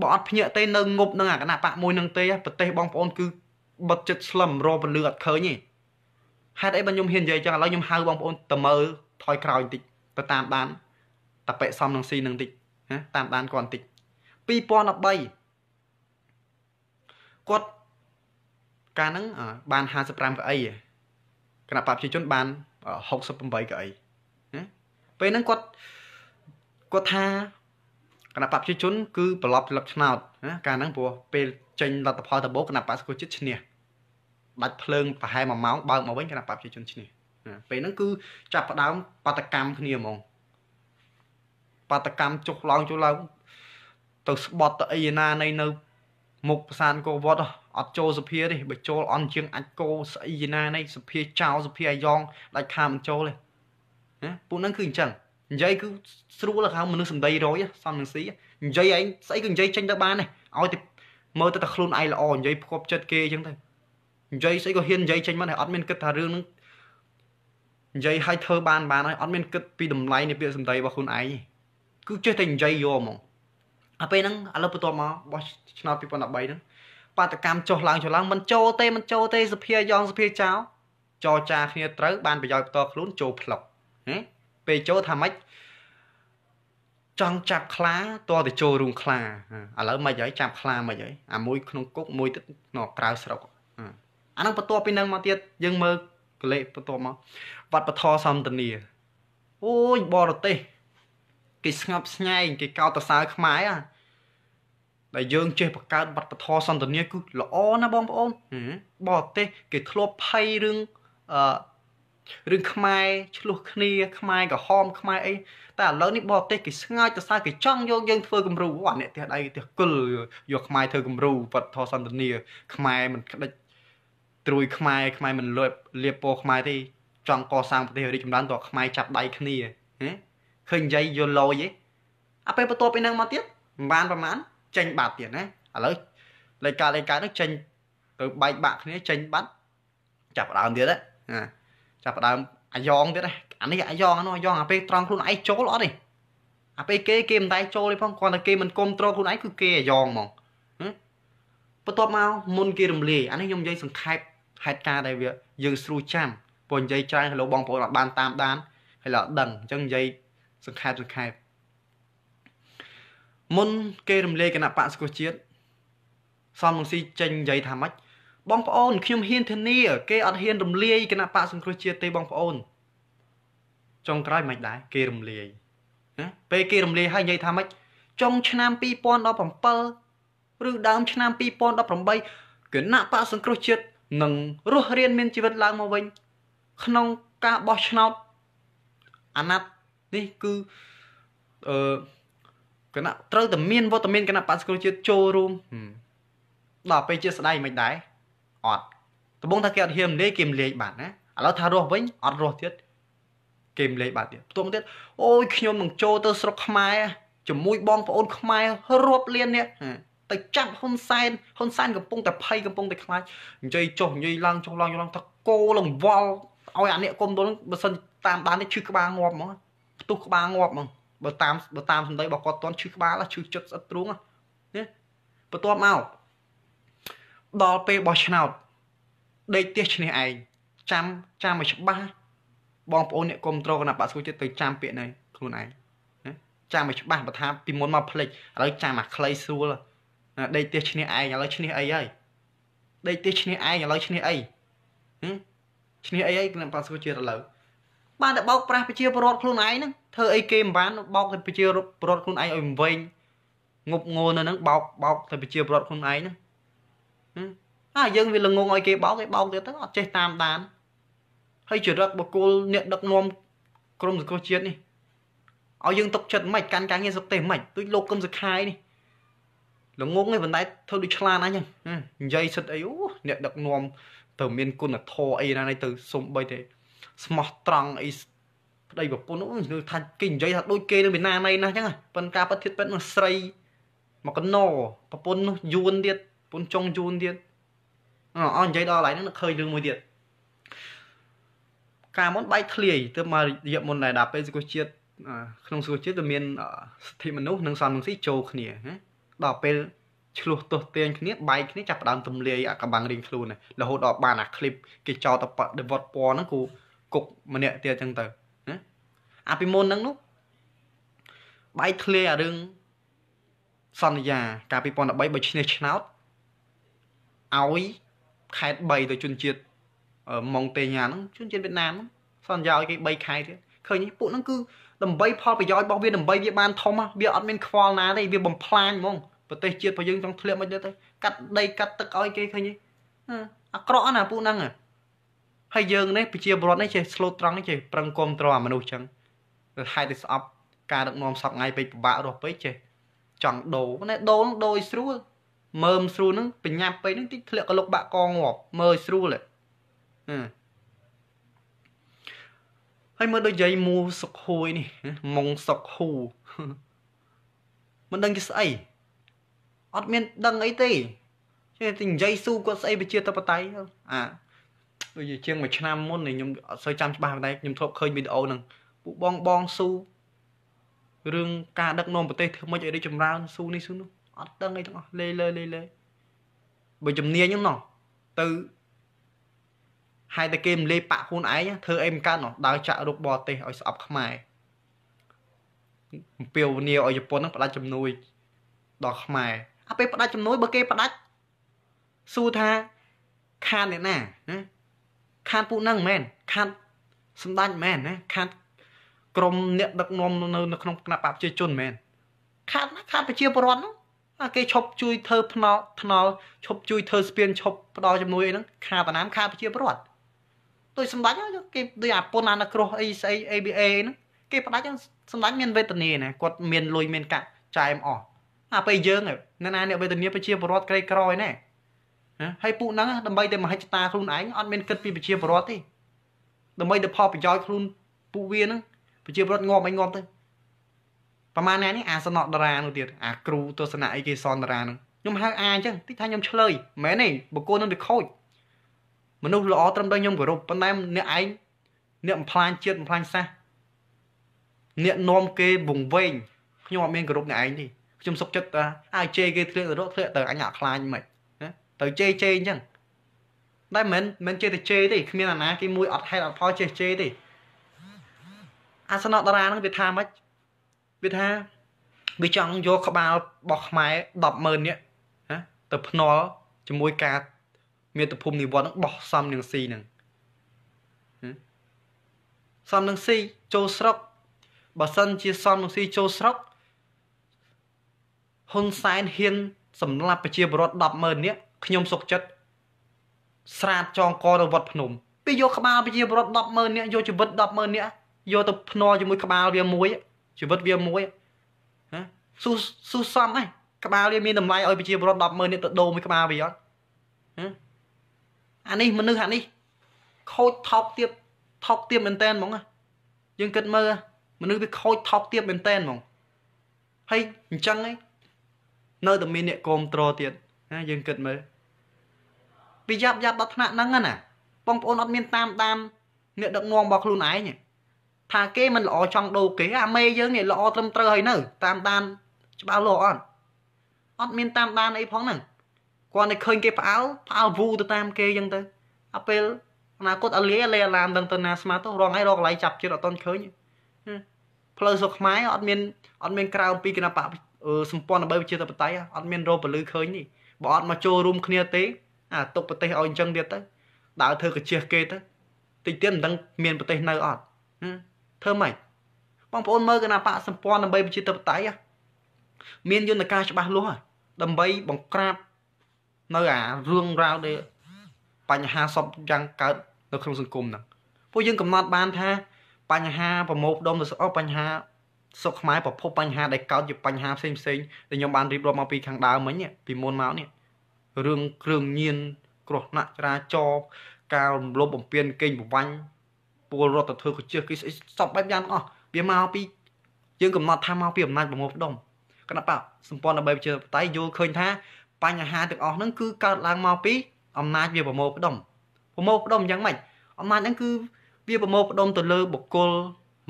បើអត់ភ្ញាក់ទេនៅងប់នឹងអាគណៈបកមួយនឹងទេប្រទេសបងប្អូន គឺបិទចិត្តស្លឹមរកពលឺអត់ឃើញទេហេតុអីបើខ្ញុំហ៊ាននិយាយចឹងឥឡូវខ្ញុំហៅបងប្អូនទៅមើលថយក្រោយបន្តិចទៅតាមបានតប៉ិសំនឹងស៊ីនឹងបន្តិចណាតាមបានគាត់បន្តិច2013គាត់កាលហ្នឹងបាន55កៅអីគណៈបកប្រជាជនបាន68កៅអីពេលហ្នឹងគាត់គាត់ថាគណៈបកប្រជាជនគឺប្រឡប់លឹកឆ្នោតណាកាលហ្នឹងព្រោះពេលចេញលទ្ធផលដំបូងគណៈបកសង្គមជាតិឈ្នះដាច់ភ្លើងប្រហែល1ម៉ោងបើកមកវិញគណៈបកប្រជាជនឈ្នះពេលហ្នឹងគឺចាប់ផ្ដើមបាតកម្មគ្នាហ្មងបាតកម្មចុះឡើងចុះឡើងទៅស្បត់ទៅអីណានៃនៅមុខប្រាសាទកោវត្តអត់ចូលសភាទេបើចូលអន់ជាងអាចកោស្អីណានៃសភាចោលសភាអាយ៉ងដាច់ខាមិនចូលទេណាពួកហ្នឹងគឺអញ្ចឹងនិយាយគឺស្រួលហៅមនុស្សសំដីរយសំនឹងស៊ីនិយាយឯងស្អីក៏និយាយចេញទៅបានដែរឲ្យតែមើលទៅតែខ្លួនឯងល្អនិយាយផ្គប់ចិត្តគេអញ្ចឹងទៅនិយាយស្អីក៏ហ៊ាននិយាយចេញមកដែរអត់មានគិតថារឿងហ្នឹងនិយាយឲ្យធ្វើបានបានហើយអត់មានគិតពីតម្លៃនៃពាក្យសម្ដីរបស់ខ្លួនឯងគឺចេះតែនិយាយយកហ្មងអាពេលហ្នឹងឥឡូវបន្ទាប់មកបោះឆ្នាំ2013ហ្នឹងបាតកម្មចុះឡើងចុះឡើងមិនចូលទេមិនចូលទេសភាយ៉ងសភាចោចរចាគ្នាត្រូវបានប្រយោជន៍ផ្ទាល់ខ្លួនចូលផ្លុកពេលចូលថាម៉េចចង់ចាប់ខ្លាតើទៅចូលរូងខ្លាឥឡូវមិនហើយចាប់ខ្លាមិនហើយអាមួយក្នុងគុកមួយទៀតនៅក្រៅស្រុកអានឹងបន្ទាប់ពីនឹងមកទៀតយើងមើលកលេសបន្ទាប់មកវត្តបធរសំតនីអូយបរទេសគេស្ងប់ស្ងែងគេកោតសរសើរខ្មែរអាដែលយើងចេះបង្កើតវត្តបធរសន្តានា គឺល្អណាបងប្អូនបរទេស គេធ្លាប់ភ័យរឿងអឺរឿងខ្មែរឆ្លោះគ្នា ខ្មែរក្រហមខ្មែរអីតែឥឡូវនេះបរទេសគេស្ងើចទៅសើគេចង់យកយើងធ្វើគំរូអត់អ្នកទៀតអីទៀតគុលយកខ្មែរធ្វើគំរូវត្តធសន្តានាខ្មែរមិនក្តិចត្រួយខ្មែរខ្មែរមិនលៀបលៀបពោខ្មែរទេចង់កសាងប្រទេសរីកចម្រើនតើខ្មែរចាប់ដៃគ្នាឃើញនិយាយយល់លយឯងអាពេលបន្ទាប់ពីនឹងមកទៀតមិនបានប្រហែលចេញ បាត់ទៀតណាឥឡូវលេខការលេខការនោះចេញទៅបែកបាក់គ្នាចេញបាត់ចាប់ដើមទៀតណាចាប់ផ្ដើមអាយ៉ងទៀតអានេះអាយ៉ងអានោះអាយ៉ងអាពេលត្រង់ខ្លួនឯងចូលអត់ទេអាពេលគេគេមិនដែរចូលទេផងគ្រាន់តែគេមិនគ្រប់គ្រងខ្លួនឯងគឺគេអាយ៉ងហ្មងបន្ទាប់មកមុនគេរំលាយអានេះខ្ញុំនិយាយសង្ខេបហេតុការណ៍ដែលវា យើងស្រួលចាំព្រោះនិយាយច្រើនលោកបងប្អូនអត់បានតាមដានហើយឡើយដឹងអញ្ចឹងនិយាយសង្ខេបសង្ខេបមុនគេរំលាយគណៈបកសង្គ្រោះជាតិសំរងស៊ីចេញនិយាយថាម៉េចបងប្អូនខ្ញុំហ៊ានធានាគេអត់ហ៊ានរំលាយគណៈបកសង្គ្រោះជាតិទេបងប្អូនចុងក្រោយមិនដែរគេរំលាយណាពេលគេរំលាយហើយនិយាយថាម៉េចចុងឆ្នាំ2017ឬដើម ឆ្នាំ2018គណៈបកសង្គ្រោះជាតិនឹងរស់រានមានជីវិតឡើងមកវិញក្នុងការបោះឆ្នោតអាណត្តិនេះគឺអឺគណៈត្រូវតែមានវត្តមានគណៈបក្សប្រជាជាតិចូលរួមដល់ពេលជាស្ដាយមិនដែរអត់ត្បូងថាគេអត់ហ៊ានលេងគេមិនលេងបាទណាឥឡូវថារស់វិញអត់រស់ទៀតគេមិនលេងបាទទៀតផ្ទុំទៀតអូយខ្ញុំនឹងចូលទៅស្រុកខ្មែរជាមួយបងប្អូនខ្មែររាប់លាននេះទៅចាប់ហ៊ុនសែនហ៊ុនសែនកំពុងតែភ័យកំពុងតែខ្លាចនិយាយចុះនិយាយឡើងចុះឡើងឡើងថាគោលង្វល់ឲ្យអានេះគុំដុលបើសិនតាមដាននេះឈឺក្បាលងាប់ហ្មងផ្ទុះក្បាលងាប់ហ្មងបើតាមបើតាមសម្ដីរបស់គាត់តន់ឈឺក្បាលឈឺចិត្តស្អិតទ្រូងណាបន្ទាប់មកដល់ពេលបោះឆ្នោតដេកទៀសឈ្នះឯងចាំចាំឲ្យច្បាស់បងប្អូនអ្នកគ្រប់គ្រងគណៈបកសុជាតិទៅចាំ ពាក្យនេះខ្លួនឯងចាំឲ្យច្បាស់បើថាពីមុនមកផ្លិចឥឡូវចាំអាខ្លីស្រួលដេកទៀសឈ្នះឯងឥឡូវឈ្នះអីហើយដេកទៀសឈ្នះឯងឥឡូវឈ្នះអីឈ្នះអីហើយគណៈបកសុជាតិឥឡូវបានតែបោកប្រាស់ប្រជាពលរដ្ឋខ្លួនឯងហ្នឹងធ្វើអីគេមិនបានបោកប្រជាពលរដ្ឋខ្លួនឯងឲ្យវិញងប់ងល់នៅហ្នឹងបោកបោកតែប្រជាពលរដ្ឋខ្លួនឯងហ្នឹងអាយើងវាល្ងងឲ្យគេបោកគេបោកទៀតទៅអត់ចេះតាមដានហើយចរិតបុគ្គលអ្នកដឹកនាំក្រមសង្គ្រោះជាតិនេះឲ្យយើងຕົកចិត្តមិនកាន់ការងារសុខទេមិនដូចលោកកឹមសុខាយនេះល្ងងឯងបណ្ដៃធ្វើដូចឆ្លាតអញ្ចឹងនិយាយសិតអីអូអ្នកដឹកនាំត្រូវមានគុណធម៌អីណានេះទៅសុំបីទេស្មោះត្រង់អីប្តីប្រពន្ធអូយថាគេនិយាយថាដូចគេនឹងមានណាណៃណាអញ្ចឹងប៉ុន្តែការពិតធិតពិតនោះស្រីមកកណោប្រពន្ធនោះយួនទៀតប្រពន្ធចុងយូនទៀតអអនិយាយដល់កន្លែងហ្នឹងឃើញរឿងមួយទៀតកាលមុនបែកធ្លាយទើបមករយៈមុនដែរដល់ពេលសុខជាតិក្នុងសុខជាតិវាមានសិទ្ធិមនុស្សនិង សន្តិសុខចូលគ្នាណាដល់ពេលឆ្លោះទាស់ទាញគ្នាបែកគ្នាចាប់ផ្ដើមទម្លាយអាកំបាំងរៀងខ្លួនរហូតដល់បានអាឃ្លីបគេចោលទៅដវត្តពណ៌ហ្នឹងគូគុកម្នាក់ទៀតអញ្ចឹងទៅណាអាពីមុនហ្នឹងនោះបែកធ្លាយអារឿងសន្យាកាល2013បើឈ្នះឆ្នោតឲ្យខេត3ទៅជនជាតិម៉ុងតេញ៉ាហ្នឹងជនជាតិវៀតណាមសន្យាឲ្យគេ3ខេតទៀតឃើញពួកហ្នឹងគឺដើម្បីផលប្រយោជន៍របស់វាដើម្បីវាបានធំវាអត់មានខ្វល់ណាទេវាបំផ្លាញហ្មងប្រទេសជាតិរបស់យើងចង់ធ្លាក់មិនទៅកាត់ដីកាត់ទឹកឲ្យគេឃើញអាក្រក់ណាពួកហ្នឹងហើយយើងនេះប្រជាពលរដ្ឋនេះចេះស្លូតត្រង់ចេះប្រឹងគ្រប់គ្រងអាមនុស្សចឹងហេតុតែស្អប់ ការដឹកនាំសពថ្ងៃពេកពិបាករស់ពេកចេះចង់ដូរណែដូរដូរឲ្យស្រួលមើមស្រួលហ្នឹងបញ្ញាពេកហ្នឹងតិចធ្លាក់កលុកបាក់កងាប់មើលស្រួលហ៎ហើយមើលដូចយាយមូសុកហួយនេះម៉ុងសុកហូមិនដឹងជាស្អីអត់មានដឹងអីទេចេះតែនិយាយស៊ូគាត់ស្អីប្រជាធិបតេយ្យអាដូចជាងមួយឆ្នាំមុននេះខ្ញុំអត់សូវចាំច្បាស់តែខ្ញុំធ្លាប់ឃើញវីដេអូហ្នឹងពួកបងបងស៊ូរឿងការដឹកនាំប្រទេសធ្វើម៉េចឲ្យរីកចម្រើនស៊ូនេះស៊ូនោះអត់ដឹងអីទាំងអស់លេលើលេលើបើជំនាញហ្នឹងណោះទៅហើយតែគេមិនលេបាក់ខ្លួនឯងធ្វើអីមិនកើតណោះដើរចាក់រូបបរទេសឲ្យស្អប់ខ្មែរអំពាវនាវឲ្យជប៉ុនហ្នឹងផ្ដាច់ជំនួយដល់ខ្មែរអាពេលផ្ដាច់ជំនួយបើគេផ្ដាច់សួរថាខានអ្នកណាណាខានពួកហ្នឹងមែន ខានសម្ដេចមែនណាខានក្រុមអ្នកដឹកនាំនៅក្នុងគណៈបព្វជិជនមែនខាតណាខាតប្រជាពលរដ្ឋនោះអាគេឈប់ជួយធ្វើថ្នល់ថ្នល់ឈប់ជួយធ្វើស្ពានឈប់ផ្ដល់ជំនួយអីហ្នឹងខាតាណាម ខាប្រជាពលរដ្ឋដោយសម្ដេចគេដោយអាពុនអានក្រោះអីស្អី ABA ហ្នឹងគេផ្ដាច់សម្ដេចមានវេទនាណាគាត់មានលុយមានកាក់ចាយមអស់អាពេលយើងណាណាអ្នកវេទនាប្រជាពលរដ្ឋក្រីក្រឯណែណាហើយពួកហ្នឹងដើម្បីតែមហិច្ឆតាខ្លួនឯងអត់មានគិតពីប្រជាពលរដ្ឋទេដើម្បីតែផលប្រយោជន៍ខ្លួនពួកវាហ្នឹងប្រជាពលរដ្ឋងាប់អីងាប់ទៅប្រហែលអ្នកនេះអាសនៈតារានោះទៀតអាគ្រូទស្សនៈអីគេសនតារានោះខ្ញុំហៅអាអញ្ចឹងតិចថាខ្ញុំឆ្លើយមែនទេបុគ្គលនឹងវាខូចមនុស្សល្អត្រឹមតែខ្ញុំគោរពប៉ុន្តែអ្នកឯងអ្នកបំផ្លាញជាតិបំផ្លាញសាសអ្នកនាំគេវង្វេងខ្ញុំអត់មានគោរពអ្នកឯងទេខ្ញុំសុកចិត្តអាយជេគេធ្លាក់ទៅរកធ្លាក់ទៅអញអត់ខ្លាចមិនណាទៅជេជេអញ្ចឹងតែមិនមិនជេទៅជេទេគ្មានអាណាគេមួយអត់ហេតុអត់ផលជេជេទេអាសនៈតារានឹងវាថាម៉េចវាថាវាចង់យកក្បាលរបស់ខ្មែរ100000នេះណាទៅភ្នាល់ជាមួយការមាតុភូមិនិវត្តន៍នឹងបោះសំនឹងស៊ីនឹងសំនឹងស៊ីចូលស្រុកបើសិនជាសំនឹងស៊ីចូលស្រុកហ៊ុនសែនហ៊ានសម្លាប់ប្រជាពលរដ្ឋ100000នាក់ខ្ញុំសុកចិត្តស្រាតចងកនៅវត្តភ្នំពីយកក្បាលប្រជាពលរដ្ឋ100000នាក់យកជីវិត100000នាក់យកទៅភ្នាល់ជាមួយក្បាលវាមួយជីវិតវាមួយណាស៊ូស៊ូសំហ្នឹងក្បាលវាមានតម្លៃឲ្យប្រជាពលរដ្ឋ100000នាក់ទៅដូរមួយក្បាលវាអត់អានេះមនុស្សអានេះខូចថោកទៀតថោកទៀតមែនតែនហ្មងយើងគិតមើលមនុស្សវាខូចថោកទៀតមែនតែនហ្មងហើយអញ្ចឹងឯងនៅតែមានអ្នកគ្រប់ត្រទៀតណាយើងគិតមើលវាយ៉ាប់យ៉ាប់ដល់ថ្នាក់ហ្នឹងណាបងប្អូនអត់មានតាមតាមអ្នកដឹកនាំរបស់ខ្លួនឯងទេថាគេមិនល្អចង់ដូរគេ អាមេយើងនេះល្អត្រឹមត្រូវហើយនៅតាមដានច្បាស់លាស់អត់អត់មានតាមដានអីផងហ្នឹងគាត់តែឃើញគេផ្អើលផ្អើលវូទៅតាមគេអញ្ចឹងទៅអាពេលអនាគតអលីអលីអាឡាមដឹងទៅណាស្មាតទៅរងឯងរកកន្លែងចាប់ជិតអត់តន់ឃើញផ្លូវសុខខ្មែរអត់មានអត់មានក្រៅពីគណៈបកសម្ព័ន្ធដើម្បីវិជាតបតៃអត់មានរោពលឺឃើញនេះបើអត់មកចូលរួមគ្នាទេ អាຕົកប្រទេសឲ្យអញ្ចឹងទៀតទៅដើរធ្វើកាជះគេទៅតិចទៀតមិនដឹងមានប្រទេសនៅអត់ហឹមធ្វើម៉េចបងប្អូនមើលគណៈបកសម្ព័ន្ធដើម្បីប្រជាធិបតេយ្យមានយន្តការច្បាស់លាស់ដើម្បីបង្ក្រាបនៅអារឿងរ៉ាវដែលបញ្ហាសពយ៉ាងកើតនៅ ក្នុងសង្គមហ្នឹង ពួកយើងកំណត់បាន ថា បញ្ហាប្រមូលផ្ដុំទៅសអបញ្ហាសុខខ្មែរប្រភពបញ្ហាដែលកើតជាបញ្ហាផ្សេងផ្សេងដែលខ្ញុំបានរៀបរាប់មកពីខាងដើមមិញពីមុនមកនេះរឿងគ្រឿងញៀនគ្រោះថ្នាក់ចរាចរណ៍ការរំលោភបំពានកេងប្រវ័ញ្ចពលរដ្ឋទៅធ្វើកុជិះគេស្អីសពបែបយ៉ាងទាំងអស់វាមកពីយើងកំណត់ថាមកពីអំណាចប្រមូលផ្ដុំគណៈបកសម្ព័ន្ធដើម្បីប្រជាធិបតេយ្យយល់ឃើញថាបញ្ហាទាំងអស់ហ្នឹងគឺកើតឡើងមកពីអំណាចវាប្រមូលផ្ដុំប្រមូលផ្ដុំយ៉ាងម៉េចអំណាចហ្នឹងគឺវាប្រមូលផ្ដុំទៅលើបុគ្គល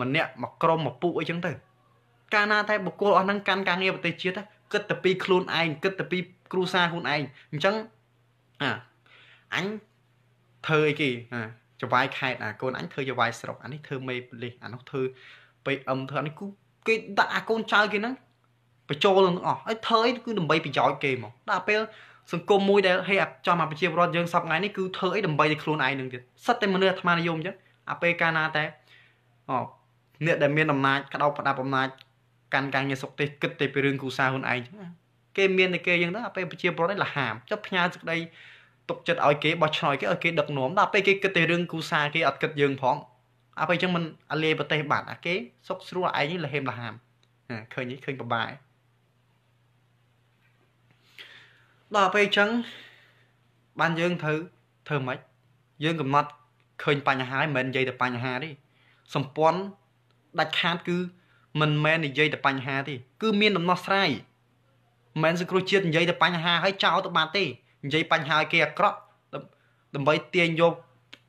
ម្នាក់មកក្រុមមកពួកអីចឹងទៅ កាលណាតែបុគ្គលអស់ហ្នឹងកាន់ការងារប្រទេសជាតិគិតតែពីខ្លួនឯងគិតតែពីគ្រួសារខ្លួនឯងអញ្ចឹងអាអញធ្វើអីគេអាចវាយខេតអាកូនអញធ្វើចវាយស្រុកអានេះធ្វើមេប៉ូលីសអានោះធ្វើ PM ធ្វើអានេះគេដាក់អាកូនចៅគេហ្នឹងបញ្ចូលនឹងទាំងអស់ហើយធ្វើអីគឺដើម្បីប្រយោជន៍គេមកដល់ពេលសង្គមមួយដែលហេចាំមកប្រជាពលរដ្ឋយើងសពថ្ងៃនេះគឺធ្វើអីដើម្បីតែខ្លួនឯងនឹងទៀតសិតតែមនុស្សអាត្មានិយមអញ្ចឹងអាពេលកាលណាតែអូអ្នកដែលមានអំណាចក្តោបផ្ដាប់អំណាចកាន់ការងារសុខទេសគិតតែពីរឿងគូសាហ៊ុនឯងគេមានតែគេអញ្ចឹងទៅអាពេលប្រជាពលរដ្ឋឯងលះហាមចុះផ្ញើសក្តីទុកចិត្តឲ្យគេបោះឆ្នោតគេឲ្យគេដឹកនាំដល់ពេលគេគិតតែរឿងគូសាគេអត់គិតយើងផងអាពេលអញ្ចឹងមិនអាលាយប្រទេសបាត់អាគេ សុកស្រួលឯងលហេមលហាមឃើញនេះឃើញប្របាយដល់ពេលអញ្ចឹងបានយើងត្រូវធ្វើម៉េចយើងកំណត់ឃើញបញ្ហាហើយមិនមែននិយាយតែបញ្ហាទេសម្ព័ន្ធដាច់ខាត គឺមិនមែននិយាយតែបញ្ហាទេគឺមានដំណោះស្រាយមិនមែនសង្គ្រោះជាតិនិយាយតែបញ្ហាហើយចោលទៅបាត់ទេនិយាយបញ្ហាគេអាក្រក់ដើម្បីទាញយក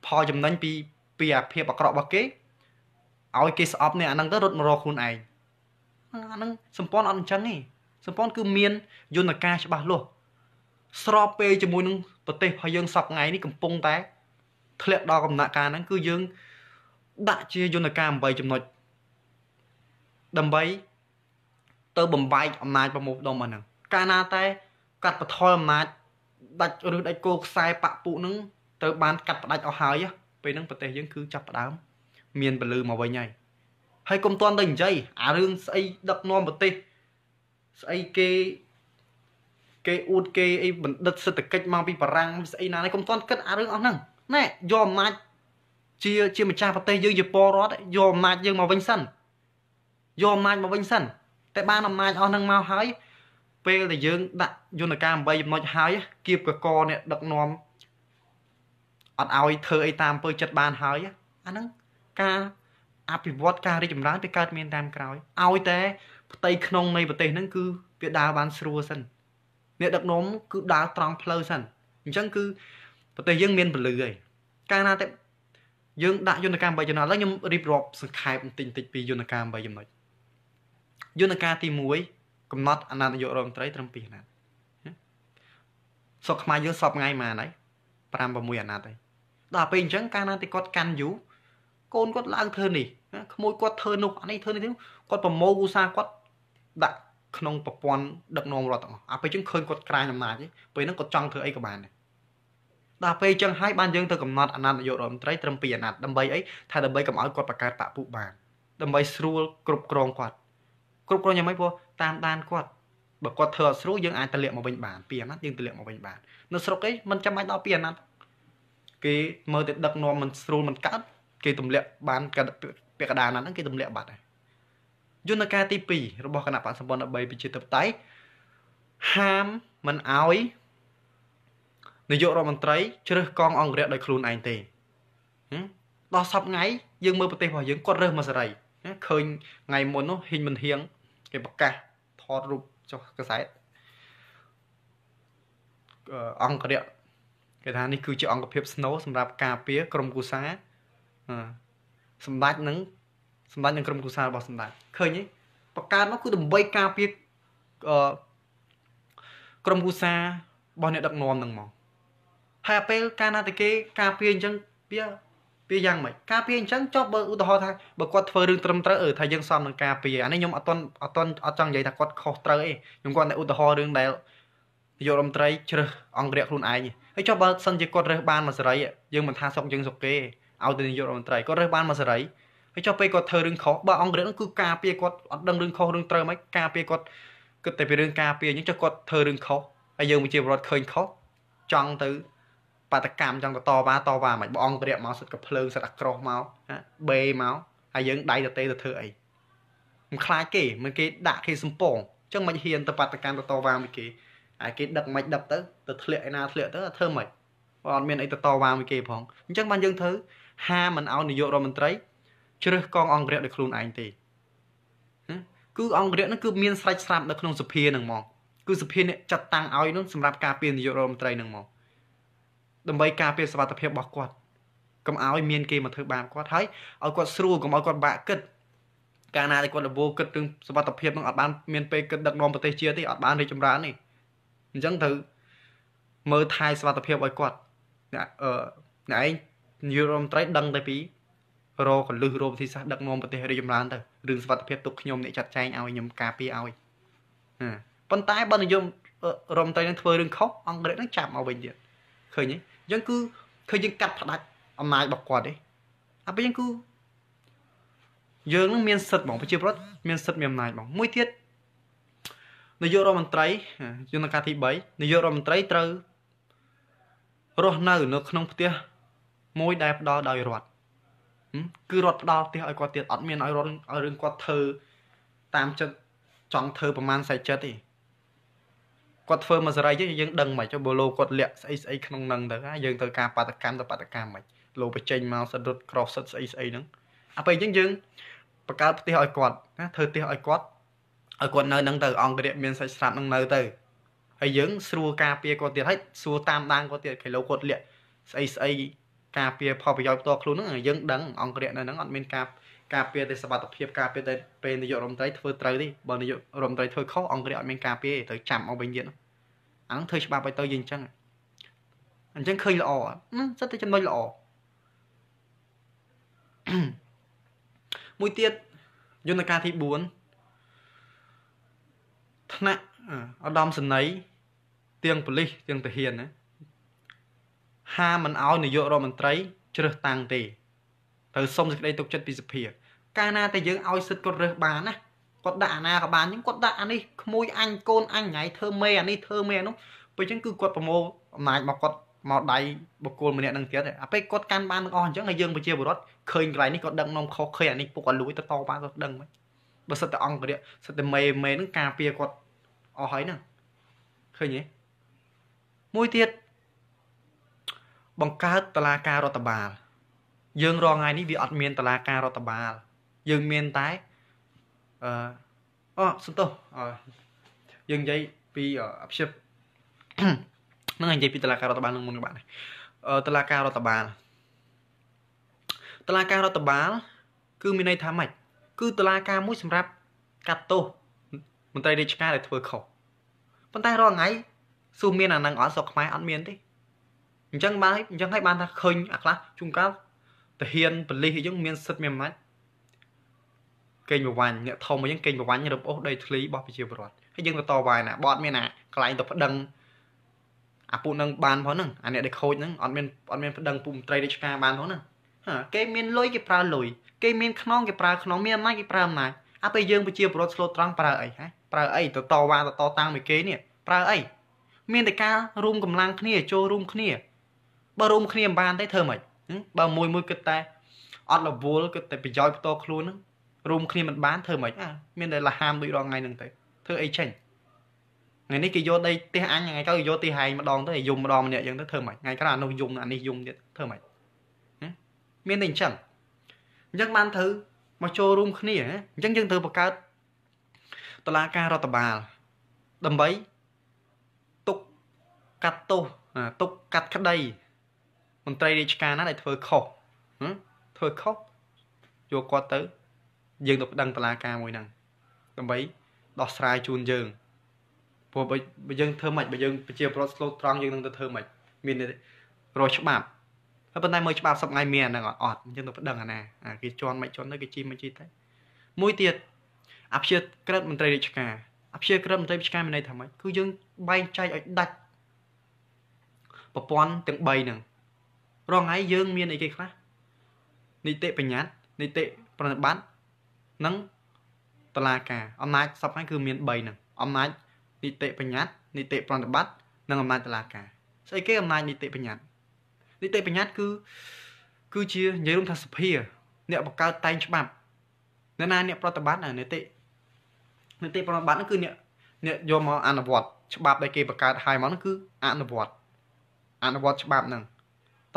ផលចំណេញពីពីអាភាពអាក្រក់របស់គេឲ្យគេស្អប់នេះអាហ្នឹងទៅរត់មករកខ្លួនឯងអាហ្នឹងសម្ព័ន្ធអត់អញ្ចឹងទេសម្ព័ន្ធគឺមានយន្តការច្បាស់លាស់ស្របពេលជាមួយនឹងប្រទេសរបស់យើងសពថ្ងៃនេះកំពុងតែធ្លាក់ដល់កំណាក់ការហ្នឹងគឺយើងដាក់ជាយន្តការ8ចំណុចដើម្បី ទៅបំបែកអំណាចប្រមុខដុំអាហ្នឹងកាលណាតែកាត់បន្ថយអំណាចដាច់ឬដាច់គោខ្សែបាក់ពុនឹងត្រូវបានកាត់ផ្ដាច់អស់ហើយពេលហ្នឹងប្រទេសយើងគឺចាប់ផ្ដើមមានពលឺមកវិញហើយហើយកុំតន់ទៅនិយាយអារឿងស្អីដឹកនាំប្រទេសស្អីគេគេអួតគេអីបណ្ឌិតសេដ្ឋកិច្ចមកពីបារាំងស្អីណានេះកុំតន់គិតអារឿងអស់ហ្នឹងណែយកអំណាចជាជាម្ចាស់ប្រទេសយើងជាពលរដ្ឋយកអំណាចយើងមកវិញសិនយកអំណាចមកវិញសិន តែបានអំណាចអស់ហ្នឹងមកហើយពេលដែលយើងដាក់យន្តការ8ចំណុចហើយគៀបកកអ្នកដឹកនាំអត់ឲ្យធ្វើអីតាមអំពើចិត្តបានហើយ អាហ្នឹងការអភិវឌ្ឍការរីកចម្រើនទៅកើតមាន តាមក្រោយឲ្យតែផ្ទៃក្នុងនៃប្រទេសហ្នឹងគឺ វាដើរបានស្រួលសិនអ្នកដឹកនាំគឺដើរត្រង់ផ្លូវសិនអញ្ចឹងគឺប្រទេសយើងមានពលឺហើយកាលណាតែយើងដាក់យន្តការ3ចំណុចឥឡូវខ្ញុំរៀបរាប់សង្ខេបបន្តិចបន្តិចពីយន្តការ3ចំណុចយន្តការទី1កំណត់អាណត្តិនាយករងត្រីត្រឹម2អាណត្តិសុខខ្មែរយើងសពថ្ងៃប៉ុន្មានហើយ5 6អាណត្តិហើយដល់ពេលអញ្ចឹងកាលណា ទីគាត់កាន់យូរកូនគាត់ឡើងធ្វើនេះក្មួយគាត់ធ្វើនោះអានេះធ្វើនេះគាត់ប្រមូលឧស្សាហ៍គាត់ដាក់ក្នុងប្រព័ន្ធដឹកនាំរដ្ឋទាំងអស់អាពេលអញ្ចឹងឃើញគាត់ក្រាញអំណាចពេលហ្នឹងគាត់ចង់ធ្វើអីក៏បានដែរដល់ពេលអញ្ចឹងហើយបានយើងទៅកំណត់អាណត្តិនាយករដ្ឋមន្ត្រីត្រឹម2អាណត្តិដើម្បីអីថាដើម្បីកុំឲ្យគាត់បង្កើតបពុបានដើម្បីស្រួលគ្រប់គ្រងគាត់គ្រប់គ្រងយ៉ាងម៉េចព្រោះតាមដានគាត់បើគាត់ធ្វើអត់ស្រួលយើងអាចទៅលាក់មកវិញបានពីអាណត្តិយើងទៅលាក់មកវិញបាននៅស្រុកគេមិនចាំបាច់ដល់ពីអាណត្តិគេមើលតែដឹកនាំមិនស្រួលមិនកើតគេទម្លាក់បានពាក្យកដានហ្នឹងគេទម្លាក់បាត់ហើយយន្តការទី2របស់គណៈបកសម្ព័ន្ធ13ប្រជាធិបតេយ្យហាមមិនអោយនាយករដ្ឋមន្ត្រី ជ្រើសកងអង្គរៈដោយខ្លួនឯងទេដល់សប្តាហ៍ថ្ងៃយើងមើលប្រទេសរបស់យើងគាត់រើសមកសេរីឃើញថ្ងៃមុននោះហ៊ីងមិនហៀងគេប្រកាសថតរូបចុះកាសែតអង្គរៈគេថានេះគឺជាអង្គភាពស្នូ សម្រាប់ការពារក្រុមគូសាសម្ដេចនឹងសម្ដេចនឹងក្រុមគូសារបស់សម្ដេចឃើញទេបកកើតមកគឺដើម្បីការពារក្រុមគូសារបស់អ្នកដឹកនាំនឹងមកហើយពេលកាលណាតែគេការពារអញ្ចឹងវាវាយ៉ាងម៉េចការពារអញ្ចឹងចុះបើឧទាហរណ៍ថាបើគាត់ធ្វើរឿងត្រឹមត្រូវអឺថាយើងសមនឹងការពារអានេះខ្ញុំអត់តន់អត់តន់អត់ចង់និយាយថាគាត់ខុសត្រូវអីខ្ញុំគាត់តែឧទាហរណ៍រឿងដែលនាយករដ្ឋមន្ត្រីជ្រើសអង្គរៈខ្លួនឯងហើយចុះបើសិនជាគាត់រើសបានមួយសេរីយើងមិនថាសុកយើងសុកគេឲ្យទៅនាយករដ្ឋមន្ត្រីគាត់រើសបានមួយសេរីហើយចុះពេលគាត់ធ្វើរឿងខុសបើអង្គរៈនោះគឺការពារគាត់អត់ដឹងរឿងខុសរឿងត្រូវមិនការពារគាត់គិតតែពីរឿងការពារអញ្ចឹងចុះគាត់ធ្វើរឿងខុសហើយយើងជាពលរដ្ឋឃើញខុសចង់ទៅបាតកម្មចង់ក៏តវ៉ាតវ៉ាមិនបងអង្គព្រះមកសិតក៏ភ្លើងសិតអាក្រោះមកណាបេមកហើយយើងដៃទៅទេទៅធ្វើអីមិនខ្លាចគេមិនគេដាក់គេសំពងអញ្ចឹងមិនហ៊ានទៅបាតកម្មទៅតវ៉ាមួយគេហើយគេដឹកមិនដឹកទៅទៅធ្លាក់ឯណាធ្លាក់ទៅធ្វើមិនបើអត់មានអីទៅតវ៉ាមួយគេផងអញ្ចឹងបានយើងធ្វើហាមិនឲ្យនាយករដ្ឋមន្ត្រីជ្រើសកងអង្គព្រះដោយខ្លួនឯងទេគឺអង្គរៈនោះគឺមានស្រេចស្រាប់នៅក្នុងសភានឹងហ្មងគឺសភាអ្នកចាត់តាំងឲ្យនោះសម្រាប់ការពៀននាយករដ្ឋមន្ត្រីនឹងហ្មងដើម្បីការពារសុខភាពរបស់គាត់កុំឲ្យមានគេមកធ្វើបាបគាត់ហើយឲ្យគាត់ស្រួលកុំឲ្យគាត់បាក់គិតកាលណាតែគាត់លវគិតរឿងសុខភាពនឹងអត់បានមាន ពេលគិតដឹកនាំប្រទេសជាតិទេអត់បានរីកចម្រើនទេអញ្ចឹងត្រូវមើលថែសុខភាពឲ្យគាត់អ្នកអឺអ្នកឯងនាយករដ្ឋមន្ត្រីដឹងតែពីរកលឹះរោវិធីសាស្ត្រដឹកនាំប្រទេសរីកចម្រើនទៅរឿងសុខភាព ទុកខ្ញុំអ្នកចាត់ចែងឲ្យខ្ញុំការពារឲ្យប៉ុន្តែបើនាយករដ្ឋមន្ត្រីនឹងធ្វើរឿងខុសអង្គរៈនឹងចាប់មកវិញទៀតឃើញទេចឹងគឺឃើញយើងកាត់ផ្ដាច់អំណាចរបស់គាត់ទេ អាពេលចឹងគឺយើងនឹងមានសិទ្ធិបងប្រជាប្រដ្ឋមានសិទ្ធិមានអំណាចបងមួយទៀតនាយករដ្ឋមន្ត្រីយន្តការទី3នាយករដ្ឋមន្ត្រីត្រូវរស់នៅ នៅ ក្នុងផ្ទះមួយដែលផ្ដល់ដោយរដ្ឋគឺរដ្ឋផ្ដល់ផ្ទះឲ្យគាត់ទៀតអត់មានឲ្យរដ្ឋឲ្យរឿងគាត់ធ្វើតាមចិត្តចង់ធ្វើប្រមាណសាច់ចិត្តទេគាត់ធ្វើមកសេរីយើងយើងដឹងមិនចុះបើលោគាត់លាក់ស្អីស្អីក្នុងនឹងទៅណាយើងត្រូវការបាតកម្មទៅបាតកម្មមិនលោបញ្ចេញមកសិតរត់ cross សិតស្អីស្អីហ្នឹងអាពេលអញ្ចឹងយើងបង្កើតផ្ទះឲ្យគាត់ណាធ្វើផ្ទះឲ្យគាត់ឲ្យគាត់នៅនឹងទៅអង្គរៈមានសាច់ស្រាប់នឹងនៅទៅហើយយើងស្រួលការពារគាត់ទៀតហើយស្រួលតាមដានគាត់ទៀតគេលោគាត់លាក់ស្អីស្អីការពារផលប្រយោជន៍ផ្ទាល់ខ្លួនហ្នឹងយើងដឹងអង្គរៈនៅហ្នឹងអត់មានការការពារទេសវត្ថិភាពការពារតែពេលនាយករដ្ឋមន្ត្រីធ្វើត្រូវទេបើនាយករដ្ឋមន្ត្រីធ្វើខុសអង្គរអត់មានការពារទៅចាំអស់វិញទៀតអានឹងធ្វើច្បាប់ឲ្យទៅយើងអញ្ចឹងអញ្ចឹងឃើញល្អហ្នឹងសិតតែចំណុចល្អមួយទៀតយន្តការទី4ថ្នាក់ឧត្តមសេនីយ៍ទៀងប៉ូលីសទៀងទាហានណាហាមិនអោយនាយករដ្ឋមន្ត្រីជ្រើសតាំងទេត្រូវសុំសេចក្តីទុកចិត្តពីសភាកាលណាតែយើងឲ្យសិទ្ធគាត់រើសបានណាគាត់ដាក់អាណាក៏បានអញ្ចឹងគាត់ដាក់អានេះក្មួយអញកូនអញថ្ងៃធ្វើមេអានេះធ្វើមេអានោះពេលអញ្ចឹងគឺគាត់ប្រមូលអំណាចមកគាត់មកដៃបុគ្គលម្នាក់នឹងទៀតអាពេលគាត់កាន់បានទាំងអស់អញ្ចឹងហើយយើងប្រជាពលរដ្ឋឃើញកន្លែងនេះគាត់ដឹងនំខុសឃើញអានេះពុកគាត់លួចទៅតបានគាត់ដឹងមិនបើសិតតែអង្គរៈសិតតែមេមេនឹងការពារគាត់អស់ហើយហ្នឹងឃើញទេមួយទៀតបង្កើតតឡាការរដ្ឋបាលយើងរងថ្ងៃនេះវាអត់មានតឡាការរដ្ឋបាល យើងមានតែអឺអូសន្តោសយើងនិយាយពីអភិបនឹងនិយាយពីតឡាការរដ្ឋបាលនឹងមុនក៏បានដែរតឡាការរដ្ឋបាលតឡាការរដ្ឋបាល គឺមានន័យថាម៉េចគឺតឡាការមួយសម្រាប់កាត់ទោសមន្ត្រីរាជការដែលធ្វើខុសប៉ុន្តែរាល់ថ្ងៃសួរមានអានឹងអត់សុខខ្មែរអត់មានទេអញ្ចឹងបានអញ្ចឹងហើយបានថាឃើញអាខ្លះជួនកាលតាហានបលិសអីចឹងមានសិទ្ធិមានអំណាចកេងប្រវាញ់អ្នកធំអីចឹងកេងប្រវាញ់រឹបអូសដីធ្លីរបស់ប្រជាពលរដ្ឋហើយយើងទៅតវ៉ាណាបត់មានណាកន្លែងទៅប្តឹងអាពួកនឹងបានផងហ្នឹងអាអ្នកដែលខូចហ្នឹងអត់មានអត់មានប្តឹងពួកមន្ត្រីរាជការបានផងហ្នឹងគេមានលុយគេប្រើលុយគេមានខ្នងគេប្រើខ្នងមានអំណាចគេប្រើអំណាចអាពេលយើងប្រជាពលរដ្ឋស្លូតត្រង់ប្រើអីហ៎ប្រើអីទៅតវ៉ាទៅតតាំងមួយគេនេះប្រើអីមានតែការរួមកម្លាំងគ្នាចូលរួមគ្នាបើរួមគ្នាមិនបានទេធ្វើម៉េចបើមួយមួយគិតតែអត់រវល់គិតតែប្រយោជន៍ផ្ទាល់ខ្លួនហ្នឹងរួមគ្នាមិនបានធ្វើមិនអាមានតែលះហាមដូចរងថ្ងៃហ្នឹងទៅធ្វើអីចេញថ្ងៃនេះគេយកដីផ្ទះអញថ្ងៃក្រោយយកទីហែងម្ដងទៅយំម្ដងម្នាក់អញ្ចឹងទៅធ្វើមិនថ្ងៃក្រោយអានោះយំអានេះយំទៀតធ្វើមិនមានតែអញ្ចឹងអញ្ចឹងបានត្រូវមកចូលរួមគ្នាអញ្ចឹងយើងត្រូវបង្កើតតឡាការរដ្ឋបាលដើម្បី ទុកកាត់ទោសទុកកាត់ក្តីមន្ត្រីរាជការណាដែលធ្វើខុសធ្វើខុសយកគាត់ទៅ យើងទៅប្តឹងតុលាការមួយហ្នឹងដើម្បី ដោះស្រាយជូនយើងព្រោះបើយើងធ្វើមិនបើយើងប្រជាប្រដ្ឋស្លូតត្រង់យើងនឹងទៅធ្វើមិនមានរស់ច្បាប់ហើយប៉ុន្តែមើលច្បាប់សប្ងៃមានអាហ្នឹងអត់យើងទៅប្តឹងអាណាគេជន់មិនជន់ទៅគេជីមិនជីទៅមួយទៀតអភិជាក្រិតមន្ត្រីរាជការអភិជាក្រិតមន្ត្រីរាជការមានន័យថាម៉េចគឺយើងបែងចែកឲ្យដាច់ប្រព័ន្ធទាំង3ហ្នឹងរងថ្ងៃយើងមានអីគេខ្លះនីតិបញ្ញត្តិនីតិប្រតិបត្តិនិងតឡាការអំណាចសពហ្នឹងគឺមាន3ហ្នឹងអំណាចនីតិបញ្ញត្តិនីតិប្រតិបត្តិនិង អំណាចតឡាការស្អីគេអំណាចនីតិបញ្ញត្តិនីតិបញ្ញត្តិគឺគឺជានិយាយរួមថាសភាអ្នកបង្កើតតែងច្បាប់អ្នកណាអ្នកប្រតិបត្តិនីតិនីតិប្រតិបត្តិហ្នឹងគឺអ្នកអ្នកយកមកអនុវត្ត ច្បាប់ដែលគេបង្កើតឲ្យមកហ្នឹងគឺអនុវត្តអនុវត្តច្បាប់ហ្នឹង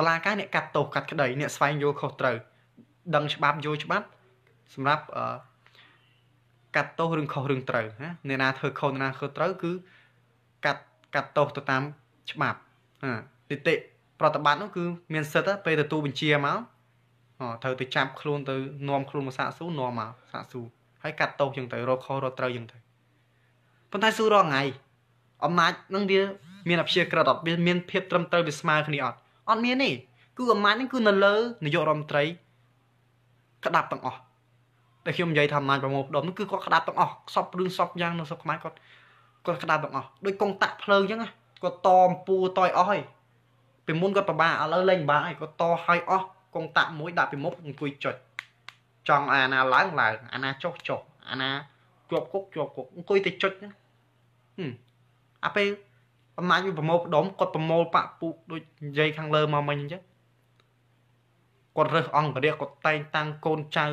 តឡាការអ្នកកាត់ទោសកាត់ក្តីអ្នកស្វែងយល់ខុសត្រូវដឹងច្បាប់យល់ច្បាប់សម្រាប់អឺកាត់ទោសរឿងខុសរឿងត្រូវណាអ្នកណាធ្វើខុសអ្នកណាធ្វើត្រូវគឺកាត់កាត់ទោសទៅតាមច្បាប់ណានីតិប្រតិបត្តិនោះគឺមានសិទ្ធិពេលទទួលបញ្ជាមកត្រូវទៅចាប់ខ្លួនទៅ នាំខ្លួនមកសាកសួរនាំមកសាកសួរហើយកាត់ទោសចឹងទៅរកខុសរកត្រូវចឹងទៅប៉ុន្តែសួររងថ្ងៃអំណាចនឹងវាមានអភិជាក្រិតអត់មានភាពត្រឹមត្រូវវាស្មើគ្នាអត់អត់មានទេគឺអំណាចនេះគឺនៅលើនាយករដ្ឋមន្ត្រីក្តាប់ទាំងអស់តែខ្ញុំនិយាយថាអំណាចប្រមូលផ្ដុំនោះគឺគាត់ក្តាប់ទាំងអស់សពរឿងសពយ៉ាងនៅស្រុកខ្មែរគាត់គាត់ក្តាប់ទាំងអស់ដូចកងតាក់ភ្លើងអញ្ចឹងគាត់តអំពូតយអស់ហើយពីមុនគាត់ប្របាឥឡូវលែងប្របាហើយគាត់តហើយអស់កងតាក់មួយដាក់ពីមុខអង្គុយចុចចង់អាណាឡើងឡើងអាណាចុះចុះអាណាជាប់គុកជាប់គុកអង្គុយតែចុចហឹមអាពេលអំណាចវាប្រមូលផ្ដុំគាត់ប្រមូលបាក់ពូកដូចនិយាយខាងលើមកមិញអញ្ចឹងគាត់រើសអង្គរាជគាត់តែងតាំងកូនចៅ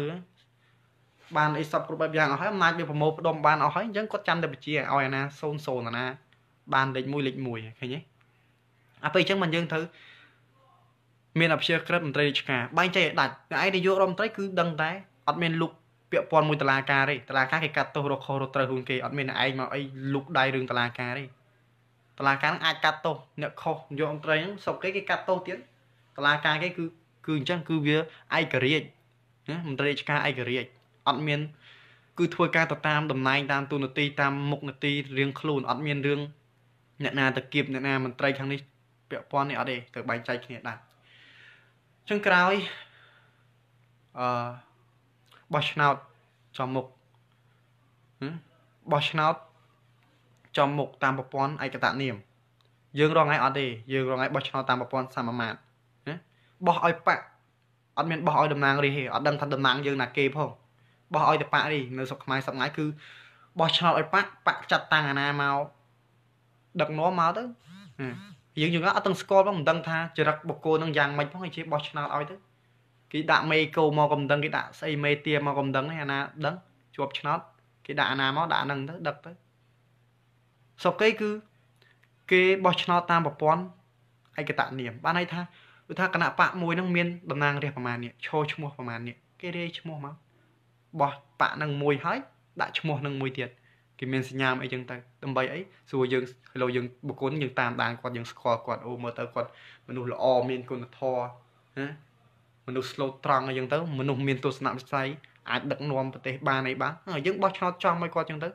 បានអីសពគ្រប់បែបយ៉ាងអស់ហើយអំណាចវាប្រមូលផ្ដុំបានអស់ហើយអញ្ចឹងគាត់ចាំតែបជាឲ្យអាណា00អាណាបានលេខ1លេខ1ឃើញទេអាពេលអញ្ចឹងមិនយើងត្រូវមានអភិជាក្រិតមន្ត្រីរាជការបែងចែកឲ្យដាច់តែឯនាយករដ្ឋមន្ត្រីគឺដឹងតែអត់មានលុកពាក់ព័ន្ធមួយតឡាការទេតឡាការគេកាត់ទោសរកខុសរកត្រូវខ្លួនគេអត់មានឯងមកអីលុកដៃរឿងតឡាការទេតឡាការនឹងអាចកាត់ទោសអ្នកខុសយកអង្គត្រីហ្នឹងសុកគេគេ កាត់ទោសទៀតតឡាការគេគឺគឺអញ្ចឹងគឺវាឯករាជ្យណាមន្ត្រីរាជការឯករាជ្យអត់មាន គឺធ្វើការទៅតាមតំណែងតាមទូនាទីតាមមុខនាទីរៀងខ្លួនអត់មានរឿងអ្នកណាទៅគៀបអ្នកណាមន្ត្រីខាងនេះពាក់ព័ន្ធនេះអត់ទេត្រូវបែងចែកគ្នាដែរចឹងក្រោយអឺបោះឆ្នោតចំមុខបោះឆ្នោតចំមុខតាមប្រព័ន្ធឯកតនាមយើងរងឯអត់ទេយើងរងឯបោះឆ្នោតតាមប្រព័ន្ធសមាមាត្រណាបោះឲ្យប៉ាក់អត់មានបោះឲ្យតំណាងរាជទេអត់ដឹងថាតំណាងយើងណាគេផងបោះឲ្យតែប៉ាក់ទេនៅស្រុកខ្មែរសប្ងៃគឺបោះឆ្នោតឲ្យប៉ាក់ប៉ាក់ចាត់តាំងអាណាមកដឹកនាំមកទៅយើងយើងអត់ទាំងស្គាល់ផងមិនដឹងថាចរិតបុគ្គលនឹងយ៉ាងម៉េចផងឯងជិះបោះឆ្នោតឲ្យទៅគេដាក់មេកោមកកំដឹងគេដាក់ស្អីមេទាមកកំដឹងនេះអាណាដឹងជាប់ឆ្នោតគេដាក់អាណាមកដាក់ហ្នឹងទៅដឹកទៅស្រុកគេគឺគេបោះឆ្នោតតាមប្រព័ន្ធឯកតនាមបានន័យថាគឺថាគណៈបកមួយនឹងមានតំណាងរាស្ត្រប្រមាណនេះឈរឈ្មោះប្រមាណនេះគេរាយឈ្មោះមកបោះបកនឹងមួយហើយដាក់ឈ្មោះនឹងមួយទៀតគេមានសញ្ញាអីចឹងទៅដើម្បីអីស្រួលយើងឥឡូវយើងបុគ្គលយើងតាមដានគាត់យើងស្គាល់គាត់អូមើលទៅគាត់មនុស្សល្អមានគុណធម៌ណាមនុស្សស្លូតត្រង់អីចឹងទៅមនុស្សមានទស្សនវិស័យអាចដឹកនាំប្រទេសបានអីបានយើងបោះឆ្នោតចង់មកគាត់ចឹងទៅ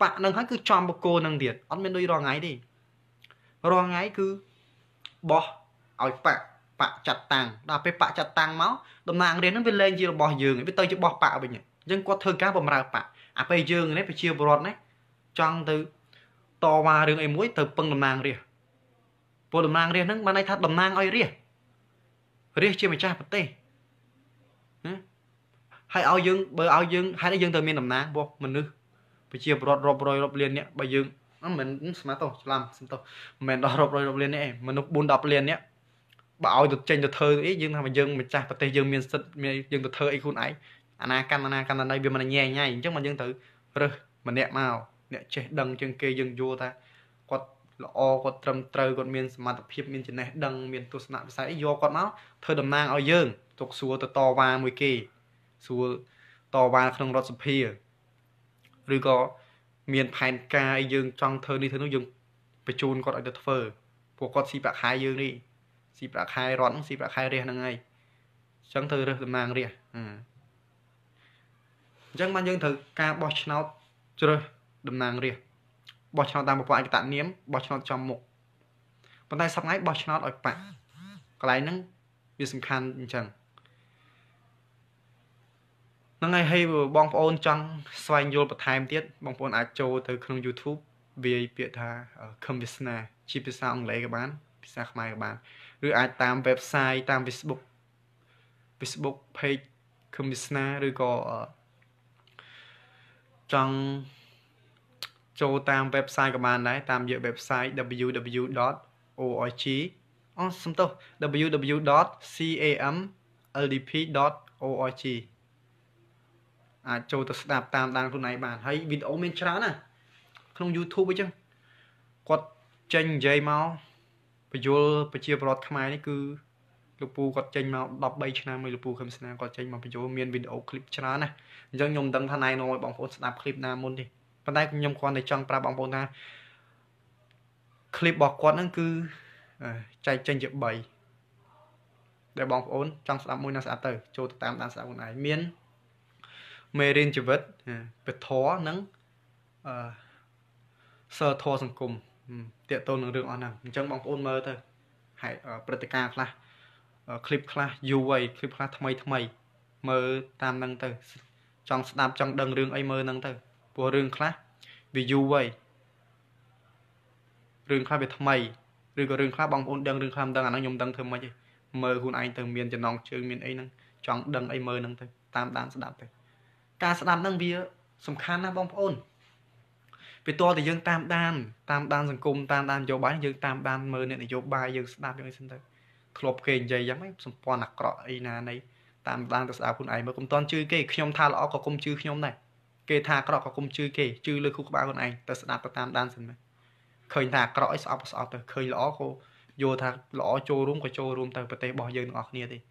បាក់នឹងហើយគឺចំបកគោនឹងទៀតអត់មានដូចរងថ្ងៃទេរងថ្ងៃគឺបោះឲ្យបាក់បាក់ចាត់តាំងដល់ពេលបាក់ចាត់តាំងមកតំណាងរាជនឹងវាលែងជារបស់យើងវាទៅជាបោះបាក់វិញអញ្ចឹងគាត់ធ្វើការបំរើបាក់អាពេលយើងនេះប្រជាពលរដ្ឋនេះចង់ទៅតវ៉ារឿងអីមួយទៅពឹងតំណាងរាជពលតំណាងរាជនឹងបានន័យថាតំណាងឲ្យរាជរាជជាម្ចាស់ប្រទេសហើយឲ្យយើងបើឲ្យយើងហេតុអីយើងទៅមានតំណាងបោះមនុស្សប្រជាពលរដ្ឋរាប់រយរាប់លានអ្នកបើយើងមិនមែនស្មាតោច្រឡំស្មាតោមិនមែនដល់រាប់រយរាប់លានអ្នកឯងមនុស្ស4 10លានអ្នកបើឲ្យទៅចេញទៅធ្វើអីយើងថាយើងម្ចាស់ប្រទេសយើងមានសិទ្ធិមានយើងទៅធ្វើអីខ្លួនឯងអាណាកម្មអាណាកម្មណៃវាមិនញ៉ែញ៉ៃអញ្ចឹងមកយើងត្រូវរើសម្នាក់មកអ្នកចេះ ដឹងជាងគេយើងយល់ថាគាត់ល្អគាត់ត្រឹមត្រូវគាត់មានសមត្ថភាពមានចំណេះដឹងមានទស្សនៈវិស័យអីយកគាត់មកធ្វើតំណាងឲ្យយើងទុកសួរទៅតវ៉ាមួយគេសួរតវ៉ាក្នុងរដ្ឋសភាឬក៏មានផែនការអីយើងចង់ធ្វើនេះធ្វើនោះយើងបញ្ជូនគាត់ឲ្យទៅធ្វើពួកគាត់ស៊ីប្រាក់ខែយើងនេះស៊ីប្រាក់ខែរត់ស៊ីប្រាក់ខែរះហ្នឹងហើយអញ្ចឹងត្រូវរើសតំណាងរះអញ្ចឹងបានយើងត្រូវការបោះឆ្នោតជ្រើសតំណាងរះបោះឆ្នោតតាមប្រព័ន្ធឯកតនាមបោះឆ្នោត ចំមុខប៉ុន្តែសប្ងៃបោះឆ្នោតឲ្យប៉កន្លែងហ្នឹងវាសំខាន់អញ្ចឹងហ្នឹងហើយហើយបងប្អូនចង់ស្វែងយល់បន្ថែមទៀតបងប្អូនអាចចូលទៅក្នុង YouTube វាយពាក្យថា conditioner ជាភាសាអង់គ្លេសក៏បានភាសា ខ្មែរក៏បាន ឬ អាចតាម website តាម Facebook Facebook page conditioner ឬក៏ចង់ចូលតាម website ក៏បានដែរតាមយក website www.org អូសំទោស www.camldp.org អាចចូលទៅស្ដាប់តាមដានខ្លួនឯងបានហើយវីដេអូមានច្រើនណាក្នុង YouTube អញ្ចឹងគាត់ចេញនិយាយមកបញ្យលប្រជាប្រដ្ឋខ្មែរនេះគឺលោកពូគាត់ចេញមក13ឆ្នាំមួយលោកពូខឹមស្នាគាត់ចេញមកបញ្យលមានវីដេអូឃ្លីបច្រើនណាអញ្ចឹងខ្ញុំមិនដឹងថាណៃនាំឲ្យបងប្អូនស្ដាប់ឃ្លីបណាមុនទេប៉ុន្តែខ្ញុំគ្រាន់តែចង់ប្រាប់បងប្អូនថាឃ្លីបរបស់គាត់ហ្នឹងគឺចែកចេញជា3ដែលបងប្អូនចង់ស្ដាប់មួយណាស្ដាប់ទៅចូលទៅតាមដានស្ដាប់ខ្លួនឯងមានមេរៀនជីវិតពធនិងអឺសើធរសង្គមតកតូននឹងរឿងអស់ហ្នឹងអញ្ចឹងបងប្អូនមើលទៅហើយព្រឹត្តិការណ៍ខ្លះคลิปខ្លះយូរហើយคลิปខ្លះថ្មីថ្មី មើលតាមហ្នឹងទៅចង់ស្ដាប់ចង់ដឹងរឿងអីមើលហ្នឹងទៅព្រោះរឿងខ្លះវាយូរហើយរឿងខ្លះវាថ្មីឬក៏រឿងខ្លះបងប្អូនដឹងរឿងខ្លះមិនដឹងអាហ្នឹងខ្ញុំដឹងធ្វើម៉េចឯងមើលខ្លួនឯងទៅមានចំណងជើងមានអីហ្នឹងចង់ដឹងអីមើលហ្នឹងទៅតាមដានស្ដាប់ទៅការស្ដាប់នឹងវាសំខាន់ណាស់បងប្អូនពីតរតែយើងតាមដាន តាមដានសង្គមតាមដាន នយោបាយយើងតាមដានមើលអ្នកនយោបាយយើងស្ដាប់យ៉ាងនេះសិនទៅធ្លាប់គេនិយាយយ៉ាងម៉េចសម្ព័ន្ធអាក្រក់អីណានៃតាមដានទៅស្ដាប់ខ្លួនឯងមើលកុំតន់ជឿគេខ្ញុំថាល្អក៏កុំជឿខ្ញុំដែរគេថាអាក្រក់ក៏កុំជឿគេជឿលើគូក្បាលខ្លួនឯងទៅស្ដាប់ទៅតាមដានសិនមើលឃើញថាអាក្រក់អីស្អប់ស្អប់ទៅឃើញល្អក៏យល់ថាល្អចូលរួមក៏ចូលរួមទៅប្រទេសរបស់យើងទាំងអស់គ្នាទេមិ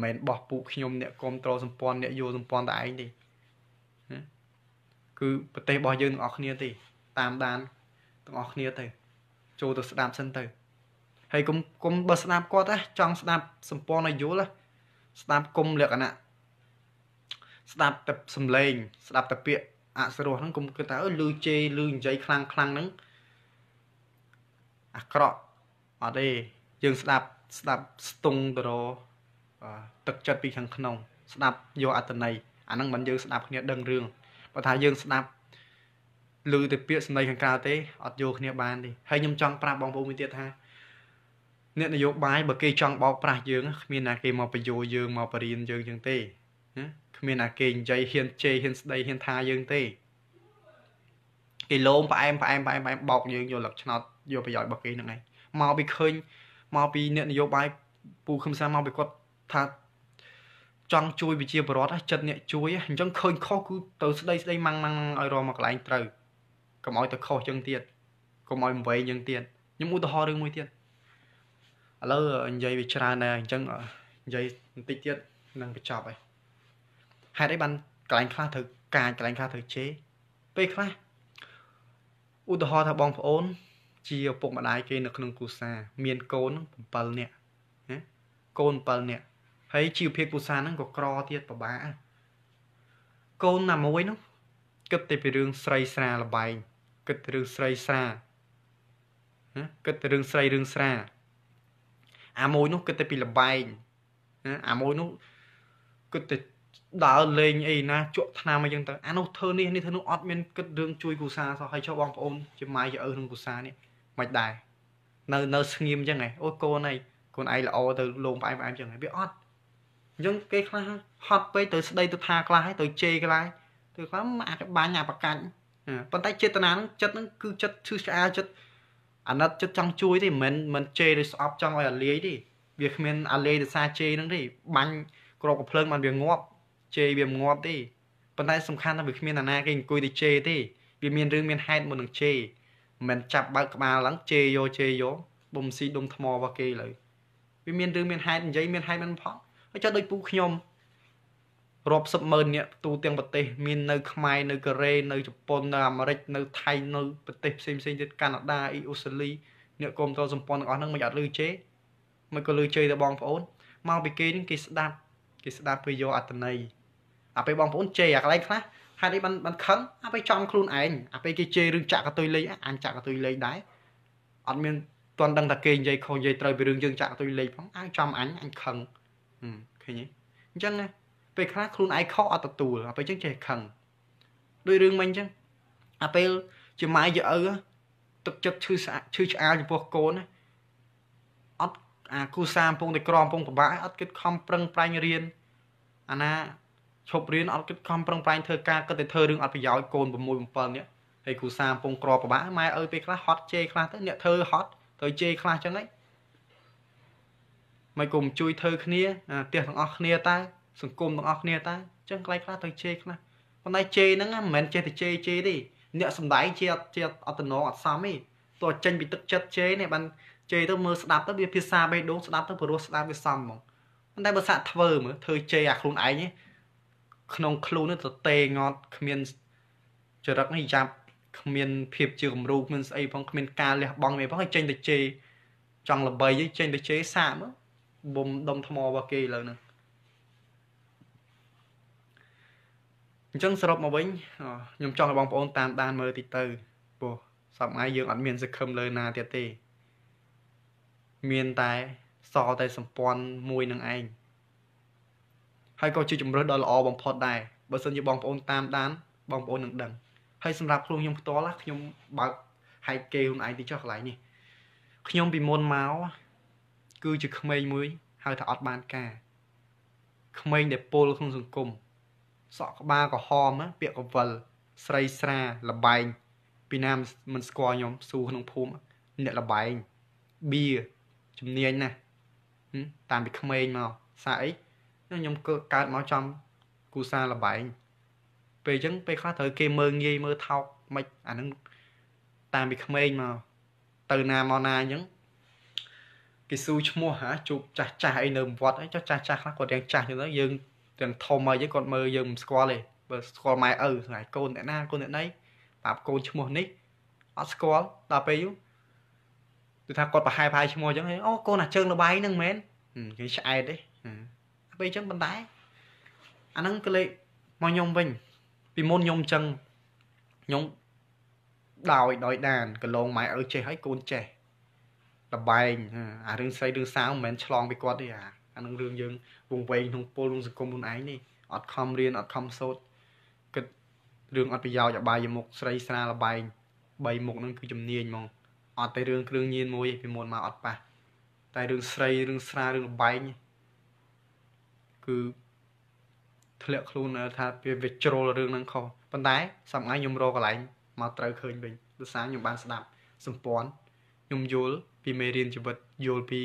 នមែនបោះពួកខ្ញុំអ្នកគ្រប់គ្រងសម្ព័ន្ធអ្នកយល់សម្ព័ន្ធតែឯងទេគឺប្រទេសរបស់យើងទាំងអស់គ្នាទេតាមដានទាំងអស់គ្នាទៅចូលទៅស្ដាប់សិនទៅហើយកុំកុំបើស្ដាប់គាត់ណាចង់ស្ដាប់សម្ព័ន្ធឲ្យយល់ណាស្ដាប់គុំលក្ខណៈស្ដាប់តែសំឡេងស្ដាប់តែពាក្យអសរោះហ្នឹងកុំគិតថាអើលឺជេរលឺនិយាយខ្លាំងខ្លាំងហ្នឹងអាក្រក់អត់ទេយើងស្ដាប់ស្ដាប់ស្ទង់តរទឹកចិត្តពីខាងក្នុងស្ដាប់យកអត្តន័យអាហ្នឹងមិនយើងស្ដាប់គ្នាដឹងរឿងបើថាយើងស្ដាប់ឮតែពាក្យសម្ដីខាងក្រៅទេអត់យល់គ្នាបានទេហើយខ្ញុំចង់ប្រាប់បងប្អូនមួយទៀតថា អ្នកនយោបាយបើគេចង់បោកប្រាស់យើងគ្មានណាគេមកបញ្យោយើងមកបរៀនយើងចឹងទេណាគ្មានណាគេនិយាយហ៊ានជេរហ៊ានស្ដីហ៊ានថាយើងទេគេលោមផ្អែមផ្អែមផ្អែមផ្អែមបោកយើងយកលឹកឆ្នោតយកប្រយោជន៍របស់គេហ្នឹងឯងមកពីឃើញមកពីអ្នកនយោបាយពូខឹមសាមកពីគាត់ថាចង់ជួយវិជាបរដ្ឋចិត្តអ្នកជួយអញ្ចឹងឃើញខុសគឺទៅស្ដីស្ដីម៉ាំងម៉ាំងឲ្យរកមកកន្លែងត្រូវកុំឲ្យទៅខុសចឹងទៀតកុំឲ្យវែងចឹងទៀតខ្ញុំឧទាហរណ៍រឿងមួយទៀតឥឡូវនិយាយវាច្រើនដែរអញ្ចឹងនិយាយបន្តិចទៀតនឹងបញ្ចប់ហើយហេតុអីបានកន្លែងខ្លះត្រូវកាចកន្លែងខ្លះត្រូវជេរពេលខ្លះឧទាហរណ៍ថាបងប្អូន ជាឪពុកម្ដាយគេ នៅក្នុងគ្រួសារមានកូន7នាក់ណាកូន7នាក់ហើយជីវភាពគ្រួសារហ្នឹងក៏ក្រទៀតពិបាកកូនណាមួយនោះគិតតែពីរឿងស្រីស្រាលបែងគិតរឿងស្រីស្រាណាគិតតែរឿងស្រីរឿងស្រាអាមួយនោះគិតតែពីលបែងណាអាមួយនោះគិតតែដើរលេងអីណាជក់ថ្នាំអីចឹងទៅអានោះធ្វើនេះនេះធ្វើនោះអត់មានគិតរឿងជួយគ្រួសារសោះហើយចុះបងប្អូនជាម៉ែជាឪក្នុងគ្រួសារនេះមិនដែរនៅនៅស្ងៀមចឹងហ៎អូកូនឯងកូនឯងល្អទៅលងផ្អែមផ្អែមចឹងហ៎វាអត់អញ្ចឹងគេខ្លះហត់ពេកទៅស្ដីទៅថាខ្លះហើយទៅជេរខ្លះទៅខ្លះអាចបាញ់អាប្រកាច់ប៉ុន្តែចេតនាហ្នឹងចិត្តហ្នឹងគឺចិត្តឈឺឆ្អាលចិត្តអាណិតចិត្តចង់ជួយទេមិនមិនជេរឬស្អប់ចង់ឲ្យអាលាយទេវាគ្មានអាលាយដោយសារជេរហ្នឹងទេបាញ់ក្របកំភ្លើងបានវាងាប់ជេរវាងាប់ទេប៉ុន្តែ សំខាន់ថាវាគ្មានអាណាគេអង្គុយទៅជេរទេវាមានរឿងមានហេតុមុននឹងជេរមិនចាប់បើកក្បាលឡើងជេរយកជេរយកបំស៊ីដុំថ្មរបស់គេឡើយវាមានរឿងមានហេតុនិយាយមានហេតុមិនផងចុះដូចពូខ្ញុំរាប់សិបម៉ឺនអ្នកទូទាំងប្រទេស មាននៅខ្មែរនៅកូរ៉េនៅជប៉ុននៅអាមេរិក នៅថៃនៅប្រទេសផ្សេងផ្សេងទៀតកាណាដាអ៊ីអូស្ត្រាលីអ្នកគ្រប់តសម្ព័ន្ធទាំងអស់ហ្នឹងមិនអត់លឺជេមិនក៏លឺជេទៅបងប្អូនមកពីគេនឹងគេស្ដាប់គេស្ដាប់ពេលយកអត្តន័យអាពេលបងប្អូនជេអាកន្លែងខ្លះហេតុអីបានបានខឹងអាពេលចំខ្លួនឯងអាពេលគេជេរឿងចាក់កតុយលេងអញចាក់កតុយលេងដែរអត់មានទាន់ដឹងថាគេនិយាយខុសនិយាយត្រូវពីរឿងយើងចាក់កតុយលេងផងអញចំអញអញខឹងឃើញទេអញ្ចឹងណាពេលខ្លះខ្លួនឯងខកអត់ទទួលអាពេលអញ្ចឹងចេះខឹងដោយរឿងមិញអញ្ចឹងអាពេលជាម៉ែជាឪទឹកចិត្តឈឺឈឺឆ្អាលចំពោះកូនណាអត់អាគូសាកំពុងតែក្រំកំពុងពិបាកអត់គិតខំប្រឹងប្រែងរៀនអាណាឈប់រៀនអត់គិតខំប្រឹងប្រែងធ្វើការគិតតែធ្វើរឿងអត់ប្រយោជន៍កូន6 7នាក់ហើយគ្រូសាកំពុងក្រពិបាកម៉ែឪពេលខ្លះហត់ជេរខ្លះទៅអ្នកធ្វើហត់ទៅជេរខ្លះចឹងហ្នឹងមិនគុំជួយធ្វើគ្នាផ្ទះទាំងអស់គ្នាតែសង្គមទាំងអស់គ្នាតែអញ្ចឹងខ្លះខ្លះទៅជេរខ្លះប៉ុន្តែជេរហ្នឹងមិនមែនចេះតែជេរជេរទេអ្នកសំដែងជាជាអត្តនោអត់សមទេតោះចេញពីទឹកចិត្តជេរនេះបានជេរទៅមើលស្ដាប់ទៅវាភាសាបេះដូងស្ដាប់ទៅព្រោះស្ដាប់វាសមហ្មងប៉ុន្តែបើសាក់ធ្វើមើលធ្វើជេរអាខ្លួនឯងឯងក្នុងខ្លួននេះទៅតេងត់គ្មានចរិតនេះចាប់គ្មានភាពជាគំរូគ្មានស្អីផងគ្មាន ការលះបង់អីផងឲ្យចេញទៅជេរចង់ល្បីចេញទៅជេរសាកមើលប៊ុំដុំថ្មរបស់គេឥឡូវហ្នឹងអញ្ចឹងសរុបមកវិញខ្ញុំចង់ឲ្យបងប្អូនតាមដានមើលតិចទៅព្រោះសម័យយើងអត់មានសង្ឃឹមលើណាទៀតទេ មានតែសល់តែសម្ព័ន្ធមួយនឹងឯងហើយក៏ជាជំរឿនដ៏ល្អបំផុតដែរបើសិនជាបងប្អូនតាមដាន បងប្អូននឹងដឹងហើយសម្រាប់ខ្លួនខ្ញុំផ្ទាល់ខ្ញុំបើកហែកគេខ្លួនឯងទីចុះកន្លែងនេះខ្ញុំពីមុនមកគឺជាក្មេងមួយហៅថាអត់បានការក្មេងដែលពលក្នុងសង្គមសក់ក្បាលក្រហមពាក់កវលស្រីស្រាលបែងពីណាមិនស្គាល់ខ្ញុំស៊ូក្នុងភូមិអ្នកលបែងបៀជំនាញណាស់តាមពីក្មេងមកសាអីខ្ញុំកើតមកចំគូសាលបែងពេលអញ្ចឹងពេលខ្លះត្រូវគេមើងងាយមើលថោកមិនអានឹងតាមពីក្មេងមកទៅណាមកណាអញ្ចឹងគេស៊ូឈ្មោះហាជប់ចាស់ចាស់អីនៅវត្តអីចុះចាស់ចាស់ខ្លះគាត់ទាំងចាស់ចឹងទៅយើងទាំងធំអីចឹងគាត់មើលយើងមិនស្គាល់ទេបើស្គាល់ម៉ែឪថ្ងៃកូនអ្នកណាកូនអ្នកណីបាប់កូនឈ្មោះនេះអត់ស្គាល់ដល់ពេលយូរគឺថាគាត់ប្រហែលប្រហែលឈ្មោះចឹងអូកូនអាជើងលបាយហ្នឹងមែនគេឆ្អែតទេពេលចឹងប៉ុន្តែអាហ្នឹងក៏លេខមកខ្ញុំវិញពីមុនខ្ញុំចឹងខ្ញុំដោយដោយដានកន្លងម៉ែឪចេះហើយកូនចេះលបែងអារឿងស្រីរឿងសាវមិនមែនឆ្លងពីគាត់ទេអាអានឹងរឿងយើងវងវែងក្នុងពលក្នុងសង្គមខ្លួនឯងនេះអត់ខំរៀនអត់ខំសូត្រគិតរឿងអត់ប្រយោជន៍អបាយមុខស្រីស្រាលបែង3មុខហ្នឹងគឺជំនាញហ្មងអត់តែរឿងគ្រឿងញៀនមួយពីមុនមកអត់ប៉ះតែរឿងស្រីរឿងស្រារឿងលបែងគឺធ្លាក់ខ្លួនថាវាវាជ្រុលរឿងហ្នឹងខុសប៉ុន្តែសម្ងាយខ្ញុំរកកន្លែងមកត្រូវឃើញវិញដោយសារខ្ញុំបានស្ដាប់សម្ព័ន្ធខ្ញុំយល់ពីមេរៀនជីវិតយល់ពី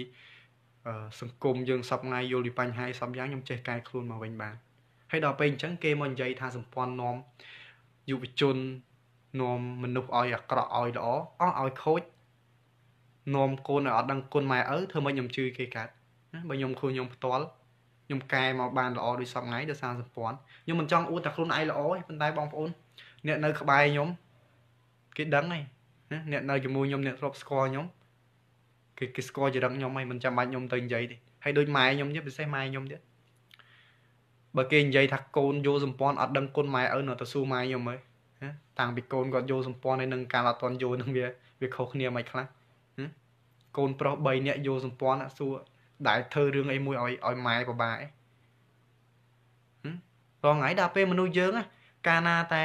សង្គមយើងសពថ្ងៃយល់ពីបញ្ហាសពយ៉ាងខ្ញុំចេះកែខ្លួនមកវិញបានហើយដល់ពេលអញ្ចឹងគេមកនិយាយថាសម្ព័ន្ធនាំយុវជននាំមនុស្សឲ្យអាក្រក់ឲ្យល្អអស់ឲ្យខូចនាំកូនឲ្យអត់ដឹងគុណម៉ែឪធ្វើម៉េចខ្ញុំជឿគេកើតបើខ្ញុំខ្លួនខ្ញុំផ្ទាល់ខ្ញុំកែមកបានល្អដូចសពថ្ងៃដោយសារសម្ព័ន្ធខ្ញុំមិនចង់អួតតែខ្លួនឯងល្អទេប៉ុន្តែបងប្អូនអ្នកនៅ ក្បែរខ្ញុំគេដឹងហើយអ្នកនៅជាមួយខ្ញុំអ្នកធ្លាប់ស្គាល់ខ្ញុំគេគេស្គាល់ចរិតខ្ញុំហើយមិនចាំបាច់ខ្ញុំទៅនិយាយទេហើយដូចម៉ែខ្ញុំទៀតពិសេសម៉ែខ្ញុំទៀតបើគេនិយាយថាកូនយកសម្ព័ន្ធអត់ដឹងគុណម៉ែឪនៅទៅស៊ូម៉ែខ្ញុំហ៎តាំងពីកូនគាត់យកសម្ព័ន្ធហើយនឹងការអត់តន់យកនឹងវាវាខុសគ្នាមិនខ្លះកូនប្រុស3នាក់យកសម្ព័ន្ធស៊ូដែលធ្វើរឿងអីមួយឲ្យឲ្យម៉ែបបាអីរងថ្ងៃដល់ពេលមនុស្សយើងកាលណាតែ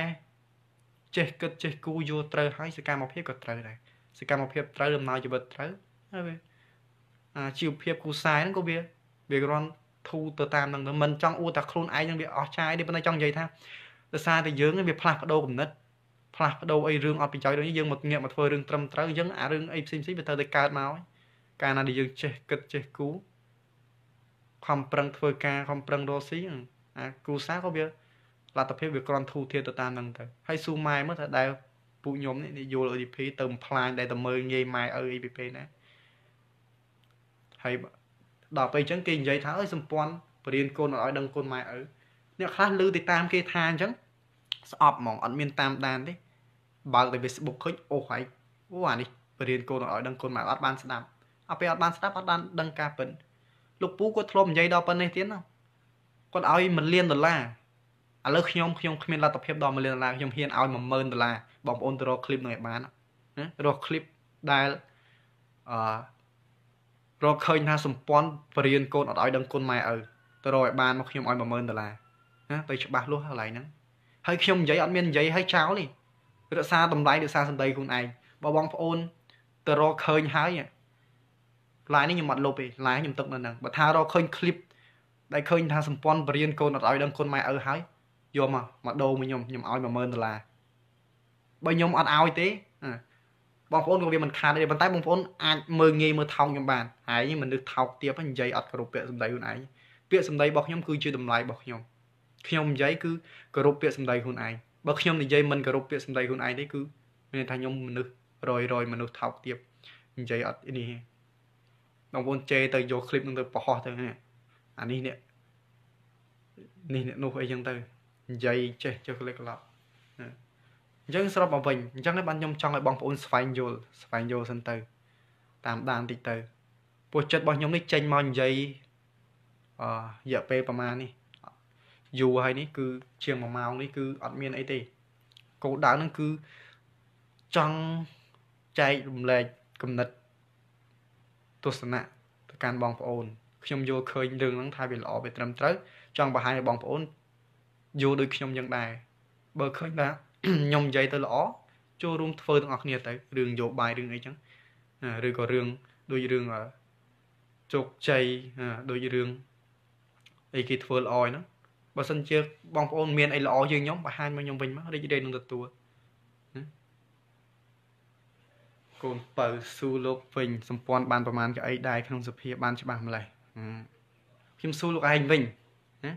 ចេះគិតចេះគូយល់ត្រូវហើយសកម្មភាពក៏ត្រូវដែរសកម្មភាពត្រូវដំណើរជីវិតត្រូវណាវាអាជីវភាពគូសាយហ្នឹងក៏វាវាគ្រាន់ធូរទៅតាមហ្នឹងមិនចង់អួតតែខ្លួនឯងហ្នឹងវាអស់ចាយទេប៉ុន្តែចង់និយាយថាដោយសារតែយើងវាផ្លាស់ប្ដូរគំនិតផ្លាស់ប្ដូរអីរឿងអត់ប្រយោជន៍ដូចនេះយើងមកងាកមកធ្វើរឿងត្រឹមត្រូវអញ្ចឹងអារឿងអីផ្សេងផ្សេងវាត្រូវតែកើតមកហើយកាលណាដែលយើងចេះគិតចេះគូខំប្រឹងធ្វើការខំប្រឹងរកស៊ីអាគូសាក៏វាលទ្ធភាពវាក្រាន់ធូរធារទៅតាមហ្នឹងទៅហើយស៊ូម៉ែមើលថាដែលពូខ្ញុំនេះយល់ ODP ទៅបំផ្លាញដែលតែមើលងាយម៉ែឪអីពីពេលណាហើយដល់ពេលអញ្ចឹងគេនិយាយថាអើយសម្ព័ន្ធបរៀនកូនឲ្យដឹងកូនម៉ែឪអ្នកខ្លះឮទៅតាមគេថាអញ្ចឹងស្អប់ហ្មងអត់មាន តាមដាន ទេបើកទៅ Facebook ឃើញអូហើយអូអានេះបរៀនកូនឲ្យដឹងកូនម៉ែអត់បានស្ដាប់អពេលអត់បានស្ដាប់អត់បានដឹងការពិនលោកពូគាត់ធ្លាប់និយាយដល់ប៉ុណ្ណេះទៀតណាគាត់ឲ្យ1លានដុល្លារឥឡូវខ្ញុំខ្ញុំគ្មានលទ្ធភាពដល់1លានដុល្លារខ្ញុំហ៊ានឲ្យ10000ដុល្លារបងប្អូនទៅរកឃ្លីបនឹងឲ្យបានណារកឃ្លីបដែលអឺរកឃើញថាសម្ព័ន្ធបរៀនកូនអត់ឲ្យដឹងគុណម៉ែឪទៅរកឲ្យបានមកខ្ញុំឲ្យ10000ដុល្លារណាទៅច្បាស់លាស់កន្លែងហ្នឹងហើយខ្ញុំនិយាយអត់មាននិយាយឲ្យចោលទេរក្សាតម្លៃរក្សាសម្ដីខ្លួនឯងបើបងប្អូនទៅរកឃើញហើយឡាយនេះខ្ញុំអត់លុបទេឡាយខ្ញុំទុកនៅហ្នឹងបើថារកឃើញឃ្លីបដែលឃើញថាសម្ព័ន្ធបរៀនកូនអត់ឲ្យដឹងគុណម៉ែឪហើយយកមកមកដូរមកខ្ញុំខ្ញុំឲ្យ10000ដុល្លារបើខ្ញុំអត់ឲ្យទេបងប្អូនក៏វាមិនខានទេប៉ុន្តែបងប្អូនអាចមើលងាយមើលថោកខ្ញុំបានហើយមនុស្សថោកទៀតហ្នឹងនិយាយអត់គ្រប់ពាក្យសម្ដីខ្លួនឯងពាក្យសម្ដីរបស់ខ្ញុំគឺជាតម្លៃរបស់ខ្ញុំខ្ញុំនិយាយគឺគោរពពាក្យសម្ដីខ្លួនឯងបើខ្ញុំនិយាយមិនគោរពពាក្យសម្ដីខ្លួនឯងទេគឺមានន័យថាខ្ញុំមនុស្សរយរយមនុស្សថោកទៀតនិយាយអត់នេះបងប្អូនចេទៅយកคลิปនឹងទៅបោះទៅនេះអានេះនេះនេះនោះអីចឹងទៅនិយាយចេះចុះ click ក្លាប់អញ្ចឹងសរុបមកវិញអញ្ចឹងនេះបានខ្ញុំចង់ឲ្យបងប្អូនស្វែងយល់ស្វែងយល់សិនទៅតាមដានតិចទៅពោះចិត្តរបស់ខ្ញុំនេះចេញមកនិយាយអឺរយៈពេលប្រហែលនេះយូរហើយនេះគឺ ជាង1ម៉ោងនេះគឺអត់មានអីទេគោលដៅហ្នឹងគឺចង់ចែករំលែកគំនិតទស្សនៈទៅកាន់បងប្អូនខ្ញុំយល់ឃើញរឿងហ្នឹងថាវាល្អវាត្រឹមត្រូវចង់បង្ហាញឲ្យបងប្អូនយល់ដូចខ្ញុំយ៉ាងដែរបើឃើញថាខ្ញុំនិយាយទៅល្អចូលរួមធ្វើទាំងអស់គ្នាទៅរឿងយោបាយរឿងអីចឹងឬក៏រឿងដូចរឿងជោគជ័យដូចរឿងអីគេធ្វើល្អហ្នឹងបើសិនជាបងប្អូនមានអីល្អយើងខ្ញុំបង្ហាញមកខ្ញុំវិញមករីករាយនឹងទទួលកូនបើស៊ូលោកវិញសម្ព័ន្ធបានប្រមាណក្អីដែរក្នុងសភាបានច្បាស់ម្លេះខ្ញុំស៊ូលោកឯងវិញណា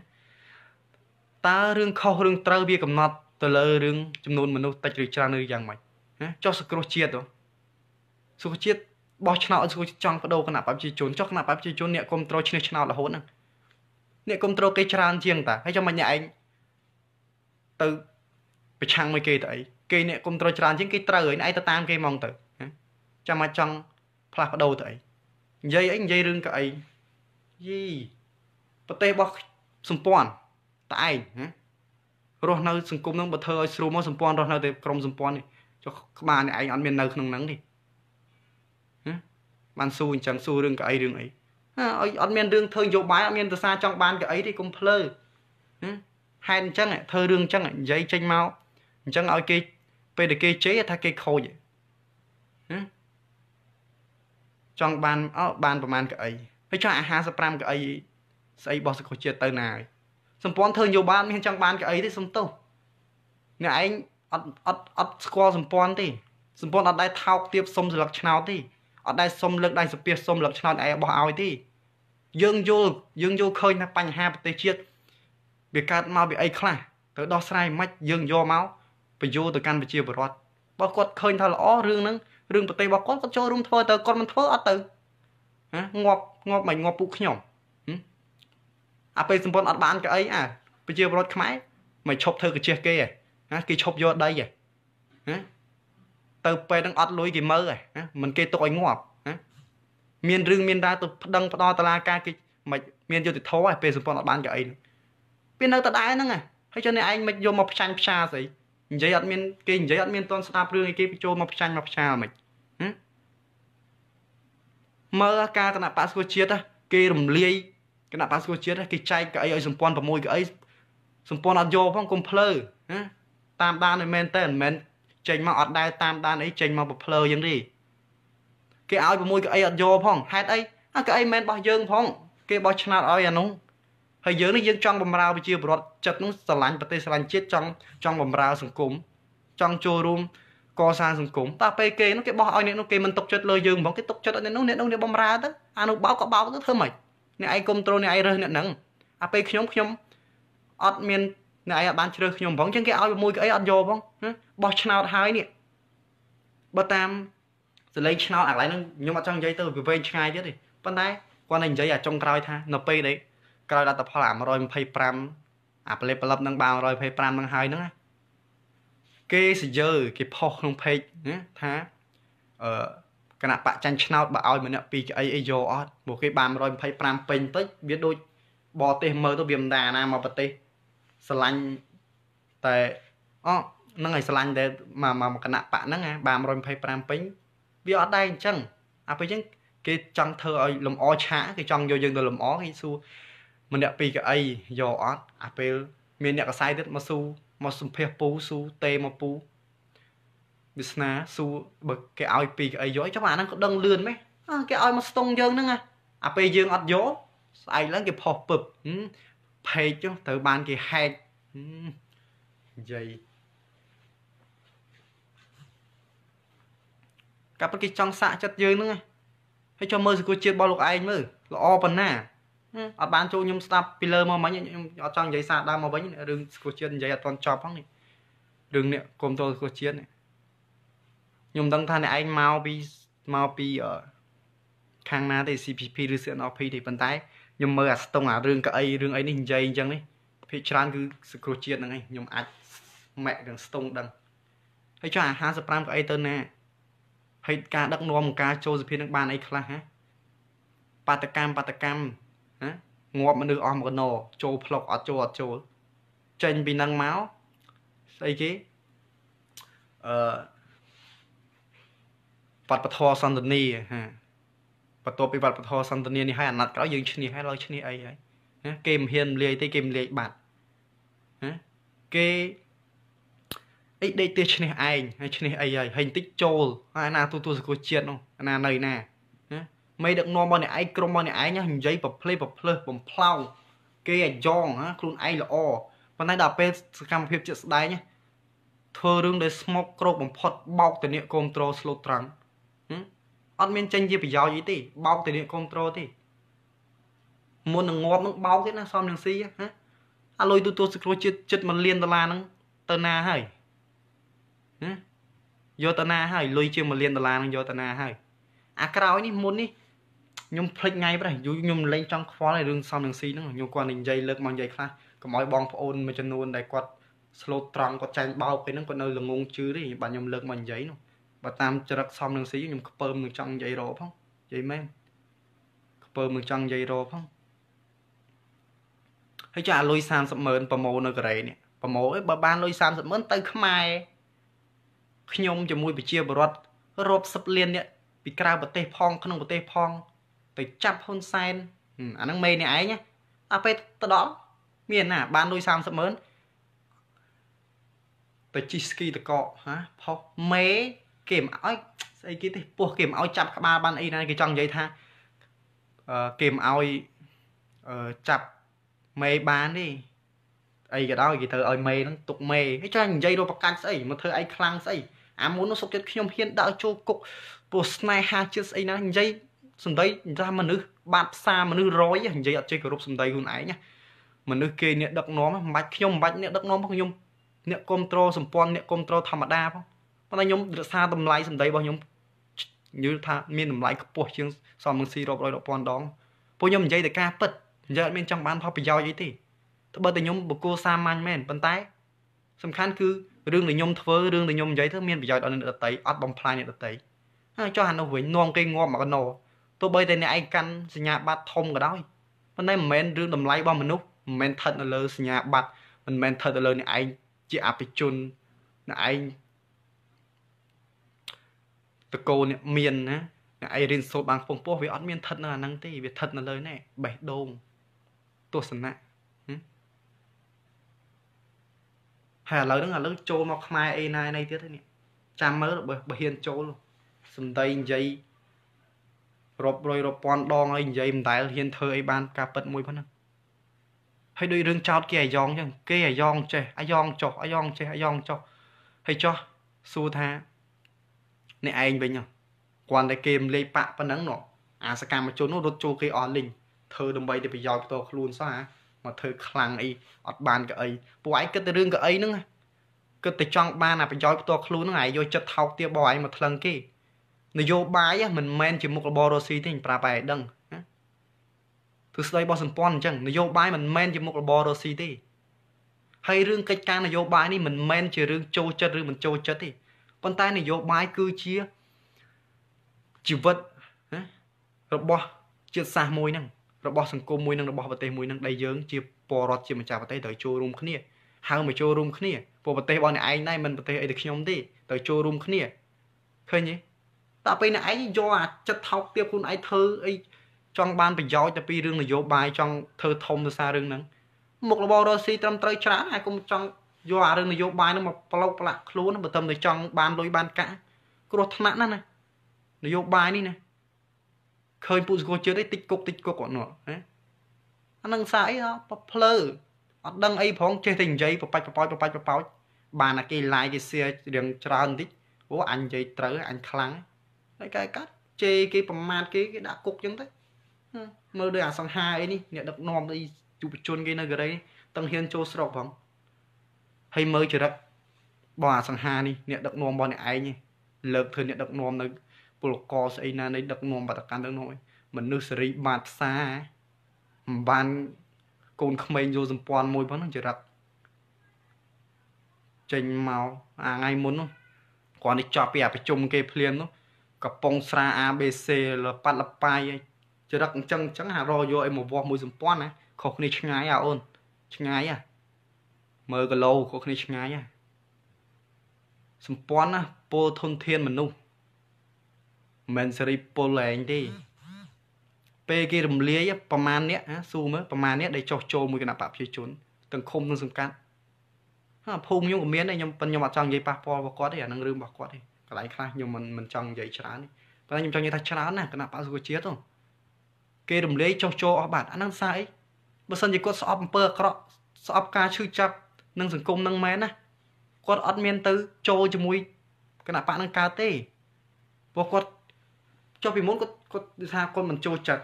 តើរឿងខុសរឿងត្រូវវាកំណត់ទៅលើរឿងចំនួនមនុស្សតិចឬច្រើនឬយ៉ាងម៉េចណាចុះសង្គ្រោះជាតិសុខជាតិបោះឆ្នោតសុខជាតិចង់បដូរគណៈប្រជាជនចុះគណៈប្រជាជនអ្នកគ្រប់គ្រងឈ្នះឆ្នោតរហូតហ្នឹងអ្នកគ្រប់គ្រងគេច្រើនជាងតាហើយចាំមិនអ្នកឯងទៅប្រឆាំងមួយគេទៅអីគេអ្នកគ្រប់គ្រងច្រើនជាងគេត្រូវហើយឯងទៅតាម គេហ្មងទៅចាំមកចង់ផ្លាស់ប្ដូរទៅអីនិយាយអីនិយាយរឿងក៏អីយីប្រទេសរបស់សម្ព័ន្ធតឯងណារស់នៅសង្គមហ្នឹងបើធ្វើឲ្យស្រួលមកសម្ព័ន្ធរស់នៅតែក្រុមសម្ព័ន្ធនេះចុះក្បាលនេះឯងអត់មាននៅក្នុងហ្នឹងទេណាបានស៊ូអញ្ចឹងស៊ូរឿងក្អីរឿងអីណាឲ្យអត់មានរឿងធ្វើនយោបាយអត់មានទសារចង់បានក្អីទេកុំភ្លើណាហេតុអញ្ចឹងធ្វើរឿងអញ្ចឹងនិយាយចេញមកអញ្ចឹងឲ្យគេពេលតែគេជ័យថាគេខូចណាចង់បានអោបានប្រហែលក្អីហើយចុះអា55ក្អីស្អីរបស់សកលជាតិទៅណាហើយសម្ព័ន្ធធ្វើនយោបាយមានចង់បានក្អីទេសុំទោសអ្នកឯងអត់អត់អត់ស្គាល់សម្ព័ន្ធទេសម្ព័ន្ធអត់ដែរថោកទាបសុំសិលឹកឆ្នោតទេអត់ដែរសុំលើកដៃសាពះសុំលឹកឆ្នោតឯបោះឲ្យទេយើងយល់យើងយល់ឃើញថាបញ្ហាប្រទេសជាតិវាកើតមកពីអីខ្លះទៅដោះស្រាយមិនយើងយកមកបញ្យោទៅកាន់ប្រជាពលរដ្ឋបើគាត់ឃើញថាល្អរឿងហ្នឹងរឿងប្រទេសរបស់គាត់គាត់ចូលរួមធ្វើទៅគាត់មិនធ្វើអត់ទៅណាងាប់ងាប់មិនងាប់ពួកខ្ញុំអាពេលសម្ពន្ធអត់បានក៏អីអាប្រជាពលរដ្ឋខ្មែរមិនឈប់ធ្វើកាជះគេណាគេឈប់យកដីណាទៅពេលហ្នឹងអត់លុយគេមើលណាមិនគេទុកឲ្យងាប់ណាមានរឿងមានរ៉ាវទៅប្តឹងផ្ដោតតឡាការគេមិនមានយុតិធម៌ឯពេលសម្ពន្ធអត់បានក៏អីវានៅតដែរហ្នឹងហើយចុះនេះឯងមិនយកមកផ្ចាញ់ផ្សាស្អីនិយាយអត់មានគេនិយាយអត់មានតន់ស្ដាប់រឿងឯគេបញ្ចូលមកផ្ចាញ់មកផ្សាមិនមើលការគណៈបកសុជាតិគេរំលាយគណៈបកសង្គ្រោះជាតិគេចែកកៅអីឲ្យសម្ព័ន្ធ6កៅអីសម្ព័ន្ធអត់យកផងកុំភ្លើណាតាមដានឲ្យមែនតើមិនមែនចេញមកអត់ដែលតាមដានអីចេញមកប្រភ្លើអញ្ចឹងទេគេឲ្យ6កៅអីអត់យកផងហេតុអីអាកៅអីមិនមែនរបស់យើងផង គេបោះឆ្នោតឲ្យអានោះហើយយើងនេះយើងចង់បំរើប្រជាពលរដ្ឋចិត្តនោះស្រឡាញ់ប្រទេសស្រឡាញ់ជាតិចង់ចង់បំរើសង្គមចង់ចូលរួម កសាងសង្គមតែពេលគេនោះគេបោះឲ្យអ្នកនោះគេមិនទុកចិត្តលើយើងហ្មងគេទុកចិត្តឲ្យអ្នកនោះអ្នកនោះនេះបំរើទៅអានោះបោកក៏បោកទៅធ្វើម៉េចអ្នកឯងគ្រប់ត្រូលអ្នកឯងរើសអ្នកហ្នឹងអាពេលខ្ញុំខ្ញុំអត់មានអ្នកឯងបានជ្រើសខ្ញុំផងចឹងគេឲ្យមួយគេអីអត់យកផងបោះឆ្នោតហើយនេះបើតាមសលេងឆ្នោតអាកន្លែងហ្នឹងខ្ញុំអត់ចង់និយាយទៅវាវែងឆ្ងាយទៀតទេប៉ុន្តែគាត់តែនិយាយអាចុងក្រោយថានៅពេលដែលក្រោយលទ្ធផលអា125អាប្លេបប្លឹបនឹងបាន125នឹងហើយហ្នឹងណាគេសយើគេផុសក្នុង page ណាថាអឺគណៈបច្ចាញ់ឆ្នោតបើឲ្យម្នាក់ពីរក្អីអីយកអត់ព្រោះគេបាន125ពេញតិច វាដូចបរទេសមើលទៅវាមិនដាណាមកប្រទេសស្រឡាញ់តែអហ្នឹងហើយស្រឡាញ់ដែលមកមកគណៈបកហ្នឹងបាន125ពេញវាអត់ដែរអញ្ចឹងអាពេលអញ្ចឹងគេចង់ធ្វើឲ្យលំអឆាកគេចង់យកយើងទៅលំអគេសួរម្នាក់ពីរក្អីយកអត់អាពេលមានអ្នកកសែទៀតមកសួរមកសំភាសពូសួរតេមកពូវាស្នាសួរបើគេឲ្យពីអីយកចុះអាហ្នឹងក៏ដឹងលឿនម៉េះគេឲ្យមកស្ទង់យើងហ្នឹងអាពេលយើងអត់យកស្អែកឡើងគេផុសពឹបផេកចុះត្រូវបានគេហែកនិយាយកាប់គេចង់សាក់ចិត្តយើងហ្នឹងហើយចុះមើលសកលជាតិរបស់លោកឯងមើលល្អប៉ុណ្ណាអត់បានចូលខ្ញុំស្ដាប់ពីលើមកមិញខ្ញុំអត់ចង់និយាយសារដើមមកវិញរឿងសកលជាតិនិយាយអត់ទាន់ចប់ផងនេះរឿងនេះគុំតលសកលជាតិនេះខ្ញុំដឹងថាអ្នកឯងមកពីមកពីខាងណាទេ CPP ឬ CNOP ទេប៉ុន្តែខ្ញុំមើលអាស្ទង់អារឿងកៅអីរឿងអីនេះនិយាយអញ្ចឹងនេះភាគច្រើនគឺសង្គ្រោះជាតិហ្នឹងឯងខ្ញុំអាចម៉ែកនឹងស្ទង់ដឹងហើយចុះអា55កៅអីទៅណាហើយការ ដឹកនាំការចូលសភានឹងបានអីខ្លះហ៎បាតកម្មបាតកម្មណាងាប់មនុស្សអស់មកណោចូលផ្លុកអត់ចូលអត់ចូលចេញពីនឹងមកស្អីគេអឺវត្តពធសន្តានីហាបន្ទាប់ពីវត្តពធសន្តានីនេះហើយអាណត្តិក្រោយយើងឈ្នះហើយឡើយឈ្នះអីហើយណាគេមិនហ៊ានលាយទេគេមិនលាយបាត់ណាគេអីដេកទះឈ្នះឯងហើយឈ្នះអីហើយហើយបន្តិចចូលអាណាទូទួលសកលជាតិនោះអាណានៅណាណាមេដឹកនាំរបស់អ្នកឯងក្រុមរបស់អ្នកឯងនិយាយប្រភ្លេប្រភ្លើសបំផ្លោងគេអាយ៉ងណាខ្លួនឯងល្អប៉ុន្តែដល់ពេលសកម្មភាពជាក់ស្ដែងធ្វើរឿងដែលស្មុកក្រោកបំផុតបោកតនៀកគ្រប់ត្រូលស្លូតត្រង់អត់មានចេញជាប្រយោជន៍អីទេបោកទានាគ្រប់ត្រូលទេមុននឹងងាប់នឹងបោកទៀតណាសំនឹងស៊ីណាអាលុយទូទួលសង្គ្រោះជាតិចិត្ត1លានដុល្លារហ្នឹងទៅណាហើយណាយកទៅណាហើយលុយជាង1លានដុល្លារហ្នឹងយកទៅណាហើយអាក្រោយនេះមុននេះខ្ញុំភ្លេចថ្ងៃប្រេះយូរខ្ញុំលែងចង់ខ្វល់ឯរឿងសំនឹងស៊ីហ្នឹងខ្ញុំគាត់និយាយលើកមកនិយាយខ្លះកុំឲ្យបងប្អូនមួយចំនួនដែលគាត់ស្លូតត្រង់គាត់ចាញ់បោកពេលហ្នឹងគាត់នៅល្ងងជឿទេបាទខ្ញុំលើកមកនិយាយនោះបើតាមចរិតសំនឹងស៊ីខ្ញុំខ្ពើមនឹងចង់និយាយរកផងនិយាយមែនខ្ពើមនឹងចង់និយាយរកផងហើយចាលុយ30ម៉ឺនប្រម៉ូនៅកូរ៉េនេះប្រម៉ូអីបើបានលុយ30ម៉ឺនទៅ ខ្មែរខ្ញុំជាមួយប្រជាពលរដ្ឋរាប់សិបលាននេះពីក្រៅប្រទេសផងក្នុងប្រទេសផង ទៅចាប់ហ៊ុនសែនអាហ្នឹងមេនេះឯងអាពេលទៅដល់មានណាបានលុយ30ម៉ឺនទៅជីស្គីតកហាផុសមេគេមិនអោយស្អីគេទេពោះគេមិនអោយចាប់ក្បាលបានអីណាគេចង់និយាយថាអឺគេមិនអោយអឺចាប់មេបានទេអីក៏ដោយគេធ្វើឲ្យមេហ្នឹងទុកមេហើយចង់និយាយរកប្រកាន់ស្អីមកធ្វើឯងខ្លាំងស្អីអាមុននោះសុកចិត្តខ្ញុំហ៊ានដាក់ឲ្យចូលគុកពោះស្នេហាជាតិស្អីណានិយាយសំដីថាមនុស្សបាត់ផ្សារមនុស្សរយនិយាយអត់ចេះគោរពសំដីខ្លួនឯងណាមនុស្សគេអ្នកដឹកនាំមិនបាច់ខ្ញុំមិនបាច់អ្នកដឹកនាំផងខ្ញុំអ្នកគ្រប់គ្រងសម្ព័ន្ធអ្នកគ្រប់គ្រងធម្មតាផងប៉ុន្តែខ្ញុំរក្សាតម្លៃសម្ដីរបស់ខ្ញុំនិយាយថាមានតម្លៃខ្ពស់ជាងសមនឹងស៊ីរាប់រយរាប់ពាន់ដងពួកខ្ញុំនិយាយតែការពិតនិយាយអត់មានចង់បានផលប្រយោជន៍អីទេត្បិតតែខ្ញុំបុគ្គលសាមញ្ញមែនប៉ុន្តែសំខាន់គឺរឿងដែលខ្ញុំធ្វើរឿងដែលខ្ញុំនិយាយទៅមានប្រយោជន៍ដល់អ្នកដទៃអត់បំផ្លាញអ្នកដទៃហើយចុះអានោះវិញនងគេងាប់មកកណោទោះបីតែអ្នកឯងកាន់សញ្ញាបត្រធំក៏ដោយប៉ុន្តែមិនមែនរឿងតម្លៃរបស់មនុស្សមិនមែនថិតនៅលើសញ្ញាបត្រមិនមែនថិតទៅលើអ្នកឯងជាអភិជនអ្នកឯងតកោអ្នកមានណាអ្នកឯងរៀនសូត្របានខ្ពង់ពោះវាអត់មានថិតនៅអាហ្នឹងទេវាថិតនៅលើនេះបេះដូងទស្សនៈហើយឥឡូវហ្នឹងឥឡូវចូលមកខ្មែរអីណាណីទៀតហ្នឹងចាំមើលបើបើហ៊ានចូលសំដីនិយាយរាប់រយរាប់ពាន់ដងហើយនិយាយមិនដែលហ៊ានធ្វើអីបានការពិតមួយប៉ុណ្ណឹងហើយដូចរឿងចោតគេអាយ៉ងអញ្ចឹងគេអាយ៉ងចេះអាយ៉ងចុះអាយ៉ងចេះអាយ៉ងចុះហើយចុះសួរថាអ្នកឯងវិញគាត់តែគេមលេខប៉ប៉ុណ្ណឹងនោះអាសកម្មជននោះរត់ចូលគេអស់លីងធ្វើដើម្បីតែប្រយោជន៍ផ្ទាល់ខ្លួនសោះហ่าមកធ្វើខ្លាំងអីអត់បានកៅអីពួកឯងគិតតែរឿងកៅអីហ្នឹងគិតតែចង់បានអាប្រយោជន៍ផ្ទាល់ខ្លួនហ្នឹងឯងយកចិត្តថោកទាបបងឯងមកថ្លឹងគេនយោបាយមិនមែនជាមុខរបររស់ស៊ីទេប្រាប់ឯងដឹងទស្សន័យរបស់សម្ព័ន្ធអញ្ចឹងនយោបាយមិនមែនជាមុខរបររស់ស៊ីទេហើយរឿងកិច្ចការនយោបាយនេះមិនមែនជារឿងចូលចិត្តឬមិនចូលចិត្តទេប៉ុន្តែនយោបាយគឺជាជីវិតរបស់ជាតិសាសន៍មួយហ្នឹងរបស់សង្គមមួយហ្នឹងរបស់ប្រទេសមួយហ្នឹងដែលយើងជាពលរដ្ឋជាម្ចាស់ប្រទេសត្រូវចូលរួមគ្នាហើយមកចូលរួមគ្នាពួកប្រទេសរបស់អ្នកឯងដែរមិនប្រទេសអីដូចខ្ញុំទេត្រូវចូលរួមគ្នាឃើញទេតែពេលអ្នកឯងយកអាចិត្តថោកទាបខ្លួនឯងធ្វើអីចង់បាន ប្រយោជន៍តែពីរឿងនយោបាយចង់ធ្វើធំទៅសាររឿងហ្នឹងមុខរបររស់ស៊ីត្រឹមត្រូវច្រើនហើយកុំចង់យកអារឿងនយោបាយនឹងមកប្លោកផ្លាស់ខ្លួនបើតាមតែចង់បានលុយបានកាក់គ្រោះថ្នាក់ណាស់ណានយោបាយនេះណាឃើញពួកសង្គមជាតិឯងតិចគុកតិចគុកគាត់នោះណាអានឹងសារអីប៉ភ្លើអត់ដឹងអីផងចេះតែនិយាយបបាច់បបោចបបាច់បបោចបានតែគេឡាយគេសៀរឿងច្រើនបន្តិចអូអញនិយាយត្រូវអញខ្លាំងហើយកែកាត់ជេរគេប្រមាថគេគេដាក់គុកចឹងទៅមើលដូចអាសង្ហាអីនេះអ្នកដឹកនាំអីយុវជនគេនៅកូរ៉េតឹងហ៊ានចូលស្រុកផងហើយមើលចរិតបងអាសង្ហានេះអ្នកដឹកនាំរបស់អ្នកឯងលើកធ្វើអ្នកដឹកនាំនៅ ពលករស្អីណានៃដឹកនាំបដកម្មដឹកនាំអីមនុស្សសេរីបាតផ្សាមិនបានកូនក្មេងយល់សម្ព័ន្ធមួយផងនឹងចរិតចេញមកអាថ្ងៃមុននោះគាត់នេះចប់ពីអាប្រជុំគេភ្លាមនោះកំប៉ុងស្រា ABC លប៉ាត់លប៉ាយចរិតអញ្ចឹងអញ្ចឹងអារយកឲ្យមកវាស់មួយសម្ព័ន្ធណាខុសគ្នាឆ្ងាយអាអូនឆ្ងាយអាមើលគីឡូគាត់គ្នាឆ្ងាយណាសម្ព័ន្ធណាពលធនធានមនុស្សមិនសេរីពលឯងទេពេលគេរំលាយប្រមាណអ្នកស៊ូមើលប្រមាណអ្នកដែលចោះចូលមួយគណៈបកប្រជាជនទាំងឃុំទាំងសង្កាត់ហ่าភូមិខ្ញុំក៏មានដែរខ្ញុំប៉ុន្តែខ្ញុំអត់ចង់និយាយប៉ះពាល់របស់គាត់ទេអានឹងរឿងរបស់គាត់ទេកន្លែងខ្លះខ្ញុំមិនមិនចង់និយាយច្រើនទេប៉ុន្តែខ្ញុំចង់និយាយថាច្រើនណាគណៈបកសុខជាតិហ្នឹងគេរំលាយចោះចូលអស់បាត់អានឹងសារអីបើសិនជាគាត់ស្អប់អំពើអាក្រក់ស្អប់ការឈឺចាប់និងសង្គមនឹងមែនណាគាត់អត់មានទៅចូលជាមួយគណៈបកនឹងកើតទេព្រោះគាត់ចុះពីមុនគាត់គាត់ថាគាត់មិនចូលចិត្ត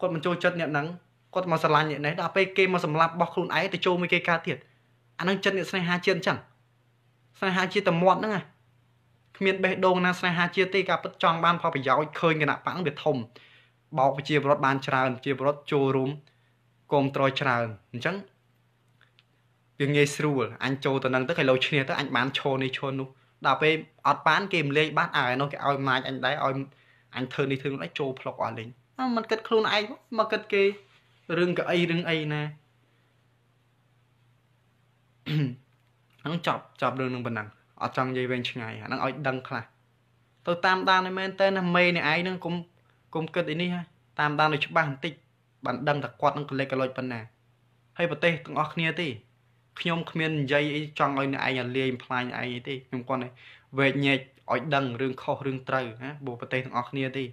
គាត់មិនចូលចិត្តអ្នកហ្នឹងគាត់មកស្រឡាញ់អ្នកនេះដល់ពេលគេមកសម្លាប់បោះខ្លួនឯងទៅចូលមួយគេកើតទៀតអាហ្នឹងចិត្តអ្នកស្នេហាជាតិអញ្ចឹងស្នេហាជាតិតែមាត់ហ្នឹងណាគ្មានបេះដូងណាស្នេហាជាតិទេការពិតចង់បានផលប្រយោជន៍ឃើញគណៈបកវាធំបោកប្រជាពលរដ្ឋបានច្រើនប្រជាពលរដ្ឋចូលរួមគាំទ្រច្រើនអញ្ចឹងវាងាយស្រួលអញចូលទៅនឹងទៅគេលោឈ្នះទៅអញបានឈរនេះឈរនោះដល់ពេលអត់បានគេមិនលេងបានអាឯនោះគេឲ្យអំណាចអញដែរឲ្យអញធ្វើនេះធ្វើនោះដែរចូលផ្លុកអស់លេងអត់មិនគិតខ្លួនឯងមកគិតគេរឿងកៅអីរឿងអីណាអានឹងចប់ចប់រឿងនឹងប៉ុណ្ណឹងអត់ចង់និយាយវែងឆ្ងាយអានឹងឲ្យ ដឹងខ្លះទៅតាមដានឲ្យមែនតើណាមេនេះឯងនឹងគុំគុំគិតអីនេះហ่าតាមដានឲ្យច្បាស់បន្តិចបានដឹងថាគាត់នឹងកលេចកលុចប៉ុណ្ណាហើយប្រទេសទាំងអស់គ្នាទេខ្ញុំគ្មាននិយាយអីចង់ឲ្យអ្នកឯងលាយផ្លាញឯងអីទេខ្ញុំគាត់តែវែកញែកឲ្យដឹងរឿងខុសរឿងត្រូវណាបើប្រទេសទាំងអស់គ្នាទេ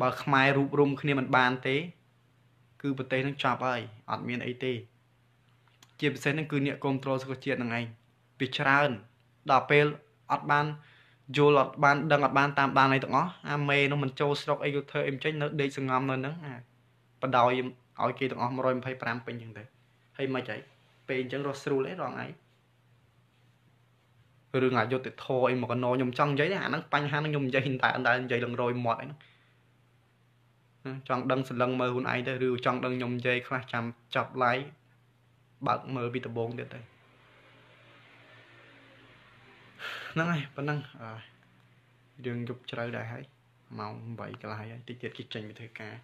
បើ ខ្មែររូបរុំគ្នាមិនបានទេ គឺប្រទេសនឹងចប់ហើយអត់មានអីទេជាពិសេសហ្នឹងគឺអ្នកគ្រប់គ្រងសុខជាតិហ្នឹងឯងវាច្រើនដល់ពេលអត់បានយល់អត់បានដឹងអត់បានតាមដានអីទាំងអស់អាមេនោះមិនចូលស្រុកអីក៏ធ្វើអីមិនចេញនៅដេកសង្ងំនៅហ្នឹងអាបដ ாய் ឲ្យគេទាំងអស់125ពេញចឹងទៅហើយមិនហីពេកអញ្ចឹងរស់ស្រួលអីរងឯងរឿងអយុត្តិធម៌អីមកកណោខ្ញុំចង់និយាយតែអាហ្នឹងបញ្ហាហ្នឹងខ្ញុំនិយាយតែអណ្ដើនិយាយឡើងរយមាត់អីហ្នឹងចង់ដឹងសលឹងមើលខ្លួនឯងទៅឬចង់ដឹងខ្ញុំនិយាយខ្លះចាំចាប់ live បើកមើលពីដំបងទៀតទៅហ្នឹងហើយប៉ុណ្ណឹងរឿងយប់ជ្រៅដែរហើយម៉ោង8កន្លះហើយតិចទៀតគេចេញទៅធ្វើការ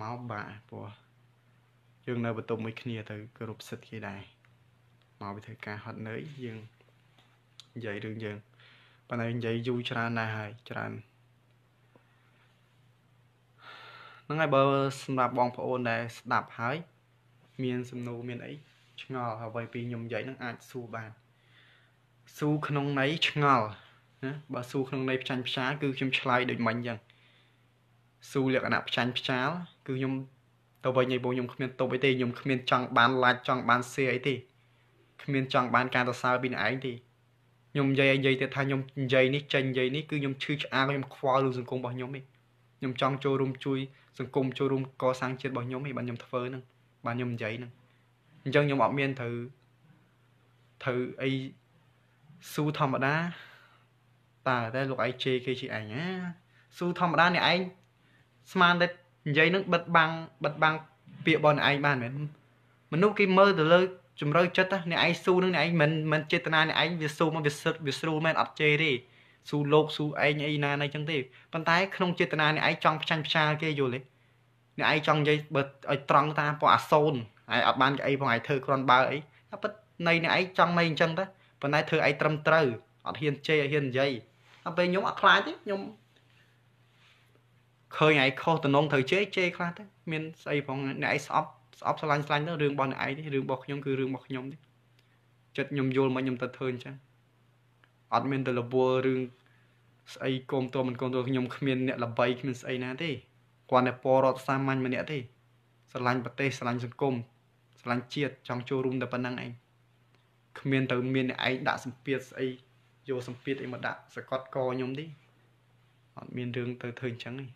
មកបាទព្រោះយើងនៅបន្ទប់មួយគ្នាទៅគោរពសិទ្ធិគេដែរមកពីធ្វើការហត់នឿយយើងនិយាយរឿងយើងប៉ុន្តែនិយាយយូរច្រើនណាស់ហើយច្រើនហ្នឹងហើយបើសម្រាប់បងប្អូនដែលស្ដាប់ហើយមានសំណួរមានអីឆ្ងល់អ្វីពីខ្ញុំនិយាយហ្នឹងអាចសួរបានសួរក្នុងន័យឆ្ងល់ណាបើសួរក្នុងន័យផ្ចាញ់ផ្ចាលគឺខ្ញុំឆ្លើយដូចមិញអញ្ចឹងសួរលក្ខណៈផ្ចាញ់ផ្ចាលគឺខ្ញុំទៅវិញឯងបងខ្ញុំគ្មានតបអីទេខ្ញុំគ្មាន ចង់បានឡាច់ចង់បានសៀអីទេគ្មានចង់បាន ការសរសើរពីនរឯងទេខ្ញុំនិយាយឲ្យនិយាយទៀតថាខ្ញុំនិយាយនេះចេញនិយាយនេះគឺខ្ញុំឈឺឆ្អាលខ្ញុំខ្វល់លើសង្គមរបស់ខ្ញុំឯងខ្ញុំចង់ចូលរួមជួយសង្គមចូលរួមកសាងជាតិរបស់ខ្ញុំឯងបានខ្ញុំធ្វើហ្នឹងបានខ្ញុំនិយាយហ្នឹងអញ្ចឹងខ្ញុំអត់មានត្រូវត្រូវអីស៊ូធម្មតាតើតែលោកឯងជេរគេជាឯងណាស៊ូធម្មតាអ្នកឯងស្មានតែនិយាយនឹងបិទបាំងបិទបាំងពាក្យរបស់អ្នកឯងបានមែនមនុស្សគេមើលទៅលើជំរឿចិត្តអ្នកឯងស៊ូនឹងអ្នកឯងមិនមិនចេតនាអ្នកឯងវាស៊ូមកវាសឹកវាស្រួលមែនអត់ចេទេស៊ូលោកស៊ូឯងអីណាណីចឹងទេប៉ុន្តែក្នុងចេតនាអ្នកឯងចង់ផ្ចាញ់ផ្ចាលគេយល់ទេអ្នកឯងចង់និយាយបើឲ្យត្រង់តាមពណ៌អាសូនឯងអត់បានអីផងឯងធ្វើគ្រាន់បើអីតែពិតនៃអ្នកឯងចង់មិនអញ្ចឹងទៅប៉ុន្តែធ្វើឯងត្រឹមត្រូវអត់ហ៊ានជេរអត់ហ៊ាននិយាយដល់ពេលខ្ញុំអត់ខ្លាចទេខ្ញុំឃើញឯងខុសតំណងត្រូវជេរជេរខ្លះទៅមានស្អីផងអ្នកឯងស្អប់ស្អប់ឆ្លាញ់ឆ្លាញ់ទៅរឿងរបស់អ្នកឯងនេះរឿងរបស់ខ្ញុំគឺរឿងរបស់ខ្ញុំនេះចិត្តខ្ញុំយល់មកខ្ញុំទៅធ្វើអញ្ចឹងអត់មានទៅលវលរឿងស្អីគុំតមិនគុំតខ្ញុំគ្មានអ្នកល្បីគ្មានស្អីណាទេគាត់តែពលរដ្ឋសាមញ្ញម្នាក់ទេស្រឡាញ់ប្រទេសស្រឡាញ់សង្គមស្រឡាញ់ជាតិចង់ចូលរួមតែប៉ុណ្ណឹងឯងគ្មានទៅ មានអ្នកឯងដាក់សម្ពាធស្អីយកសម្ពាធអីមកដាក់សកត់កខ្ញុំទេអត់មានរឿងទៅធ្វើអញ្ចឹងទេ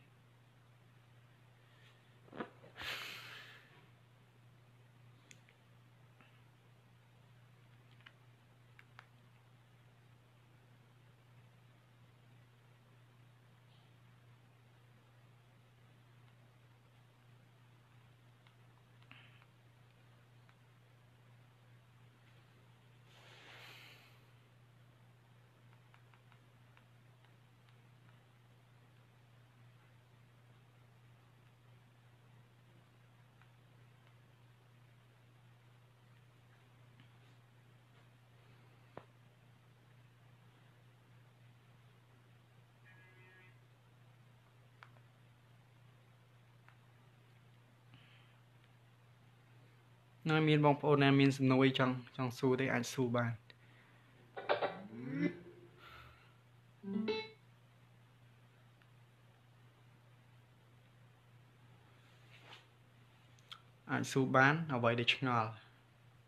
ណាមានបងប្អូនណាមានសំណួរអីចង់ចង់សួរទេអាចសួរបានអាចសួរបានអ្វីដែលឆ្ងល់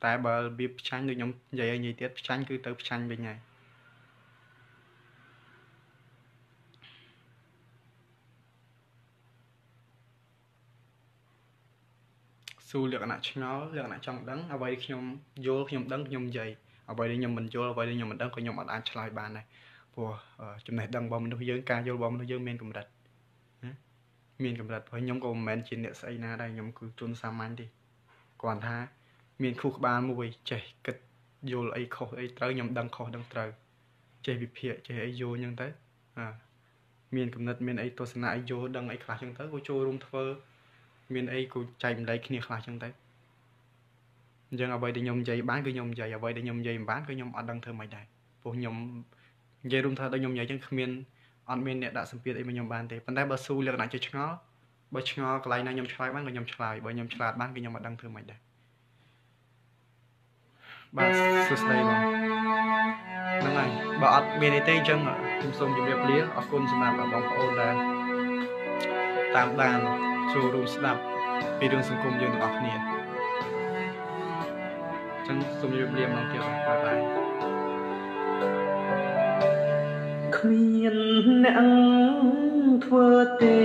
តែបើរបៀបផ្ចាញ់ដូចខ្ញុំនិយាយឲ្យនិយាយទៀតផ្ចាញ់គឺទៅផ្ចាញ់វិញហើយសួរលក្ខណៈឆ្ងល់លក្ខណៈចង់ដឹងអ្វីខ្ញុំយល់ខ្ញុំដឹងខ្ញុំនិយាយអ្វីដែលខ្ញុំមិនយល់អ្វីដែលខ្ញុំមិនដឹងក៏ខ្ញុំអត់អាចឆ្លើយបានដែរព្រោះចំណេះដឹងរបស់មនុស្សយើងការយល់របស់មនុស្សយើងមានកម្រិតណាមានកម្រិតព្រោះខ្ញុំក៏មិនមែនជាអ្នកស្អីណាដែរខ្ញុំគឺជនសាមញ្ញទេគ្រាន់ថាមាន ខួរក្បាលមួយចេះគិតយល់អីខុសអីត្រូវខ្ញុំដឹងខុសដឹងត្រូវចេះវិភាគចេះអីយល់អញ្ចឹងទៅមានកំណត់មានអីទស្សនៈអីយល់ដឹងអីខ្លះអញ្ចឹងទៅក៏ចូលរួមធ្វើមានអីគូចែកម្លេចគ្នាខ្លះចឹងទៅអញ្ចឹងអ្វីដែលខ្ញុំនិយាយបានគឺខ្ញុំនិយាយអ្វីដែលខ្ញុំនិយាយមិនបានគឺខ្ញុំអត់ដឹងធ្វើម៉េចដែរព្រោះខ្ញុំនិយាយរួមថាដូចខ្ញុំនិយាយចឹងគ្មានអត់មានអ្នកដាក់សម្ពាធអីមកខ្ញុំបានទេប៉ុន្តែបើស៊ូលក្ខណៈជាឆ្ងល់បើឆ្ងល់កន្លែងណាខ្ញុំឆ្លើយបានក៏ខ្ញុំឆ្លើយបើខ្ញុំឆ្លាតបានគឺខ្ញុំអត់ដឹងធ្វើម៉េចដែរបាទសួស្តីបងហ្នឹងហើយបើអត់មានអីទេអញ្ចឹងខ្ញុំសូមជម្រាបលាអរគុណសម្រាប់បងប្អូនដែលតាមដានចូលរួមស្ដាប់ពីរឿងសង្គមយើងទាំងអស់គ្នាចឹងសូមជម្រាបលាម្ដងទៀតបាទបាយគ្មានអ្នកធ្វើទេ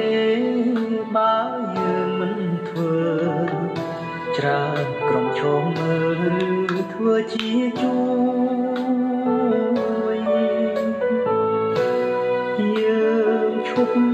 បើយើងមិនធ្វើ ច្រើនក្រុមឈោមមើលធ្វើជាជួយយើងឈប់